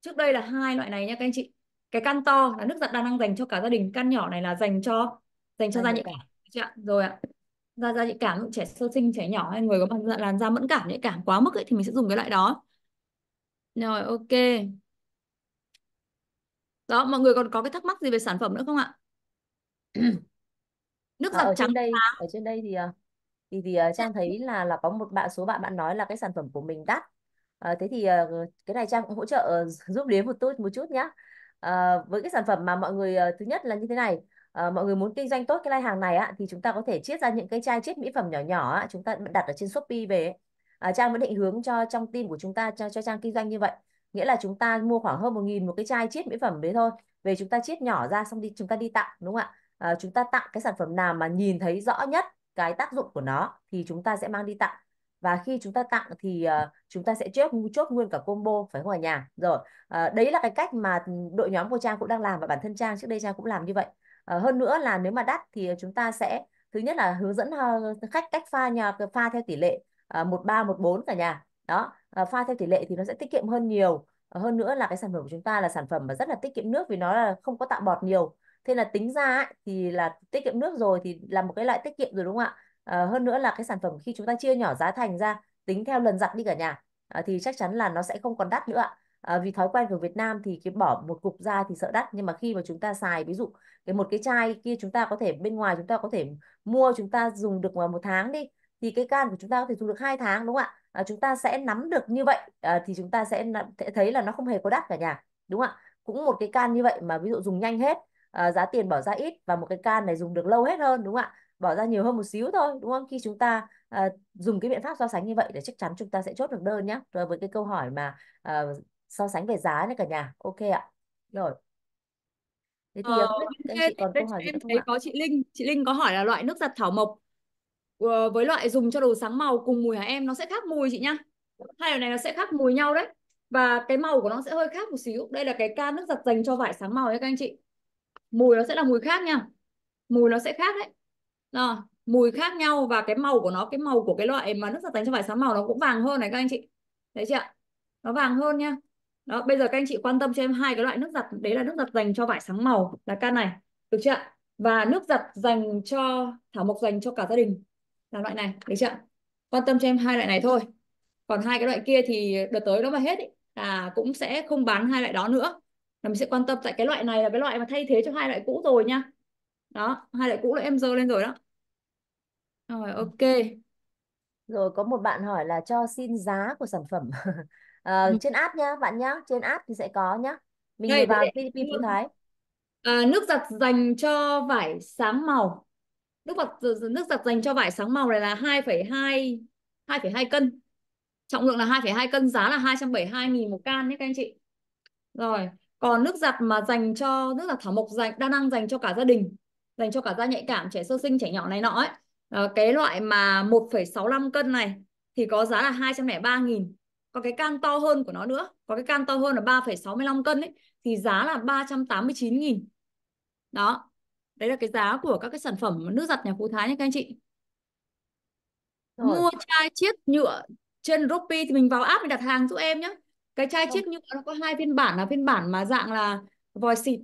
trước đây là hai loại này nha các anh chị cái can to là nước giặt đa năng dành cho cả gia đình can nhỏ này là dành cho dành cho gia đình cả chị rồi ạ da da nhạy cảm trẻ sơ sinh trẻ nhỏ hay người có mặt làn da mẫn cảm nhạy cảm quá mức ấy, thì mình sẽ dùng cái loại đó rồi ok đó mọi người còn có cái thắc mắc gì về sản phẩm nữa không ạ nước à, giặt à, trắng đây ở trên đây thì à, thì thì à, trang thấy là là có một bạn số bạn bạn nói là cái sản phẩm của mình đắt à, thế thì cái này trang cũng hỗ trợ ờ, giúp đến một tốt một chút nhá à, với cái sản phẩm mà mọi người ờ, thứ nhất là như thế này à, mọi người muốn kinh doanh tốt cái like hàng này á, thì chúng ta có thể chiết ra những cái chai chiết mỹ phẩm nhỏ nhỏ á, chúng ta đặt ở trên Shopee về. À, Trang vẫn định hướng cho trong team của chúng ta cho, cho Trang kinh doanh như vậy. Nghĩa là chúng ta mua khoảng hơn một nghìn một cái chai chiết mỹ phẩm đấy thôi. Về chúng ta chiết nhỏ ra xong đi chúng ta đi tặng đúng không ạ? À, chúng ta tặng cái sản phẩm nào mà nhìn thấy rõ nhất cái tác dụng của nó thì chúng ta sẽ mang đi tặng và khi chúng ta tặng thì uh, chúng ta sẽ chốt chốt nguyên cả combo phải không ở nhà rồi uh, đấy là cái cách mà đội nhóm của trang cũng đang làm và bản thân trang trước đây trang cũng làm như vậy Ờ, hơn nữa là nếu mà đắt thì chúng ta sẽ thứ nhất là hướng dẫn ờ, khách cách pha nhà pha theo tỷ lệ ờ, một ba một bốn cả nhà đó pha theo tỷ lệ thì nó sẽ tiết kiệm hơn nhiều hơn nữa là cái sản phẩm của chúng ta là sản phẩm mà rất là tiết kiệm nước vì nó là không có tạo bọt nhiều thế là tính ra ấy, thì là tiết kiệm nước rồi thì là một cái loại tiết kiệm rồi đúng không ạ à, hơn nữa là cái sản phẩm khi chúng ta chia nhỏ giá thành ra tính theo lần giặt đi cả nhà à, thì chắc chắn là nó sẽ không còn đắt nữa ạ à, vì thói quen của Việt Nam thì cái bỏ một cục ra thì sợ đắt nhưng mà khi mà chúng ta xài ví dụ cái một cái chai kia chúng ta có thể bên ngoài chúng ta có thể mua chúng ta dùng được một tháng đi thì cái can của chúng ta có thể dùng được hai tháng đúng không ạ à, chúng ta sẽ nắm được như vậy à, thì chúng ta sẽ thấy là nó không hề có đắt cả nhà đúng không ạ cũng một cái can như vậy mà ví dụ dùng nhanh hết à, giá tiền bỏ ra ít và một cái can này dùng được lâu hết hơn đúng không ạ bỏ ra nhiều hơn một xíu thôi đúng không khi chúng ta à, dùng cái biện pháp so sánh như vậy để chắc chắn chúng ta sẽ chốt được đơn nhé rồi với cái câu hỏi mà à, so sánh về giá này cả nhà ok ạ rồi thế ờ, thì ờ, biết, các anh chị còn câu hỏi gì không thấy ạ? có chị Linh chị Linh có hỏi là loại nước giặt thảo mộc ờ, với loại dùng cho đồ sáng màu cùng mùi hả em nó sẽ khác mùi chị nhá hai loại này nó sẽ khác mùi nhau đấy và cái màu của nó sẽ hơi khác một xíu đây là cái can nước giặt dành cho vải sáng màu đấy các anh chị mùi nó sẽ là mùi khác nha mùi nó sẽ khác đấy Đó, mùi khác nhau và cái màu của nó cái màu của cái loại mà nước giặt dành cho vải sáng màu nó cũng vàng hơn này các anh chị thấy chị ạ nó vàng hơn nha đó bây giờ các anh chị quan tâm cho em hai cái loại nước giặt đấy là nước giặt dành cho vải sáng màu là can này được chưa và nước giặt dành cho thảo mộc dành cho cả gia đình là loại này được chưa quan tâm cho em hai loại này thôi còn hai cái loại kia thì đợt tới nó mà hết ý, là cũng sẽ không bán hai loại đó nữa là mình sẽ quan tâm tại cái loại này là cái loại mà thay thế cho hai loại cũ rồi nha đó hai loại cũ là em dơ lên rồi đó rồi ok rồi có một bạn hỏi là cho xin giá của sản phẩm Ờ, ừ. trên app nhá bạn nhá trên app thì sẽ có nhá mình Đây, vào PDP Phú Thái À, nước giặt dành cho vải sáng màu. Nước giặt nước giặt dành cho vải sáng màu này là 2,2 2,2 cân. Trọng lượng là 2,2 cân, giá là 272 nghìn một can nhé các anh chị. Rồi, còn nước giặt mà dành cho nước giặt thảo mộc dành đa năng dành cho cả gia đình, dành cho cả da nhạy cảm, trẻ sơ sinh, trẻ nhỏ này nọ ấy. Ờ, cái loại mà 1,65 cân này thì có giá là 203 nghìn có cái can to hơn của nó nữa có cái can to hơn là 3,65 cân ấy thì giá là 389.000 đó đấy là cái giá của các cái sản phẩm nước giặt nhà Phú Thái nha các anh chị Rồi. mua chai chiết nhựa trên Shopee thì mình vào app mình đặt hàng giúp em nhé cái chai vâng. chiết nhựa nó có hai phiên bản là phiên bản mà dạng là vòi xịt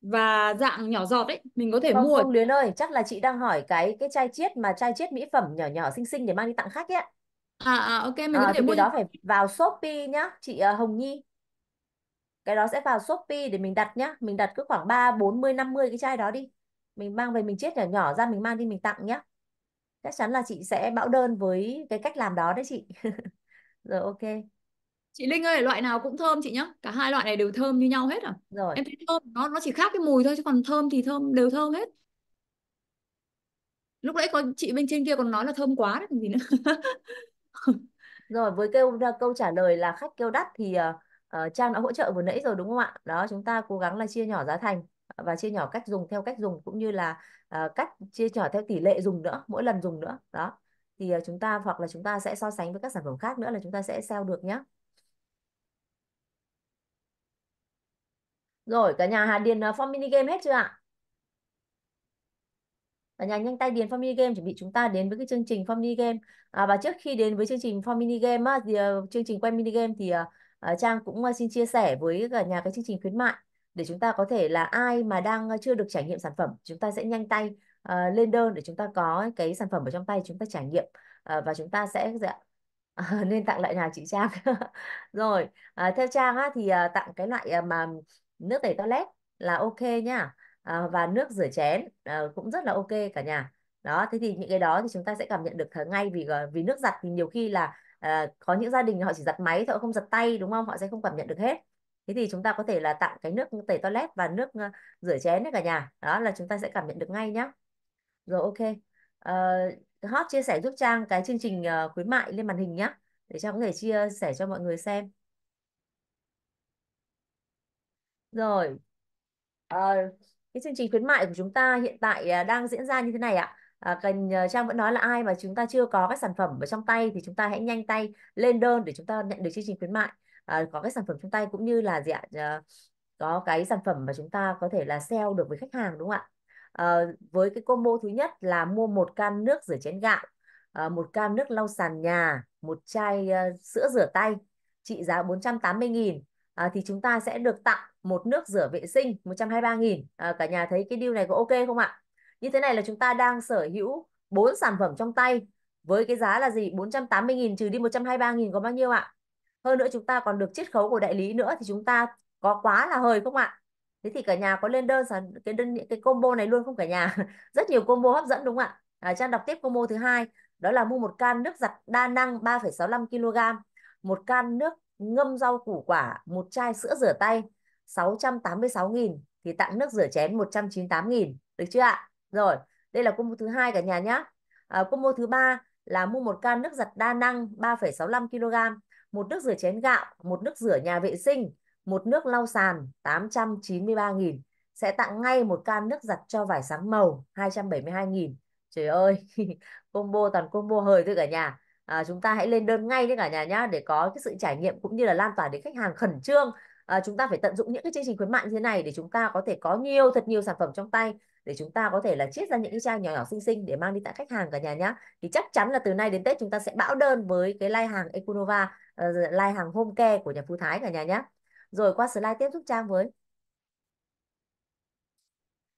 và dạng nhỏ giọt ấy mình có thể không, vâng, mua không Luyến ơi chắc là chị đang hỏi cái cái chai chiết mà chai chiết mỹ phẩm nhỏ nhỏ xinh xinh để mang đi tặng khách ấy à à ok mình có À, thể thì mua cái đó phải vào Shopee nhá, chị à, Hồng Nhi. Cái đó sẽ vào Shopee để mình đặt nhá. Mình đặt cứ khoảng 3, 40, 50 cái chai đó đi. Mình mang về mình chiết nhỏ nhỏ ra mình mang đi mình tặng nhá. Chắc chắn là chị sẽ báo đơn với cái cách làm đó đấy chị. Rồi ok. chị Linh ơi loại nào cũng thơm chị nhá cả hai loại này đều thơm như nhau hết à Rồi. em thấy thơm nó nó chỉ khác cái mùi thôi chứ còn thơm thì thơm đều thơm hết lúc nãy con chị bên trên kia còn nói là thơm quá đấy còn gì nữa rồi với câu câu trả lời là khách kêu đắt thì uh, Trang đã hỗ trợ vừa nãy rồi đúng không ạ đó chúng ta cố gắng là chia nhỏ giá thành và chia nhỏ cách dùng theo cách dùng cũng như là uh, cách chia nhỏ theo tỷ lệ dùng nữa mỗi lần dùng nữa đó thì uh, chúng ta hoặc là chúng ta sẽ so sánh với các sản phẩm khác nữa là chúng ta sẽ sell được nhé rồi cả nhà Hà Điền uh, form mini game hết chưa ạ Cả nhà nhanh tay điền form mini game chuẩn bị chúng ta đến với cái chương trình form mini game. À, và trước khi đến với chương trình form mini game á, thì uh, chương trình quay mini game thì uh, Trang cũng xin chia sẻ với cả nhà cái chương trình khuyến mại để chúng ta có thể là ai mà đang chưa được trải nghiệm sản phẩm chúng ta sẽ nhanh tay uh, lên đơn để chúng ta có cái sản phẩm ở trong tay chúng ta trải nghiệm uh, và chúng ta sẽ À, nên tặng lại nào chị Trang rồi à, theo Trang á, thì à, tặng cái loại à, mà nước tẩy toilet là ok nhá Ờ, và nước rửa chén à, cũng rất là ok cả nhà đó thế thì những cái đó thì chúng ta sẽ cảm nhận được ngay vì ờ, vì nước giặt thì nhiều khi là à, có những gia đình họ chỉ giặt máy thôi không giặt tay đúng không họ sẽ không cảm nhận được hết thế thì chúng ta có thể là tặng cái nước tẩy toilet và nước rửa chén đấy cả nhà đó là chúng ta sẽ cảm nhận được ngay nhá rồi ok à, hot chia sẻ giúp trang cái chương trình khuyến mại lên màn hình nhá để trang có thể chia sẻ cho mọi người xem rồi cái chương trình khuyến mại của chúng ta hiện tại à, đang diễn ra như thế này ạ à, cần à, trang vẫn nói là ai mà chúng ta chưa có các sản phẩm ở trong tay thì chúng ta hãy nhanh tay lên đơn để chúng ta nhận được chương trình khuyến mại à, có cái sản phẩm trong tay cũng như là gì ạ à, có cái sản phẩm mà chúng ta có thể là sell được với khách hàng đúng không ạ à, với cái combo thứ nhất là mua một can nước rửa chén gạo à, một can nước lau sàn nhà một chai uh, sữa rửa tay trị giá 480.000 à, thì chúng ta sẽ được tặng một nước rửa vệ sinh 123.000 à, cả nhà thấy cái deal này có ok không ạ như thế này là chúng ta đang sở hữu bốn sản phẩm trong tay với cái giá là gì 480.000 trừ đi 123.000 có bao nhiêu ạ hơn nữa chúng ta còn được chiết khấu của đại lý nữa thì chúng ta có quá là hời không ạ thế thì cả nhà có lên đơn sản cái đơn cái combo này luôn không cả nhà rất nhiều combo hấp dẫn đúng không ạ à, trang đọc tiếp combo thứ hai đó là mua một can nước giặt đa năng 3,65 kg một can nước ngâm rau củ quả một chai sữa rửa tay 686.000 thì tặng nước rửa chén 198.000 được chưa ạ? Rồi, đây là combo thứ hai cả nhà nhé. À, combo thứ ba là mua một can nước giặt đa năng 3,65 kg, một nước rửa chén gạo, một nước rửa nhà vệ sinh, một nước lau sàn 893.000 sẽ tặng ngay một can nước giặt cho vải sáng màu 272.000. Trời ơi, combo toàn combo hời thôi cả nhà. À, chúng ta hãy lên đơn ngay đi cả nhà nhá để có cái sự trải nghiệm cũng như là lan tỏa đến khách hàng khẩn trương à, chúng ta phải tận dụng những cái chương trình khuyến mại như thế này để chúng ta có thể có nhiều thật nhiều sản phẩm trong tay để chúng ta có thể là chiết ra những cái chai nhỏ nhỏ xinh xinh để mang đi tặng khách hàng cả nhà nhá thì chắc chắn là từ nay đến Tết chúng ta sẽ bão đơn với cái lai hàng Econova uh, lai hàng home care của nhà Phú Thái cả nhà nhá rồi qua slide tiếp giúp Trang với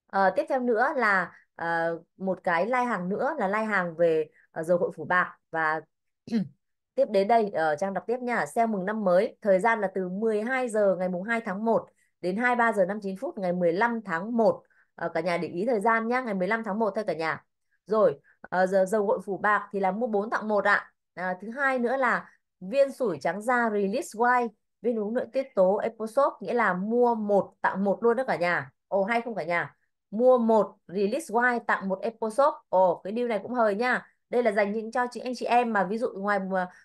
à, tiếp theo nữa là à, một cái lai hàng nữa là lai hàng về à, dầu gội phủ bạc và Tiếp đến đây, uh, Trang đọc tiếp nha. xem mừng năm mới, thời gian là từ 12 giờ ngày mùng 2 tháng 1 đến 23 giờ 59 phút ngày 15 tháng 1. Uh, ờ, cả nhà để ý thời gian nhá, ngày 15 tháng 1 thôi cả nhà. Rồi, uh, giờ dầu gội phủ bạc thì là mua 4 tặng 1 ạ. À, thứ hai nữa là viên sủi trắng da Release White, viên uống nội tiết tố Eposop nghĩa là mua 1 tặng 1 luôn đó cả nhà. Ồ hay không cả nhà? Mua 1 Release White tặng 1 Eposop. Ồ cái deal này cũng hời nha đây là dành những cho chính anh chị em mà ví dụ ngoài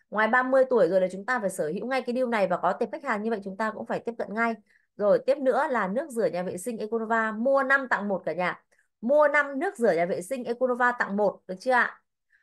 ngoài 30 tuổi rồi là chúng ta phải sở hữu ngay cái điều này và có tệp khách hàng như vậy chúng ta cũng phải tiếp cận ngay rồi tiếp nữa là nước rửa nhà vệ sinh Econova mua 5 tặng một cả nhà mua 5 nước rửa nhà vệ sinh Econova tặng một được chưa ạ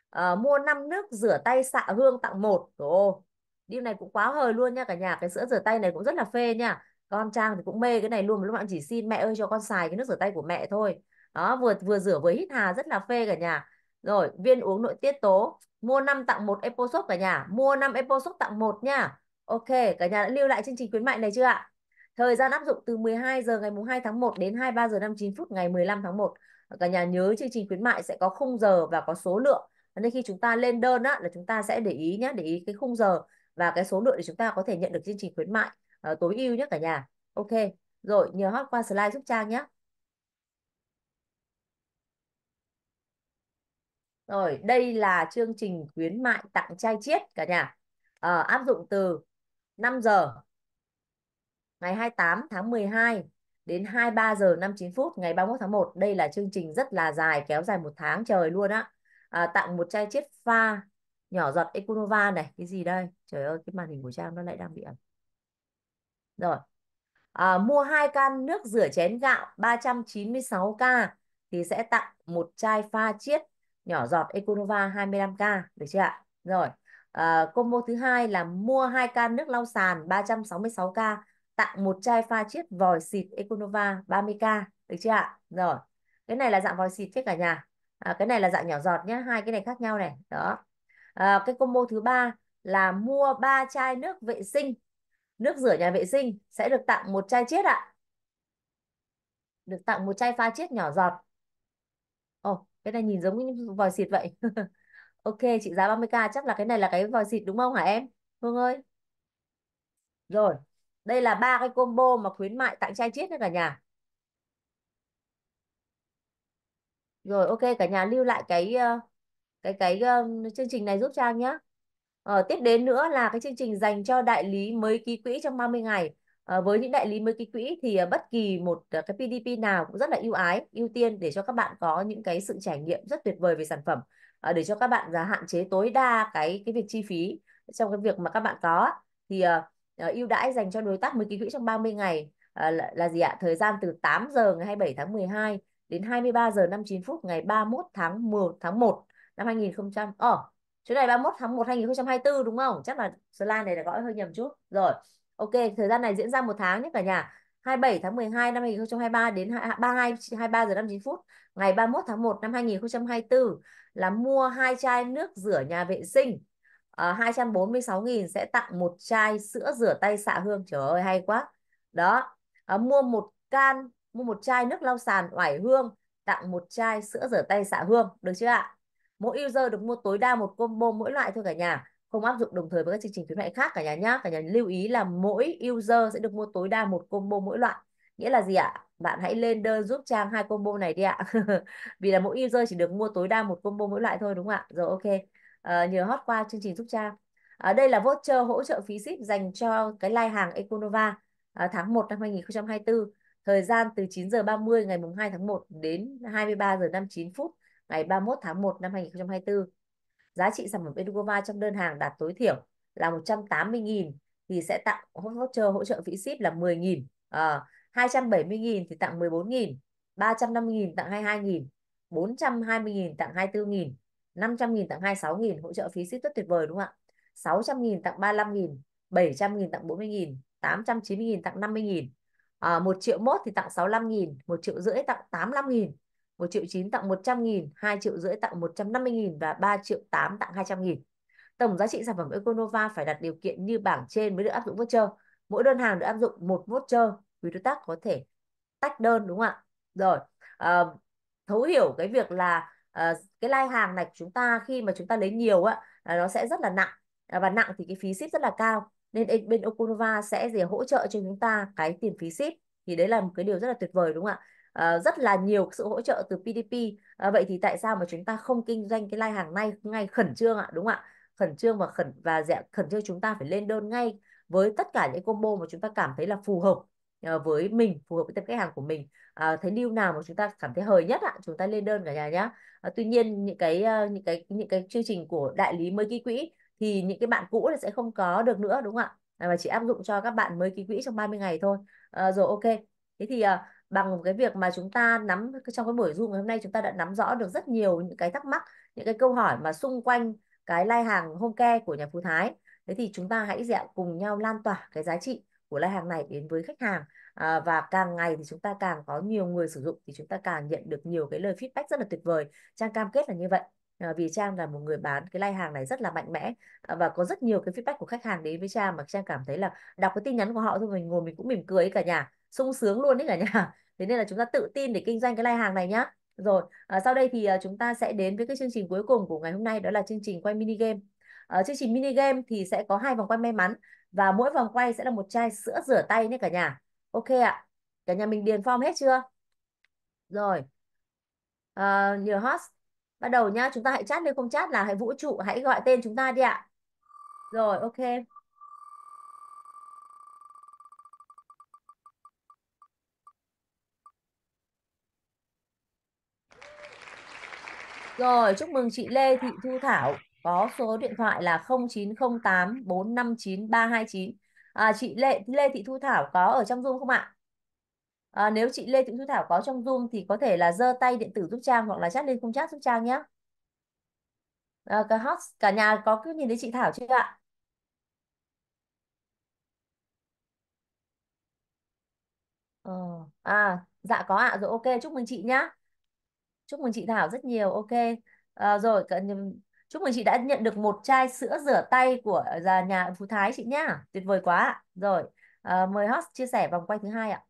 à, mua 5 nước rửa tay xạ hương tặng một ồ điều này cũng quá hời luôn nha cả nhà cái sữa rửa tay này cũng rất là phê nha con trang thì cũng mê cái này luôn mà lúc bạn chỉ xin mẹ ơi cho con xài cái nước rửa tay của mẹ thôi đó vừa vừa rửa vừa hít hà rất là phê cả nhà rồi, viên uống nội tiết tố. Mua 5 tặng 1 Eposop cả nhà. Mua 5 Eposop tặng 1 nha. Ok, cả nhà đã lưu lại chương trình khuyến mại này chưa ạ? Thời gian áp dụng từ 12 giờ ngày 2 tháng 1 đến 23 giờ 59 phút ngày 15 tháng 1. Cả nhà nhớ chương trình khuyến mại sẽ có khung giờ và có số lượng. Nên khi chúng ta lên đơn á, là chúng ta sẽ để ý nhé, để ý cái khung giờ và cái số lượng để chúng ta có thể nhận được chương trình khuyến mại uh, tối ưu nhé cả nhà. Ok, rồi nhớ hot qua slide giúp Trang nhé. Rồi, đây là chương trình khuyến mại tặng chai chiết cả nhà. À, áp dụng từ 5 giờ ngày 28 tháng 12 đến 23 giờ 59 phút ngày 31 tháng 1. Đây là chương trình rất là dài, kéo dài một tháng trời luôn á. À, tặng một chai chiết pha nhỏ giọt Econova này. Cái gì đây? Trời ơi, cái màn hình của Trang nó lại đang bị ẩn. Rồi. À, mua hai can nước rửa chén gạo 396k thì sẽ tặng một chai pha chiết nhỏ giọt Econova 25k được chưa ạ? Rồi, à, combo thứ hai là mua hai can nước lau sàn 366k, tặng một chai pha chiết vòi xịt Econova 30k được chưa ạ? Rồi. Cái này là dạng vòi xịt chứ cả nhà. À, cái này là dạng nhỏ giọt nhé, hai cái này khác nhau này. Đó. À, cái combo thứ ba là mua ba chai nước vệ sinh. Nước rửa nhà vệ sinh sẽ được tặng một chai chiết ạ. Được tặng một chai pha chiết nhỏ giọt. Ồ, cái này nhìn giống như vòi xịt vậy ok chị giá 30k chắc là cái này là cái vòi xịt đúng không hả em Hương ơi rồi đây là ba cái combo mà khuyến mại tặng trai chiết nữa cả nhà rồi ok cả nhà lưu lại cái ờ, cái cái uh, chương trình này giúp Trang nhé. Ờ, tiếp đến nữa là cái chương trình dành cho đại lý mới ký quỹ trong 30 ngày. Ờ, với những đại lý mới ký quỹ thì ờ, bất kỳ một ờ, cái PDP nào cũng rất là ưu ái, ưu tiên để cho các bạn có những cái sự trải nghiệm rất tuyệt vời về sản phẩm để cho các bạn là hạn chế tối đa cái cái việc chi phí trong cái việc mà các bạn có thì ưu đãi dành cho đối tác mới ký quỹ trong 30 ngày là, là gì ạ? Thời gian từ 8 giờ ngày 27 tháng 12 đến 23 giờ 59 phút ngày 31 tháng 10 tháng 1 năm 2000 ờ oh, chỗ này 31 tháng 1 2024 đúng không? Chắc là slide này là gọi hơi nhầm chút. Rồi. Ok, thời gian này diễn ra một tháng nhé cả nhà. 27 tháng 12 năm 2023 đến 32 23 giờ 59 phút ngày 31 tháng 1 năm 2024 là mua hai chai nước rửa nhà vệ sinh. À, ờ, 246.000 sẽ tặng một chai sữa rửa tay xạ hương. Trời ơi hay quá. Đó, à, mua một can, mua một chai nước lau sàn oải hương, tặng một chai sữa rửa tay xạ hương, được chưa ạ? Mỗi user được mua tối đa một combo mỗi loại thôi cả nhà không áp dụng đồng thời với các chương trình khuyến mại khác cả nhà nhá cả nhà lưu ý là mỗi user sẽ được mua tối đa một combo mỗi loại nghĩa là gì ạ bạn hãy lên đơn giúp trang hai combo này đi ạ vì là mỗi user chỉ được mua tối đa một combo mỗi loại thôi đúng không ạ rồi ok à, nhờ hot qua chương trình giúp trang à, đây là voucher hỗ trợ phí ship dành cho cái lai hàng Econova à, tháng 1 năm 2024 thời gian từ 9 giờ 30 ngày mùng 2 tháng 1 đến 23 giờ 59 phút ngày 31 tháng 1 năm 2024 giá trị sản phẩm Edugova trong đơn hàng đạt tối thiểu là 180.000 thì sẽ tặng voucher hỗ trợ phí ship là 10.000, à, 270.000 thì tặng 14.000, 350.000 tặng 22.000, 420.000 tặng 24.000, 500.000 tặng 26.000 hỗ trợ phí ship rất tuyệt vời đúng không ạ? 600.000 tặng 35.000, 700.000 tặng 40.000, 890.000 tặng 50.000, à, 1 triệu mốt thì tặng 65.000, 1 triệu rưỡi tặng 85.000, 1 triệu 9 tặng 100 nghìn, 2 triệu rưỡi tặng 150 nghìn và 3 triệu 8 tặng 200 nghìn. Tổng giá trị sản phẩm Econova phải đặt điều kiện như bảng trên mới được áp dụng voucher. Mỗi đơn hàng được áp dụng một voucher. Quý đối tác có thể tách đơn đúng không ạ? Rồi, à, thấu hiểu cái việc là à, cái lai hàng này chúng ta khi mà chúng ta lấy nhiều á, à, nó sẽ rất là nặng à, và nặng thì cái phí ship rất là cao. Nên bên Okonova sẽ gì hỗ trợ cho chúng ta cái tiền phí ship thì đấy là một cái điều rất là tuyệt vời đúng không ạ Ờ, rất là nhiều sự hỗ trợ từ PDP uh, ờ, vậy thì tại sao mà chúng ta không kinh doanh cái lai hàng ngay ngay khẩn trương ạ đúng không ạ khẩn trương và khẩn và dạ, khẩn trương chúng ta phải lên đơn ngay với tất cả những combo mà chúng ta cảm thấy là phù hợp ờ, với mình phù hợp với tập khách hàng của mình à, thấy deal nào mà chúng ta cảm thấy hời nhất ạ chúng ta lên đơn cả nhà nhé à, tuy nhiên những cái những cái những cái chương trình của đại lý mới ký quỹ thì những cái bạn cũ là sẽ không có được nữa đúng không ạ à, mà chỉ áp dụng cho các bạn mới ký quỹ trong 30 ngày thôi à, rồi ok thế thì à, bằng cái việc mà chúng ta nắm trong cái buổi Zoom ngày hôm nay chúng ta đã nắm rõ được rất nhiều những cái thắc mắc, những cái câu hỏi mà xung quanh cái lai hàng home care của nhà Phú Thái. Thế thì chúng ta hãy dẹo cùng nhau lan tỏa cái giá trị của lai hàng này đến với khách hàng à, và càng ngày thì chúng ta càng có nhiều người sử dụng thì chúng ta càng nhận được nhiều cái lời feedback rất là tuyệt vời. Trang cam kết là như vậy. À, vì Trang là một người bán cái lai hàng này rất là mạnh mẽ à, và có rất nhiều cái feedback của khách hàng đến với Trang mà Trang cảm thấy là đọc cái tin nhắn của họ thôi mình ngồi mình cũng mỉm cười cả nhà sung sướng luôn đấy cả nhà thế nên là chúng ta tự tin để kinh doanh cái lai hàng này nhá rồi à, sau đây thì à, chúng ta sẽ đến với cái chương trình cuối cùng của ngày hôm nay đó là chương trình quay mini game à, chương trình mini game thì sẽ có hai vòng quay may mắn và mỗi vòng quay sẽ là một chai sữa rửa tay nhé cả nhà ok ạ cả nhà mình điền form hết chưa rồi à, ờ, nhiều host bắt đầu nhá chúng ta hãy chat nếu không chat là hãy vũ trụ hãy gọi tên chúng ta đi ạ rồi ok Rồi, chúc mừng chị Lê Thị Thu Thảo có số điện thoại là 0908 459 329. À, chị Lê Lê Thị Thu Thảo có ở trong Zoom không ạ? À, nếu chị Lê Thị Thu Thảo có trong Zoom thì có thể là giơ tay điện tử giúp Trang hoặc là chat lên không chat giúp Trang nhé. À, cả, hot, cả nhà có cứ nhìn thấy chị Thảo chưa ạ? Ờ, à, dạ có ạ, rồi ok, chúc mừng chị nhé chúc mừng chị Thảo rất nhiều ok à, rồi chúc mừng chị đã nhận được một chai sữa rửa tay của ờ, già nhà Phú Thái chị nhá tuyệt vời quá rồi à, mời host chia sẻ vòng quay thứ hai ạ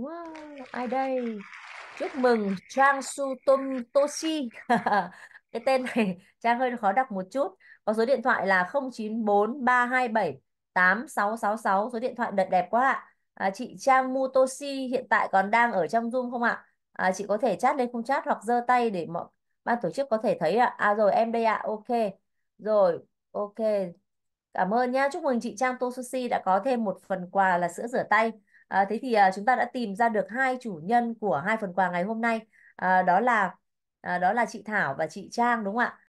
Wow, ai đây? Chúc mừng Trang Su Tung Toshi. cái tên này Trang hơi khó đọc một chút. Có số điện thoại là 094327 8666, số điện thoại đợt đẹp quá ạ. À, chị Trang Mutoshi hiện tại còn đang ở trong Zoom không ạ? À, chị có thể chat lên không chat hoặc giơ tay để mọi ban tổ chức có thể thấy ạ. À rồi em đây ạ, ok. Rồi, ok. Cảm ơn nha Chúc mừng chị Trang Tosushi đã có thêm một phần quà là sữa rửa tay. À, thế thì à, chúng ta đã tìm ra được hai chủ nhân của hai phần quà ngày hôm nay. À, đó là à, đó là chị Thảo và chị Trang đúng không ạ?